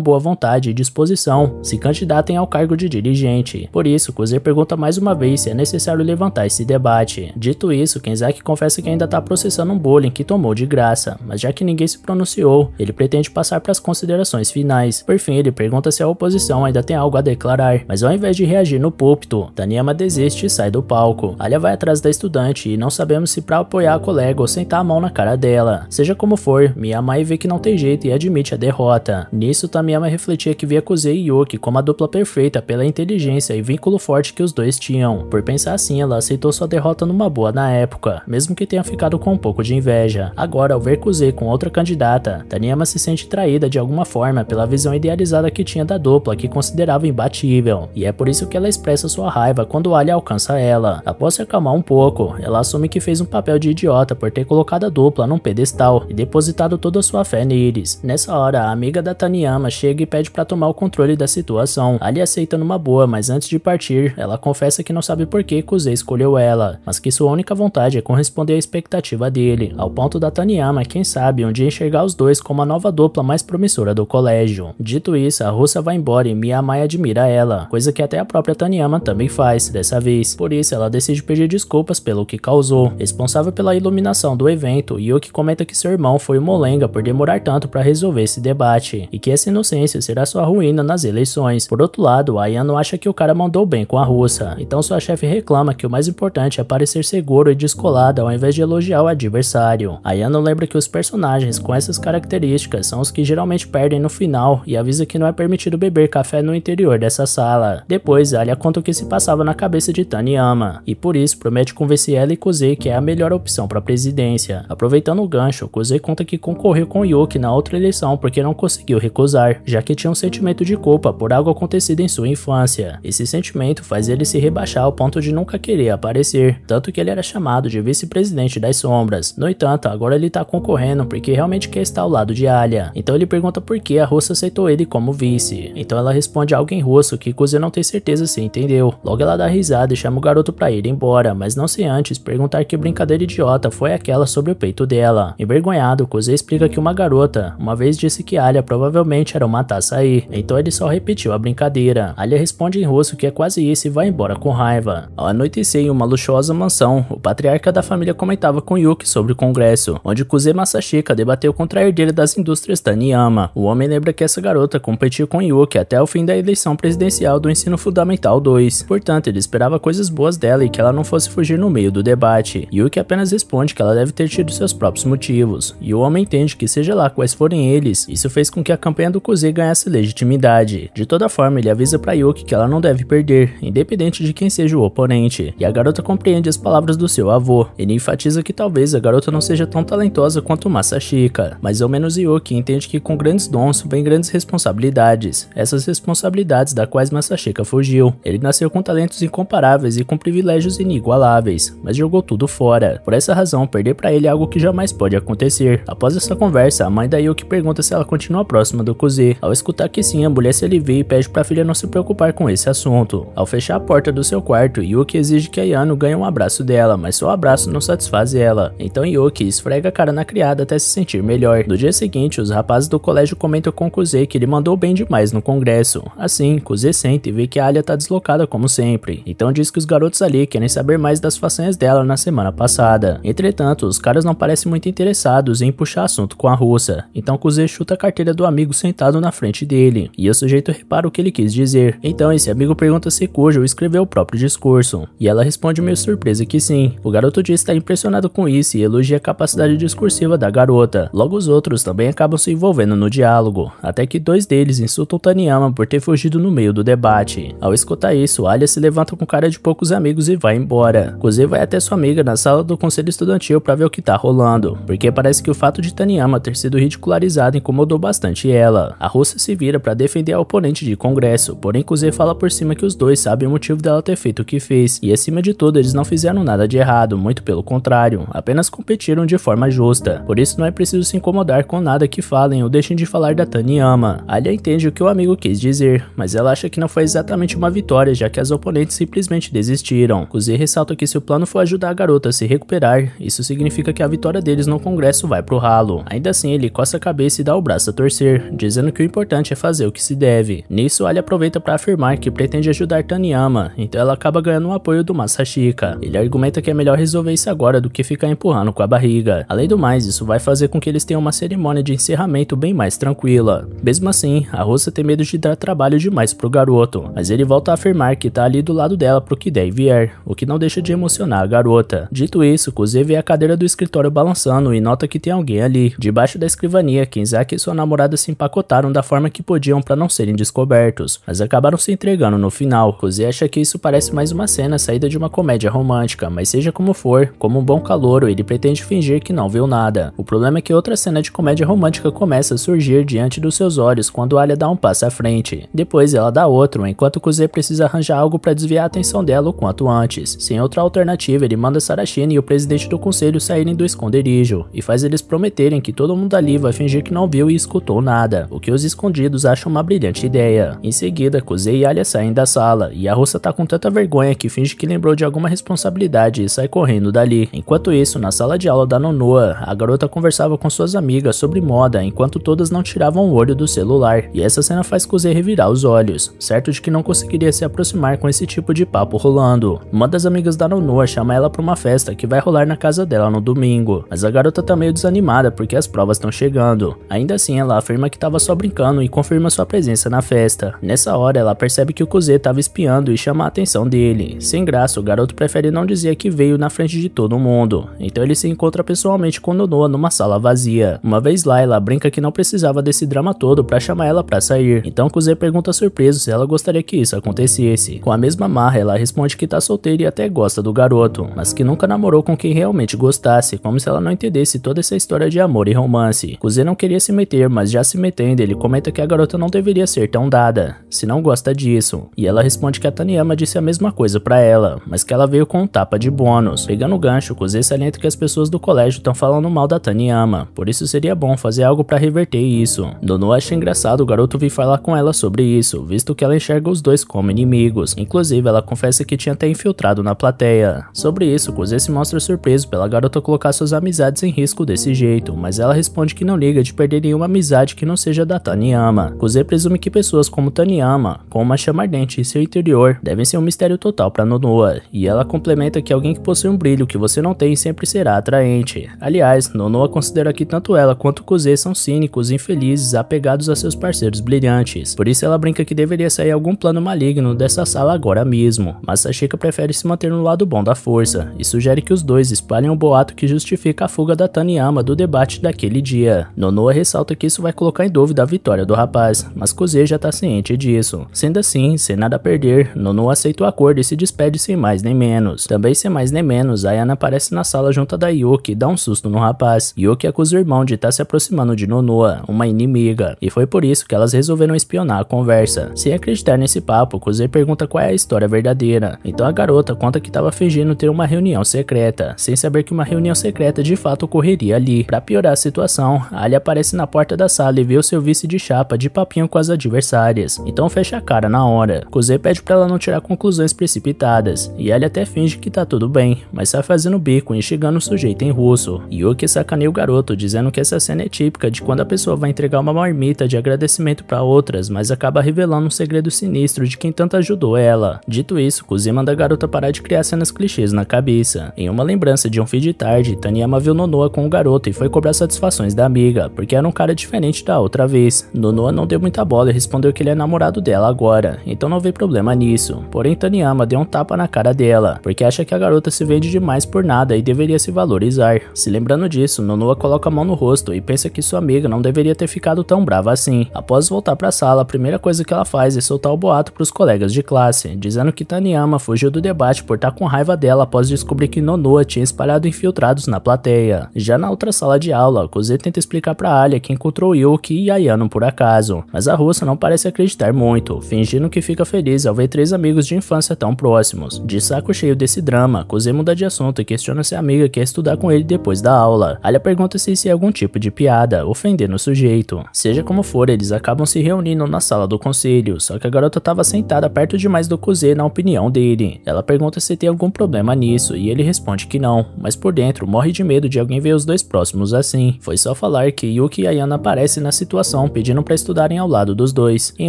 boa vontade e disposição se candidatem ao cargo cargo de dirigente. Por isso, Kuzer pergunta mais uma vez se é necessário levantar esse debate. Dito isso, Kenzaki confessa que ainda está processando um bullying que tomou de graça, mas já que ninguém se pronunciou, ele pretende passar para as considerações finais. Por fim, ele pergunta se a oposição ainda tem algo a declarar, mas ao invés de reagir no púlpito, Taniyama desiste e sai do palco. Alia vai atrás da estudante e não sabemos se para apoiar a colega ou sentar a mão na cara dela. Seja como for, Miyamai vê que não tem jeito e admite a derrota. Nisso, Tamiyama refletia que via Kuzei e Yuki como a dupla perfeita pela inteligência e vínculo forte que os dois tinham. Por pensar assim, ela aceitou sua derrota numa boa na época, mesmo que tenha ficado com um pouco de inveja. Agora, ao ver Kuze com outra candidata, Taniyama se sente traída de alguma forma pela visão idealizada que tinha da dupla, que considerava imbatível. E é por isso que ela expressa sua raiva quando Ali alcança ela. Após se acalmar um pouco, ela assume que fez um papel de idiota por ter colocado a dupla num pedestal e depositado toda sua fé neles. Nessa hora, a amiga da Taniyama chega e pede para tomar o controle da situação. Ali aceita aceita numa boa, mas antes de partir, ela confessa que não sabe por que Kuze escolheu ela, mas que sua única vontade é corresponder à expectativa dele, ao ponto da Taniyama, quem sabe, um dia enxergar os dois como a nova dupla mais promissora do colégio. Dito isso, a russa vai embora e Miyamai admira ela, coisa que até a própria Taniyama também faz, dessa vez. Por isso, ela decide pedir desculpas pelo que causou. Responsável pela iluminação do evento, Yuki comenta que seu irmão foi o molenga por demorar tanto para resolver esse debate, e que essa inocência será sua ruína nas eleições. Por outro lado, havaiano acha que o cara mandou bem com a russa, então sua chefe reclama que o mais importante é parecer seguro e descolado ao invés de elogiar o adversário. Ayano lembra que os personagens com essas características são os que geralmente perdem no final e avisa que não é permitido beber café no interior dessa sala. Depois, Alia conta o que se passava na cabeça de Taniyama, e por isso promete convencer ela e Kuzei que é a melhor opção para a presidência. Aproveitando o gancho, Kuzei conta que concorreu com Yuki na outra eleição porque não conseguiu recusar, já que tinha um sentimento de culpa por algo acontecido em sua infância. Esse sentimento faz ele se rebaixar ao ponto de nunca querer aparecer, tanto que ele era chamado de vice-presidente das sombras. No entanto, agora ele tá concorrendo porque realmente quer estar ao lado de Alia. Então ele pergunta por que a russa aceitou ele como vice. Então ela responde algo em russo que Kuzia não tem certeza se entendeu. Logo ela dá risada e chama o garoto pra ir embora, mas não sem antes perguntar que brincadeira idiota foi aquela sobre o peito dela. Envergonhado, Kuzia explica que uma garota uma vez disse que Alia provavelmente era uma taça aí, então ele só repetiu a brincadeira. Alia responde em russo que é quase isso e vai embora com raiva. Ao anoitecer em uma luxuosa mansão, o patriarca da família comentava com Yuki sobre o congresso, onde Kuze Masashika debateu contra a herdeira das indústrias Taniyama. O homem lembra que essa garota competiu com Yuki até o fim da eleição presidencial do ensino fundamental 2, portanto ele esperava coisas boas dela e que ela não fosse fugir no meio do debate. Yuki apenas responde que ela deve ter tido seus próprios motivos, e o homem entende que seja lá quais forem eles, isso fez com que a campanha do Kuze ganhasse legitimidade. De toda forma, ele avisa para Yuki que ela não deve perder, independente de quem seja o oponente, e a garota compreende as palavras do seu avô. Ele enfatiza que talvez a garota não seja tão talentosa quanto Masashika, mas ao menos Yuki entende que com grandes dons vem grandes responsabilidades, essas responsabilidades da quais Masashika fugiu. Ele nasceu com talentos incomparáveis e com privilégios inigualáveis, mas jogou tudo fora. Por essa razão, perder para ele é algo que jamais pode acontecer. Após essa conversa, a mãe da Yuki pergunta se ela continua próxima do Kuzi. Ao escutar que sim, a mulher se alivia e pede para a filha não se preocupar com esse assunto. Ao fechar a porta do seu quarto, Yuki exige que Ayano ganhe um abraço dela, mas seu abraço não satisfaz ela. Então Yuki esfrega a cara na criada até se sentir melhor. No dia seguinte, os rapazes do colégio comentam com Kuze que ele mandou bem demais no congresso. Assim, Kuze sente e vê que a Alia tá deslocada como sempre. Então diz que os garotos ali querem saber mais das façanhas dela na semana passada. Entretanto, os caras não parecem muito interessados em puxar assunto com a russa. Então Kuze chuta a carteira do amigo sentado na frente dele. E o sujeito repara o que ele quis dizer então esse amigo pergunta se Kojo escreveu o próprio discurso, e ela responde meio surpresa que sim. O garoto diz estar impressionado com isso e elogia a capacidade discursiva da garota. Logo os outros também acabam se envolvendo no diálogo, até que dois deles insultam Taniyama por ter fugido no meio do debate. Ao escutar isso, Alia se levanta com cara de poucos amigos e vai embora. Koze vai até sua amiga na sala do conselho estudantil para ver o que tá rolando, porque parece que o fato de Taniyama ter sido ridicularizado incomodou bastante ela. A russa se vira para defender a oponente de congresso, por Porém, Kuzey fala por cima que os dois sabem o motivo dela ter feito o que fez, e acima de tudo, eles não fizeram nada de errado, muito pelo contrário, apenas competiram de forma justa. Por isso, não é preciso se incomodar com nada que falem ou deixem de falar da Taniyama. Alia entende o que o amigo quis dizer, mas ela acha que não foi exatamente uma vitória, já que as oponentes simplesmente desistiram. Kuzey ressalta que se o plano for ajudar a garota a se recuperar, isso significa que a vitória deles no congresso vai pro ralo. Ainda assim, ele coça a cabeça e dá o braço a torcer, dizendo que o importante é fazer o que se deve. Nisso, Alia aproveita para afirmar que pretende ajudar Taniyama, então ela acaba ganhando o apoio do Masashika. Ele argumenta que é melhor resolver isso agora do que ficar empurrando com a barriga. Além do mais, isso vai fazer com que eles tenham uma cerimônia de encerramento bem mais tranquila. Mesmo assim, a Rosa tem medo de dar trabalho demais pro garoto, mas ele volta a afirmar que tá ali do lado dela pro que der e vier, o que não deixa de emocionar a garota. Dito isso, Kuze vê a cadeira do escritório balançando e nota que tem alguém ali. Debaixo da escrivania, Kinzaki e sua namorada se empacotaram da forma que podiam para não serem descobertos, mas a acabaram se entregando no final. Cozy acha que isso parece mais uma cena saída de uma comédia romântica, mas seja como for, como um bom calouro, ele pretende fingir que não viu nada. O problema é que outra cena de comédia romântica começa a surgir diante dos seus olhos quando Alia dá um passo à frente. Depois ela dá outro, enquanto Cozy precisa arranjar algo para desviar a atenção dela o quanto antes. Sem outra alternativa, ele manda Sarashine e o presidente do conselho saírem do esconderijo, e faz eles prometerem que todo mundo ali vai fingir que não viu e escutou nada, o que os escondidos acham uma brilhante ideia. Em seguida, Kozei e Alia saem da sala, e a russa tá com tanta vergonha que finge que lembrou de alguma responsabilidade e sai correndo dali. Enquanto isso, na sala de aula da Nonoa, a garota conversava com suas amigas sobre moda enquanto todas não tiravam o olho do celular, e essa cena faz Kozei revirar os olhos, certo de que não conseguiria se aproximar com esse tipo de papo rolando. Uma das amigas da Nonoa chama ela para uma festa que vai rolar na casa dela no domingo, mas a garota tá meio desanimada porque as provas estão chegando. Ainda assim, ela afirma que estava só brincando e confirma sua presença na festa. Nessa hora, hora, ela percebe que o Kuze estava espiando e chama a atenção dele. Sem graça, o garoto prefere não dizer que veio na frente de todo mundo, então ele se encontra pessoalmente com Nonoa numa sala vazia. Uma vez lá, ela brinca que não precisava desse drama todo para chamar ela para sair, então Kuze pergunta surpreso se ela gostaria que isso acontecesse. Com a mesma marra, ela responde que tá solteira e até gosta do garoto, mas que nunca namorou com quem realmente gostasse, como se ela não entendesse toda essa história de amor e romance. Kuze não queria se meter, mas já se metendo, ele comenta que a garota não deveria ser tão dada, senão não gosta disso. E ela responde que a Taniyama disse a mesma coisa para ela, mas que ela veio com um tapa de bônus, pegando o gancho com os excelentes que as pessoas do colégio estão falando mal da Taniyama, por isso seria bom fazer algo para reverter isso. Dono acha engraçado o garoto vir falar com ela sobre isso, visto que ela enxerga os dois como inimigos, inclusive ela confessa que tinha até infiltrado na plateia. Sobre isso, Kuzê se mostra surpreso pela garota colocar suas amizades em risco desse jeito, mas ela responde que não liga de perder nenhuma amizade que não seja da Taniyama. Kuzê presume que pessoas como Taniyama chama, com uma chama ardente em seu interior, devem ser um mistério total para Nonoa, e ela complementa que alguém que possui um brilho que você não tem sempre será atraente. Aliás, Nonoa considera que tanto ela quanto Kuze são cínicos, infelizes, apegados a seus parceiros brilhantes, por isso ela brinca que deveria sair algum plano maligno dessa sala agora mesmo, mas Sashika prefere se manter no lado bom da força, e sugere que os dois espalhem um boato que justifica a fuga da Taniyama do debate daquele dia. Nonoa ressalta que isso vai colocar em dúvida a vitória do rapaz, mas Kuze já está ciente disso isso. Sendo assim, sem nada a perder, Nono aceita o acordo e se despede sem mais nem menos. Também sem mais nem menos, Ayana aparece na sala junto da Yuki e dá um susto no rapaz. Yuki acusa o irmão de estar tá se aproximando de Nonoa, uma inimiga, e foi por isso que elas resolveram espionar a conversa. Sem acreditar nesse papo, Kuzei pergunta qual é a história verdadeira. Então a garota conta que estava fingindo ter uma reunião secreta, sem saber que uma reunião secreta de fato ocorreria ali. Para piorar a situação, Ali aparece na porta da sala e vê o seu vice de chapa de papinho com as adversárias. Então fecha fecha a cara na hora. Kuzê pede para ela não tirar conclusões precipitadas, e ele até finge que tá tudo bem, mas sai fazendo bico e enxergando o sujeito em russo. Yuki sacaneia o garoto, dizendo que essa cena é típica de quando a pessoa vai entregar uma marmita de agradecimento para outras, mas acaba revelando um segredo sinistro de quem tanto ajudou ela. Dito isso, Kuzê manda a garota parar de criar cenas clichês na cabeça. Em uma lembrança de um fim de tarde, Taniyama viu Nonoa com o garoto e foi cobrar satisfações da amiga, porque era um cara diferente da outra vez. Nonoa não deu muita bola e respondeu que ele é namorado dela dela agora, então não vê problema nisso. Porém, Taniyama deu um tapa na cara dela, porque acha que a garota se vende demais por nada e deveria se valorizar. Se lembrando disso, Nonoa coloca a mão no rosto e pensa que sua amiga não deveria ter ficado tão brava assim. Após voltar para a sala, a primeira coisa que ela faz é soltar o boato para os colegas de classe, dizendo que Taniyama fugiu do debate por estar tá com raiva dela após descobrir que Nonoa tinha espalhado infiltrados na plateia. Já na outra sala de aula, Kuzê tenta explicar para Alia que encontrou Yuki e Ayano por acaso, mas a russa não parece acreditar muito fingindo que fica feliz ao ver três amigos de infância tão próximos. De saco cheio desse drama, Kuzê muda de assunto e questiona se a amiga quer estudar com ele depois da aula. Alia pergunta se isso é algum tipo de piada, ofendendo o sujeito. Seja como for, eles acabam se reunindo na sala do conselho, só que a garota estava sentada perto demais do Kuzê na opinião dele. Ela pergunta se tem algum problema nisso e ele responde que não, mas por dentro morre de medo de alguém ver os dois próximos assim. Foi só falar que Yuki e Ayana aparecem na situação pedindo para estudarem ao lado dos dois. Em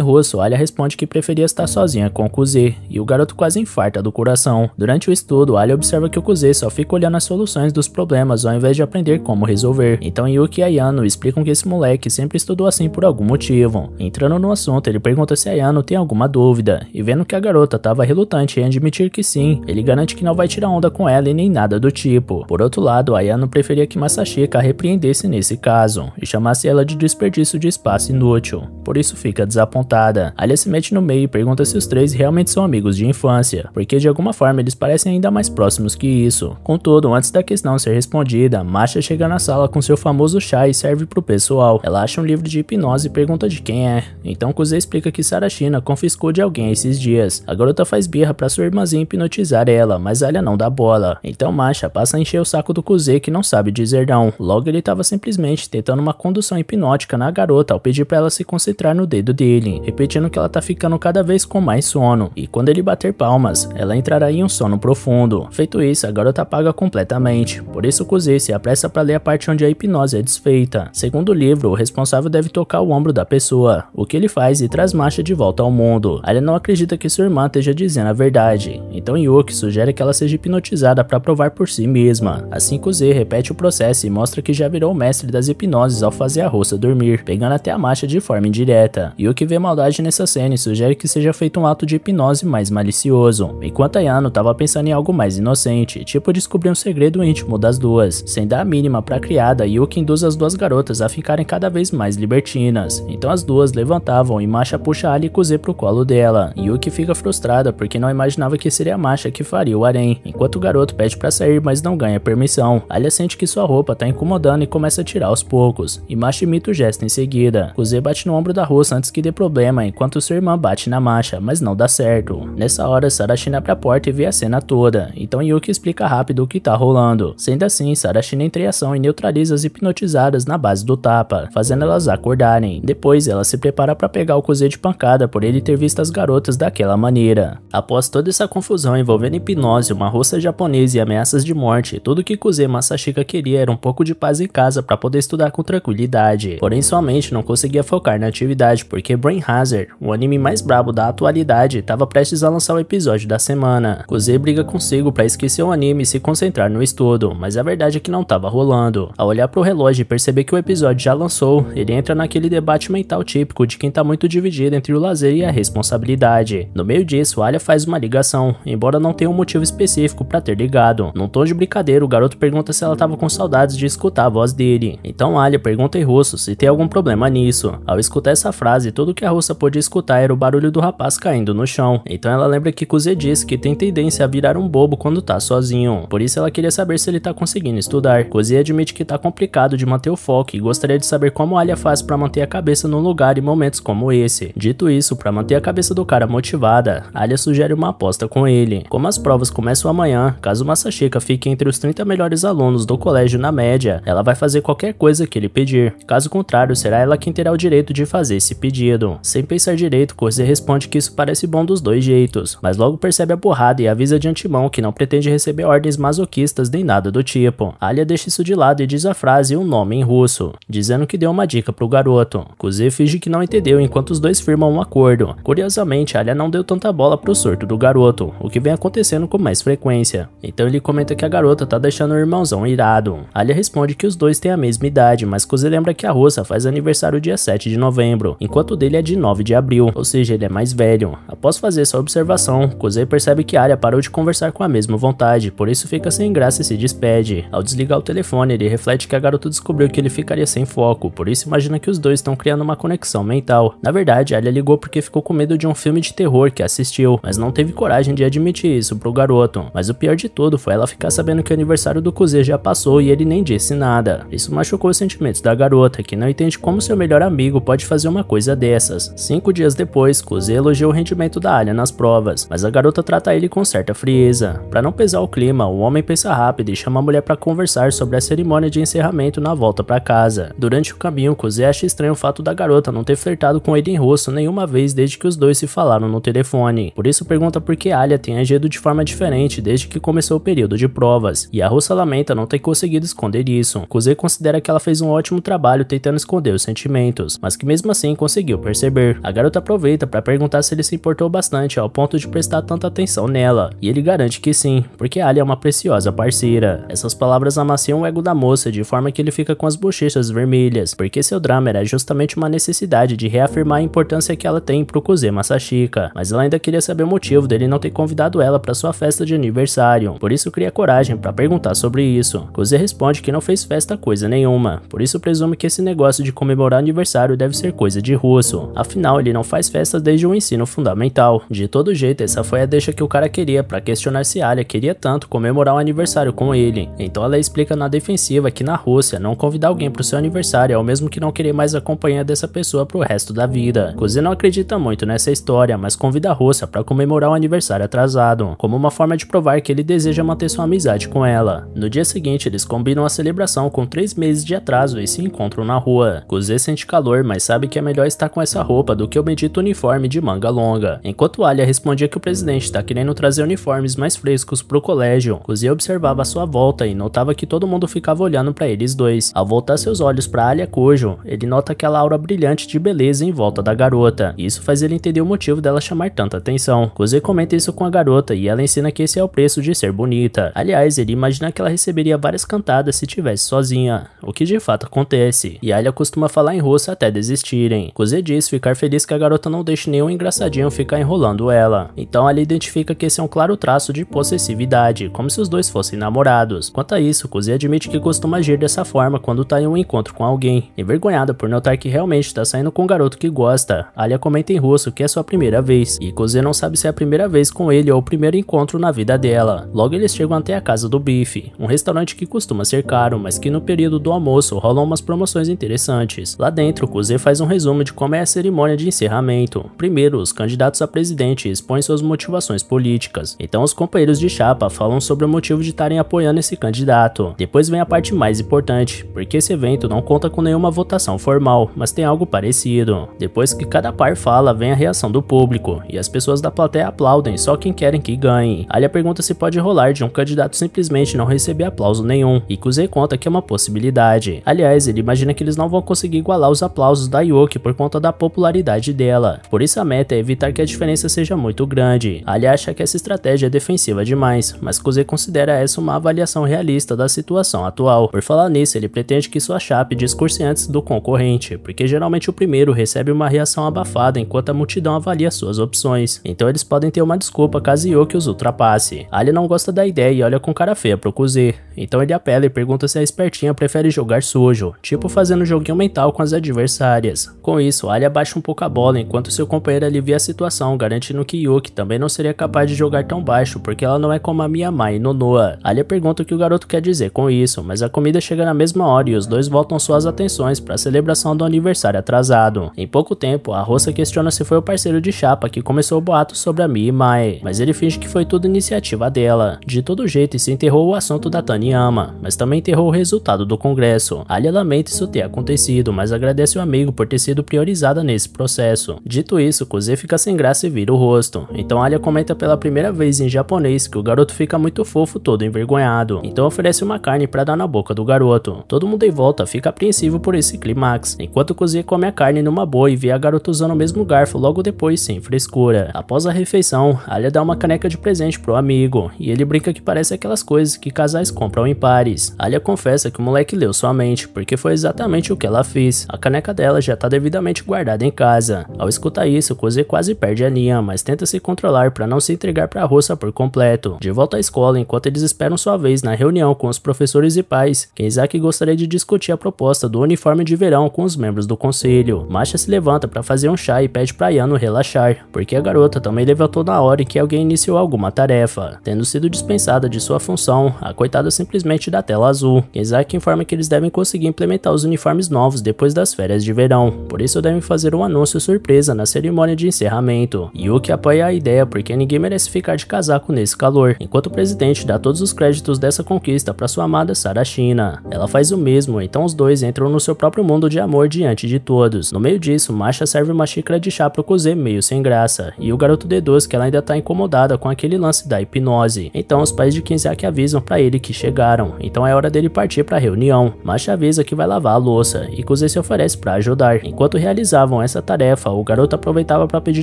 russo, Alia responde que preferia estar sozinha com o Kuzê, e o garoto quase infarta do coração. Durante o estudo, Ali observa que o Kuzê só fica olhando as soluções dos problemas ao invés de aprender como resolver. Então Yuki e Ayano explicam que esse moleque sempre estudou assim por algum motivo. Entrando no assunto, ele pergunta se Ayano tem alguma dúvida, e vendo que a garota estava relutante em admitir que sim, ele garante que não vai tirar onda com ela e nem nada do tipo. Por outro lado, Ayano preferia que Masashika repreendesse nesse caso, e chamasse ela de desperdício de espaço inútil. Por isso fica desapontada. A Alia se mete no meio e pergunta se os três realmente são amigos de infância, porque de alguma forma eles parecem ainda mais próximos que isso. Contudo, antes da questão ser respondida, Masha chega na sala com seu famoso chá e serve pro pessoal. Ela acha um livro de hipnose e pergunta de quem é. Então Kuzey explica que Sarashina confiscou de alguém esses dias. A garota faz birra pra sua irmãzinha hipnotizar ela, mas Alia não dá bola. Então Masha passa a encher o saco do Kuzey que não sabe dizer não. Logo ele estava simplesmente tentando uma condução hipnótica na garota ao pedir para ela se concentrar no dedo dele, repetindo que que ela tá ficando cada vez com mais sono, e quando ele bater palmas, ela entrará em um sono profundo. Feito isso, a garota apaga completamente, por isso Kuzey se apressa para ler a parte onde a hipnose é desfeita. Segundo o livro, o responsável deve tocar o ombro da pessoa, o que ele faz e traz Masha de volta ao mundo. Ela não acredita que sua irmã esteja dizendo a verdade, então Yuki sugere que ela seja hipnotizada para provar por si mesma. Assim Kuzey repete o processo e mostra que já virou o mestre das hipnoses ao fazer a roça dormir, pegando até a Masha de forma indireta. Yuki vê maldade nessa e sugere que seja feito um ato de hipnose mais malicioso, enquanto Ayano estava pensando em algo mais inocente, tipo descobrir um segredo íntimo das duas, sem dar a mínima a criada Yuki induz as duas garotas a ficarem cada vez mais libertinas, então as duas levantavam e Masha puxa Ali e Kuze pro colo dela, Yuki fica frustrada porque não imaginava que seria Masha que faria o harém, enquanto o garoto pede para sair mas não ganha permissão, Alia sente que sua roupa tá incomodando e começa a tirar aos poucos, e Masha imita o gesto em seguida, Kuze bate no ombro da russa antes que dê problema enquanto sua irmã bate na marcha, mas não dá certo. Nessa hora, Sarashina abre a porta e vê a cena toda, então Yuki explica rápido o que tá rolando. Sendo assim, Sarashina entra em ação e neutraliza as hipnotizadas na base do tapa, fazendo elas acordarem. Depois, ela se prepara para pegar o Kuzê de pancada por ele ter visto as garotas daquela maneira. Após toda essa confusão envolvendo hipnose, uma russa japonesa e ameaças de morte, tudo que Kuzê Masashika queria era um pouco de paz em casa para poder estudar com tranquilidade. Porém, sua mente não conseguia focar na atividade porque Brain Hazard, o anime mais brabo da atualidade, estava prestes a lançar o episódio da semana. Kosei briga consigo para esquecer o anime e se concentrar no estudo, mas a verdade é que não estava rolando. Ao olhar para o relógio e perceber que o episódio já lançou, ele entra naquele debate mental típico de quem está muito dividido entre o lazer e a responsabilidade. No meio disso, Alia faz uma ligação, embora não tenha um motivo específico para ter ligado. Num tom de brincadeira, o garoto pergunta se ela estava com saudades de escutar a voz dele. Então Alia pergunta em russo se tem algum problema nisso. Ao escutar essa frase, tudo que a russa pôde escutar escutar era o barulho do rapaz caindo no chão. Então ela lembra que Kuze diz que tem tendência a virar um bobo quando tá sozinho. Por isso ela queria saber se ele tá conseguindo estudar. Kuze admite que tá complicado de manter o foco e gostaria de saber como Alia faz para manter a cabeça no lugar em momentos como esse. Dito isso, para manter a cabeça do cara motivada, Alia sugere uma aposta com ele. Como as provas começam amanhã, caso Masashika fique entre os 30 melhores alunos do colégio na média, ela vai fazer qualquer coisa que ele pedir. Caso contrário, será ela quem terá o direito de fazer esse pedido. Sem pensar de direito, Corsair responde que isso parece bom dos dois jeitos, mas logo percebe a porrada e avisa de antemão que não pretende receber ordens masoquistas nem nada do tipo. Alia deixa isso de lado e diz a frase e um nome em russo, dizendo que deu uma dica pro garoto. Corsair finge que não entendeu enquanto os dois firmam um acordo. Curiosamente, Alia não deu tanta bola pro surto do garoto, o que vem acontecendo com mais frequência. Então ele comenta que a garota tá deixando o irmãozão irado. Alia responde que os dois têm a mesma idade, mas Corsair lembra que a russa faz aniversário dia 7 de novembro, enquanto o dele é de 9 de abril ou seja, ele é mais velho. Após fazer essa observação, Kosei percebe que Arya parou de conversar com a mesma vontade, por isso fica sem graça e se despede. Ao desligar o telefone, ele reflete que a garota descobriu que ele ficaria sem foco, por isso imagina que os dois estão criando uma conexão mental. Na verdade, Arya ligou porque ficou com medo de um filme de terror que assistiu, mas não teve coragem de admitir isso pro garoto. Mas o pior de tudo foi ela ficar sabendo que o aniversário do Kosei já passou e ele nem disse nada. Isso machucou os sentimentos da garota, que não entende como seu melhor amigo pode fazer uma coisa dessas. Cinco dias dias depois, Cozy elogia o rendimento da Alia nas provas, mas a garota trata ele com certa frieza. Para não pesar o clima, o homem pensa rápido e chama a mulher para conversar sobre a cerimônia de encerramento na volta para casa. Durante o caminho, Cozy acha estranho o fato da garota não ter flertado com ele em nenhuma vez desde que os dois se falaram no telefone. Por isso pergunta por que Alia tem agido de forma diferente desde que começou o período de provas, e a russa lamenta não ter conseguido esconder isso. Cozy considera que ela fez um ótimo trabalho tentando esconder os sentimentos, mas que mesmo assim conseguiu perceber. A garota garoto aproveita para perguntar se ele se importou bastante ao ponto de prestar tanta atenção nela, e ele garante que sim, porque Ali é uma preciosa parceira. Essas palavras amaciam o ego da moça de forma que ele fica com as bochechas vermelhas, porque seu drama era justamente uma necessidade de reafirmar a importância que ela tem pro Kuze Masashika, mas ela ainda queria saber o motivo dele não ter convidado ela para sua festa de aniversário, por isso cria coragem para perguntar sobre isso. Kuze responde que não fez festa coisa nenhuma, por isso presume que esse negócio de comemorar aniversário deve ser coisa de russo, afinal ele não faz festa desde o ensino fundamental. De todo jeito, essa foi a deixa que o cara queria para questionar se Alia queria tanto comemorar o um aniversário com ele. Então ela explica na defensiva que na Rússia, não convidar alguém pro seu aniversário é o mesmo que não querer mais acompanhar dessa pessoa pro resto da vida. Cozy não acredita muito nessa história, mas convida a Rússia para comemorar o um aniversário atrasado, como uma forma de provar que ele deseja manter sua amizade com ela. No dia seguinte, eles combinam a celebração com três meses de atraso e se encontram na rua. Cozy sente calor, mas sabe que é melhor estar com essa roupa do que bendito uniforme de manga longa. Enquanto Alia respondia que o presidente tá querendo trazer uniformes mais frescos pro colégio, Kuzia observava a sua volta e notava que todo mundo ficava olhando para eles dois. Ao voltar seus olhos para Alia Kojo, ele nota aquela aura brilhante de beleza em volta da garota. E isso faz ele entender o motivo dela chamar tanta atenção. Kuzia comenta isso com a garota e ela ensina que esse é o preço de ser bonita. Aliás, ele imagina que ela receberia várias cantadas se tivesse sozinha, o que de fato acontece. E Alia costuma falar em russo até desistirem. Kuzia diz ficar feliz que a a garota não deixa nenhum engraçadinho ficar enrolando ela. Então ela identifica que esse é um claro traço de possessividade, como se os dois fossem namorados. Quanto a isso, Cozy admite que costuma agir dessa forma quando tá em um encontro com alguém. Envergonhada por notar que realmente tá saindo com um garoto que gosta, Alia comenta em russo que é sua primeira vez, e Cozy não sabe se é a primeira vez com ele ou o primeiro encontro na vida dela. Logo eles chegam até a casa do Bife, um restaurante que costuma ser caro, mas que no período do almoço rolam umas promoções interessantes. Lá dentro, Cozy faz um resumo de como é a cerimônia de encerramento encerramento. Primeiro, os candidatos a presidente expõem suas motivações políticas, então os companheiros de chapa falam sobre o motivo de estarem apoiando esse candidato. Depois vem a parte mais importante, porque esse evento não conta com nenhuma votação formal, mas tem algo parecido. Depois que cada par fala, vem a reação do público, e as pessoas da plateia aplaudem só quem querem que ganhe. Ali a pergunta se pode rolar de um candidato simplesmente não receber aplauso nenhum, e Kuzei conta que é uma possibilidade. Aliás, ele imagina que eles não vão conseguir igualar os aplausos da Yoki por conta da popularidade dela, por isso a meta é evitar que a diferença seja muito grande. Ali acha que essa estratégia é defensiva demais, mas Kuzê considera essa uma avaliação realista da situação atual. Por falar nisso, ele pretende que sua chape discurse antes do concorrente, porque geralmente o primeiro recebe uma reação abafada enquanto a multidão avalia suas opções, então eles podem ter uma desculpa caso Yoki os ultrapasse. Ali não gosta da ideia e olha com cara feia pro Kuzê, então ele apela e pergunta se a espertinha prefere jogar sujo, tipo fazendo um joguinho mental com as adversárias. Com isso, Ali abaixa um pouco a bola bola enquanto seu companheiro alivia a situação, garantindo que Yuki também não seria capaz de jogar tão baixo, porque ela não é como a minha mãe, Nonoa. Alia pergunta o que o garoto quer dizer com isso, mas a comida chega na mesma hora e os dois voltam suas atenções para a celebração do aniversário atrasado. Em pouco tempo, a Rossa questiona se foi o parceiro de chapa que começou o boato sobre a Mi e Mai, mas ele finge que foi tudo iniciativa dela. De todo jeito, isso enterrou o assunto da Taniyama, mas também enterrou o resultado do congresso. Alia lamenta isso ter acontecido, mas agradece o amigo por ter sido priorizada nesse processo. Dito isso, Kuze fica sem graça e vira o rosto. Então Alia comenta pela primeira vez em japonês que o garoto fica muito fofo todo envergonhado. Então oferece uma carne para dar na boca do garoto. Todo mundo em volta fica apreensivo por esse clímax, enquanto Kuze come a carne numa boa e vê a garota usando o mesmo garfo logo depois sem frescura. Após a refeição, Alia dá uma caneca de presente pro amigo, e ele brinca que parece aquelas coisas que casais compram em pares. Alia confessa que o moleque leu sua mente, porque foi exatamente o que ela fez. A caneca dela já tá devidamente guardada em casa. Rosa. Ao escutar isso, Cosê quase perde a linha, mas tenta se controlar para não se entregar para a Rosa por completo. De volta à escola, enquanto eles esperam sua vez na reunião com os professores e pais, Kenzaki gostaria de discutir a proposta do uniforme de verão com os membros do conselho. Masha se levanta para fazer um chá e pede para Yano relaxar, porque a garota também levantou na hora em que alguém iniciou alguma tarefa. Tendo sido dispensada de sua função, a coitada simplesmente da tela azul. Kenzaki informa que eles devem conseguir implementar os uniformes novos depois das férias de verão, por isso devem fazer um anúncio surpresa na cerimônia de encerramento. Yuki apoia a ideia porque ninguém merece ficar de casaco nesse calor, enquanto o presidente dá todos os créditos dessa conquista para sua amada Sarashina. Ela faz o mesmo, então os dois entram no seu próprio mundo de amor diante de todos. No meio disso, Masha serve uma xícara de chá pro Kuze meio sem graça, e o garoto deduz que ela ainda tá incomodada com aquele lance da hipnose. Então os pais de Kinzaki avisam para ele que chegaram, então é hora dele partir para a reunião. Masha avisa que vai lavar a louça, e Kuze se oferece para ajudar. Enquanto realizavam essa tarefa, tarefa, o garoto aproveitava para pedir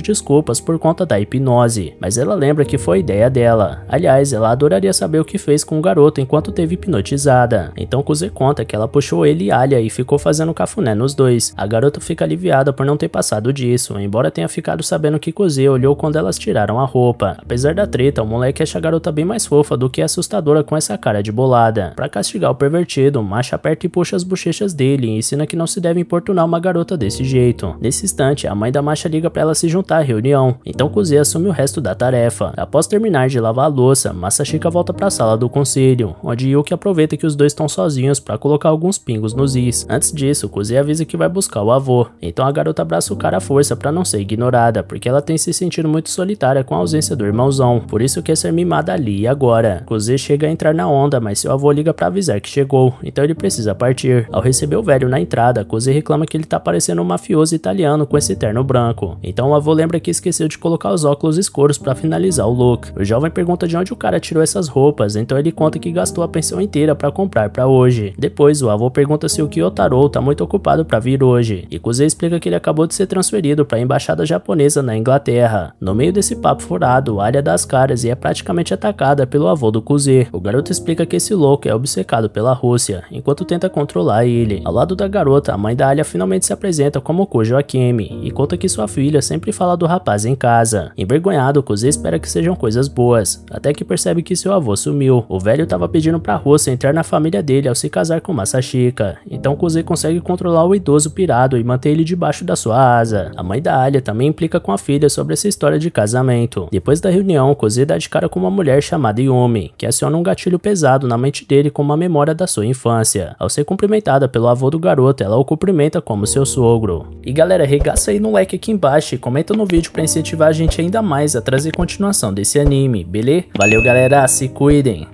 desculpas por conta da hipnose, mas ela lembra que foi ideia dela. Aliás, ela adoraria saber o que fez com o garoto enquanto teve hipnotizada. Então Kuze conta que ela puxou ele e Alia e ficou fazendo cafuné nos dois. A garota fica aliviada por não ter passado disso, embora tenha ficado sabendo que Kuze olhou quando elas tiraram a roupa. Apesar da treta, o moleque acha a garota bem mais fofa do que assustadora com essa cara de bolada. Para castigar o pervertido, Macha aperta e puxa as bochechas dele e ensina que não se deve importunar uma garota desse jeito. Nesse instante, noite, a mãe da Masha liga para ela se juntar à reunião, então Kuzi assume o resto da tarefa. Após terminar de lavar a louça, Masashika volta para a sala do conselho, onde Yuki aproveita que os dois estão sozinhos para colocar alguns pingos nos is. Antes disso, Kuzi avisa que vai buscar o avô, então a garota abraça o cara à força para não ser ignorada, porque ela tem se sentido muito solitária com a ausência do irmãozão, por isso quer ser mimada ali e agora. Kuzi chega a entrar na onda, mas seu avô liga para avisar que chegou, então ele precisa partir. Ao receber o velho na entrada, Kuzi reclama que ele tá parecendo um mafioso italiano com esse esse terno branco. Então o avô lembra que esqueceu de colocar os óculos escuros para finalizar o look. O jovem pergunta de onde o cara tirou essas roupas, então ele conta que gastou a pensão inteira para comprar para hoje. Depois o avô pergunta se o Kiyotaro tá muito ocupado para vir hoje, e Kuzey explica que ele acabou de ser transferido para a embaixada japonesa na Inglaterra. No meio desse papo furado, a área das caras e é praticamente atacada pelo avô do Kuzey. O garoto explica que esse louco é obcecado pela Rússia, enquanto tenta controlar ele. Ao lado da garota, a mãe da Alia finalmente se apresenta como Kojo Akemi, e conta que sua filha sempre fala do rapaz em casa. Envergonhado, Kuzê espera que sejam coisas boas, até que percebe que seu avô sumiu. O velho estava pedindo para Rosso entrar na família dele ao se casar com Masashika, então Kuzê consegue controlar o idoso pirado e manter ele debaixo da sua asa. A mãe da Alia também implica com a filha sobre essa história de casamento. Depois da reunião, Kuzê dá de cara com uma mulher chamada Yumi, que aciona um gatilho pesado na mente dele com uma memória da sua infância. Ao ser cumprimentada pelo avô do garoto, ela o cumprimenta como seu sogro. E galera, regaça aí no like aqui embaixo e comenta no vídeo para incentivar a gente ainda mais a trazer continuação desse anime, beleza? Valeu galera, se cuidem!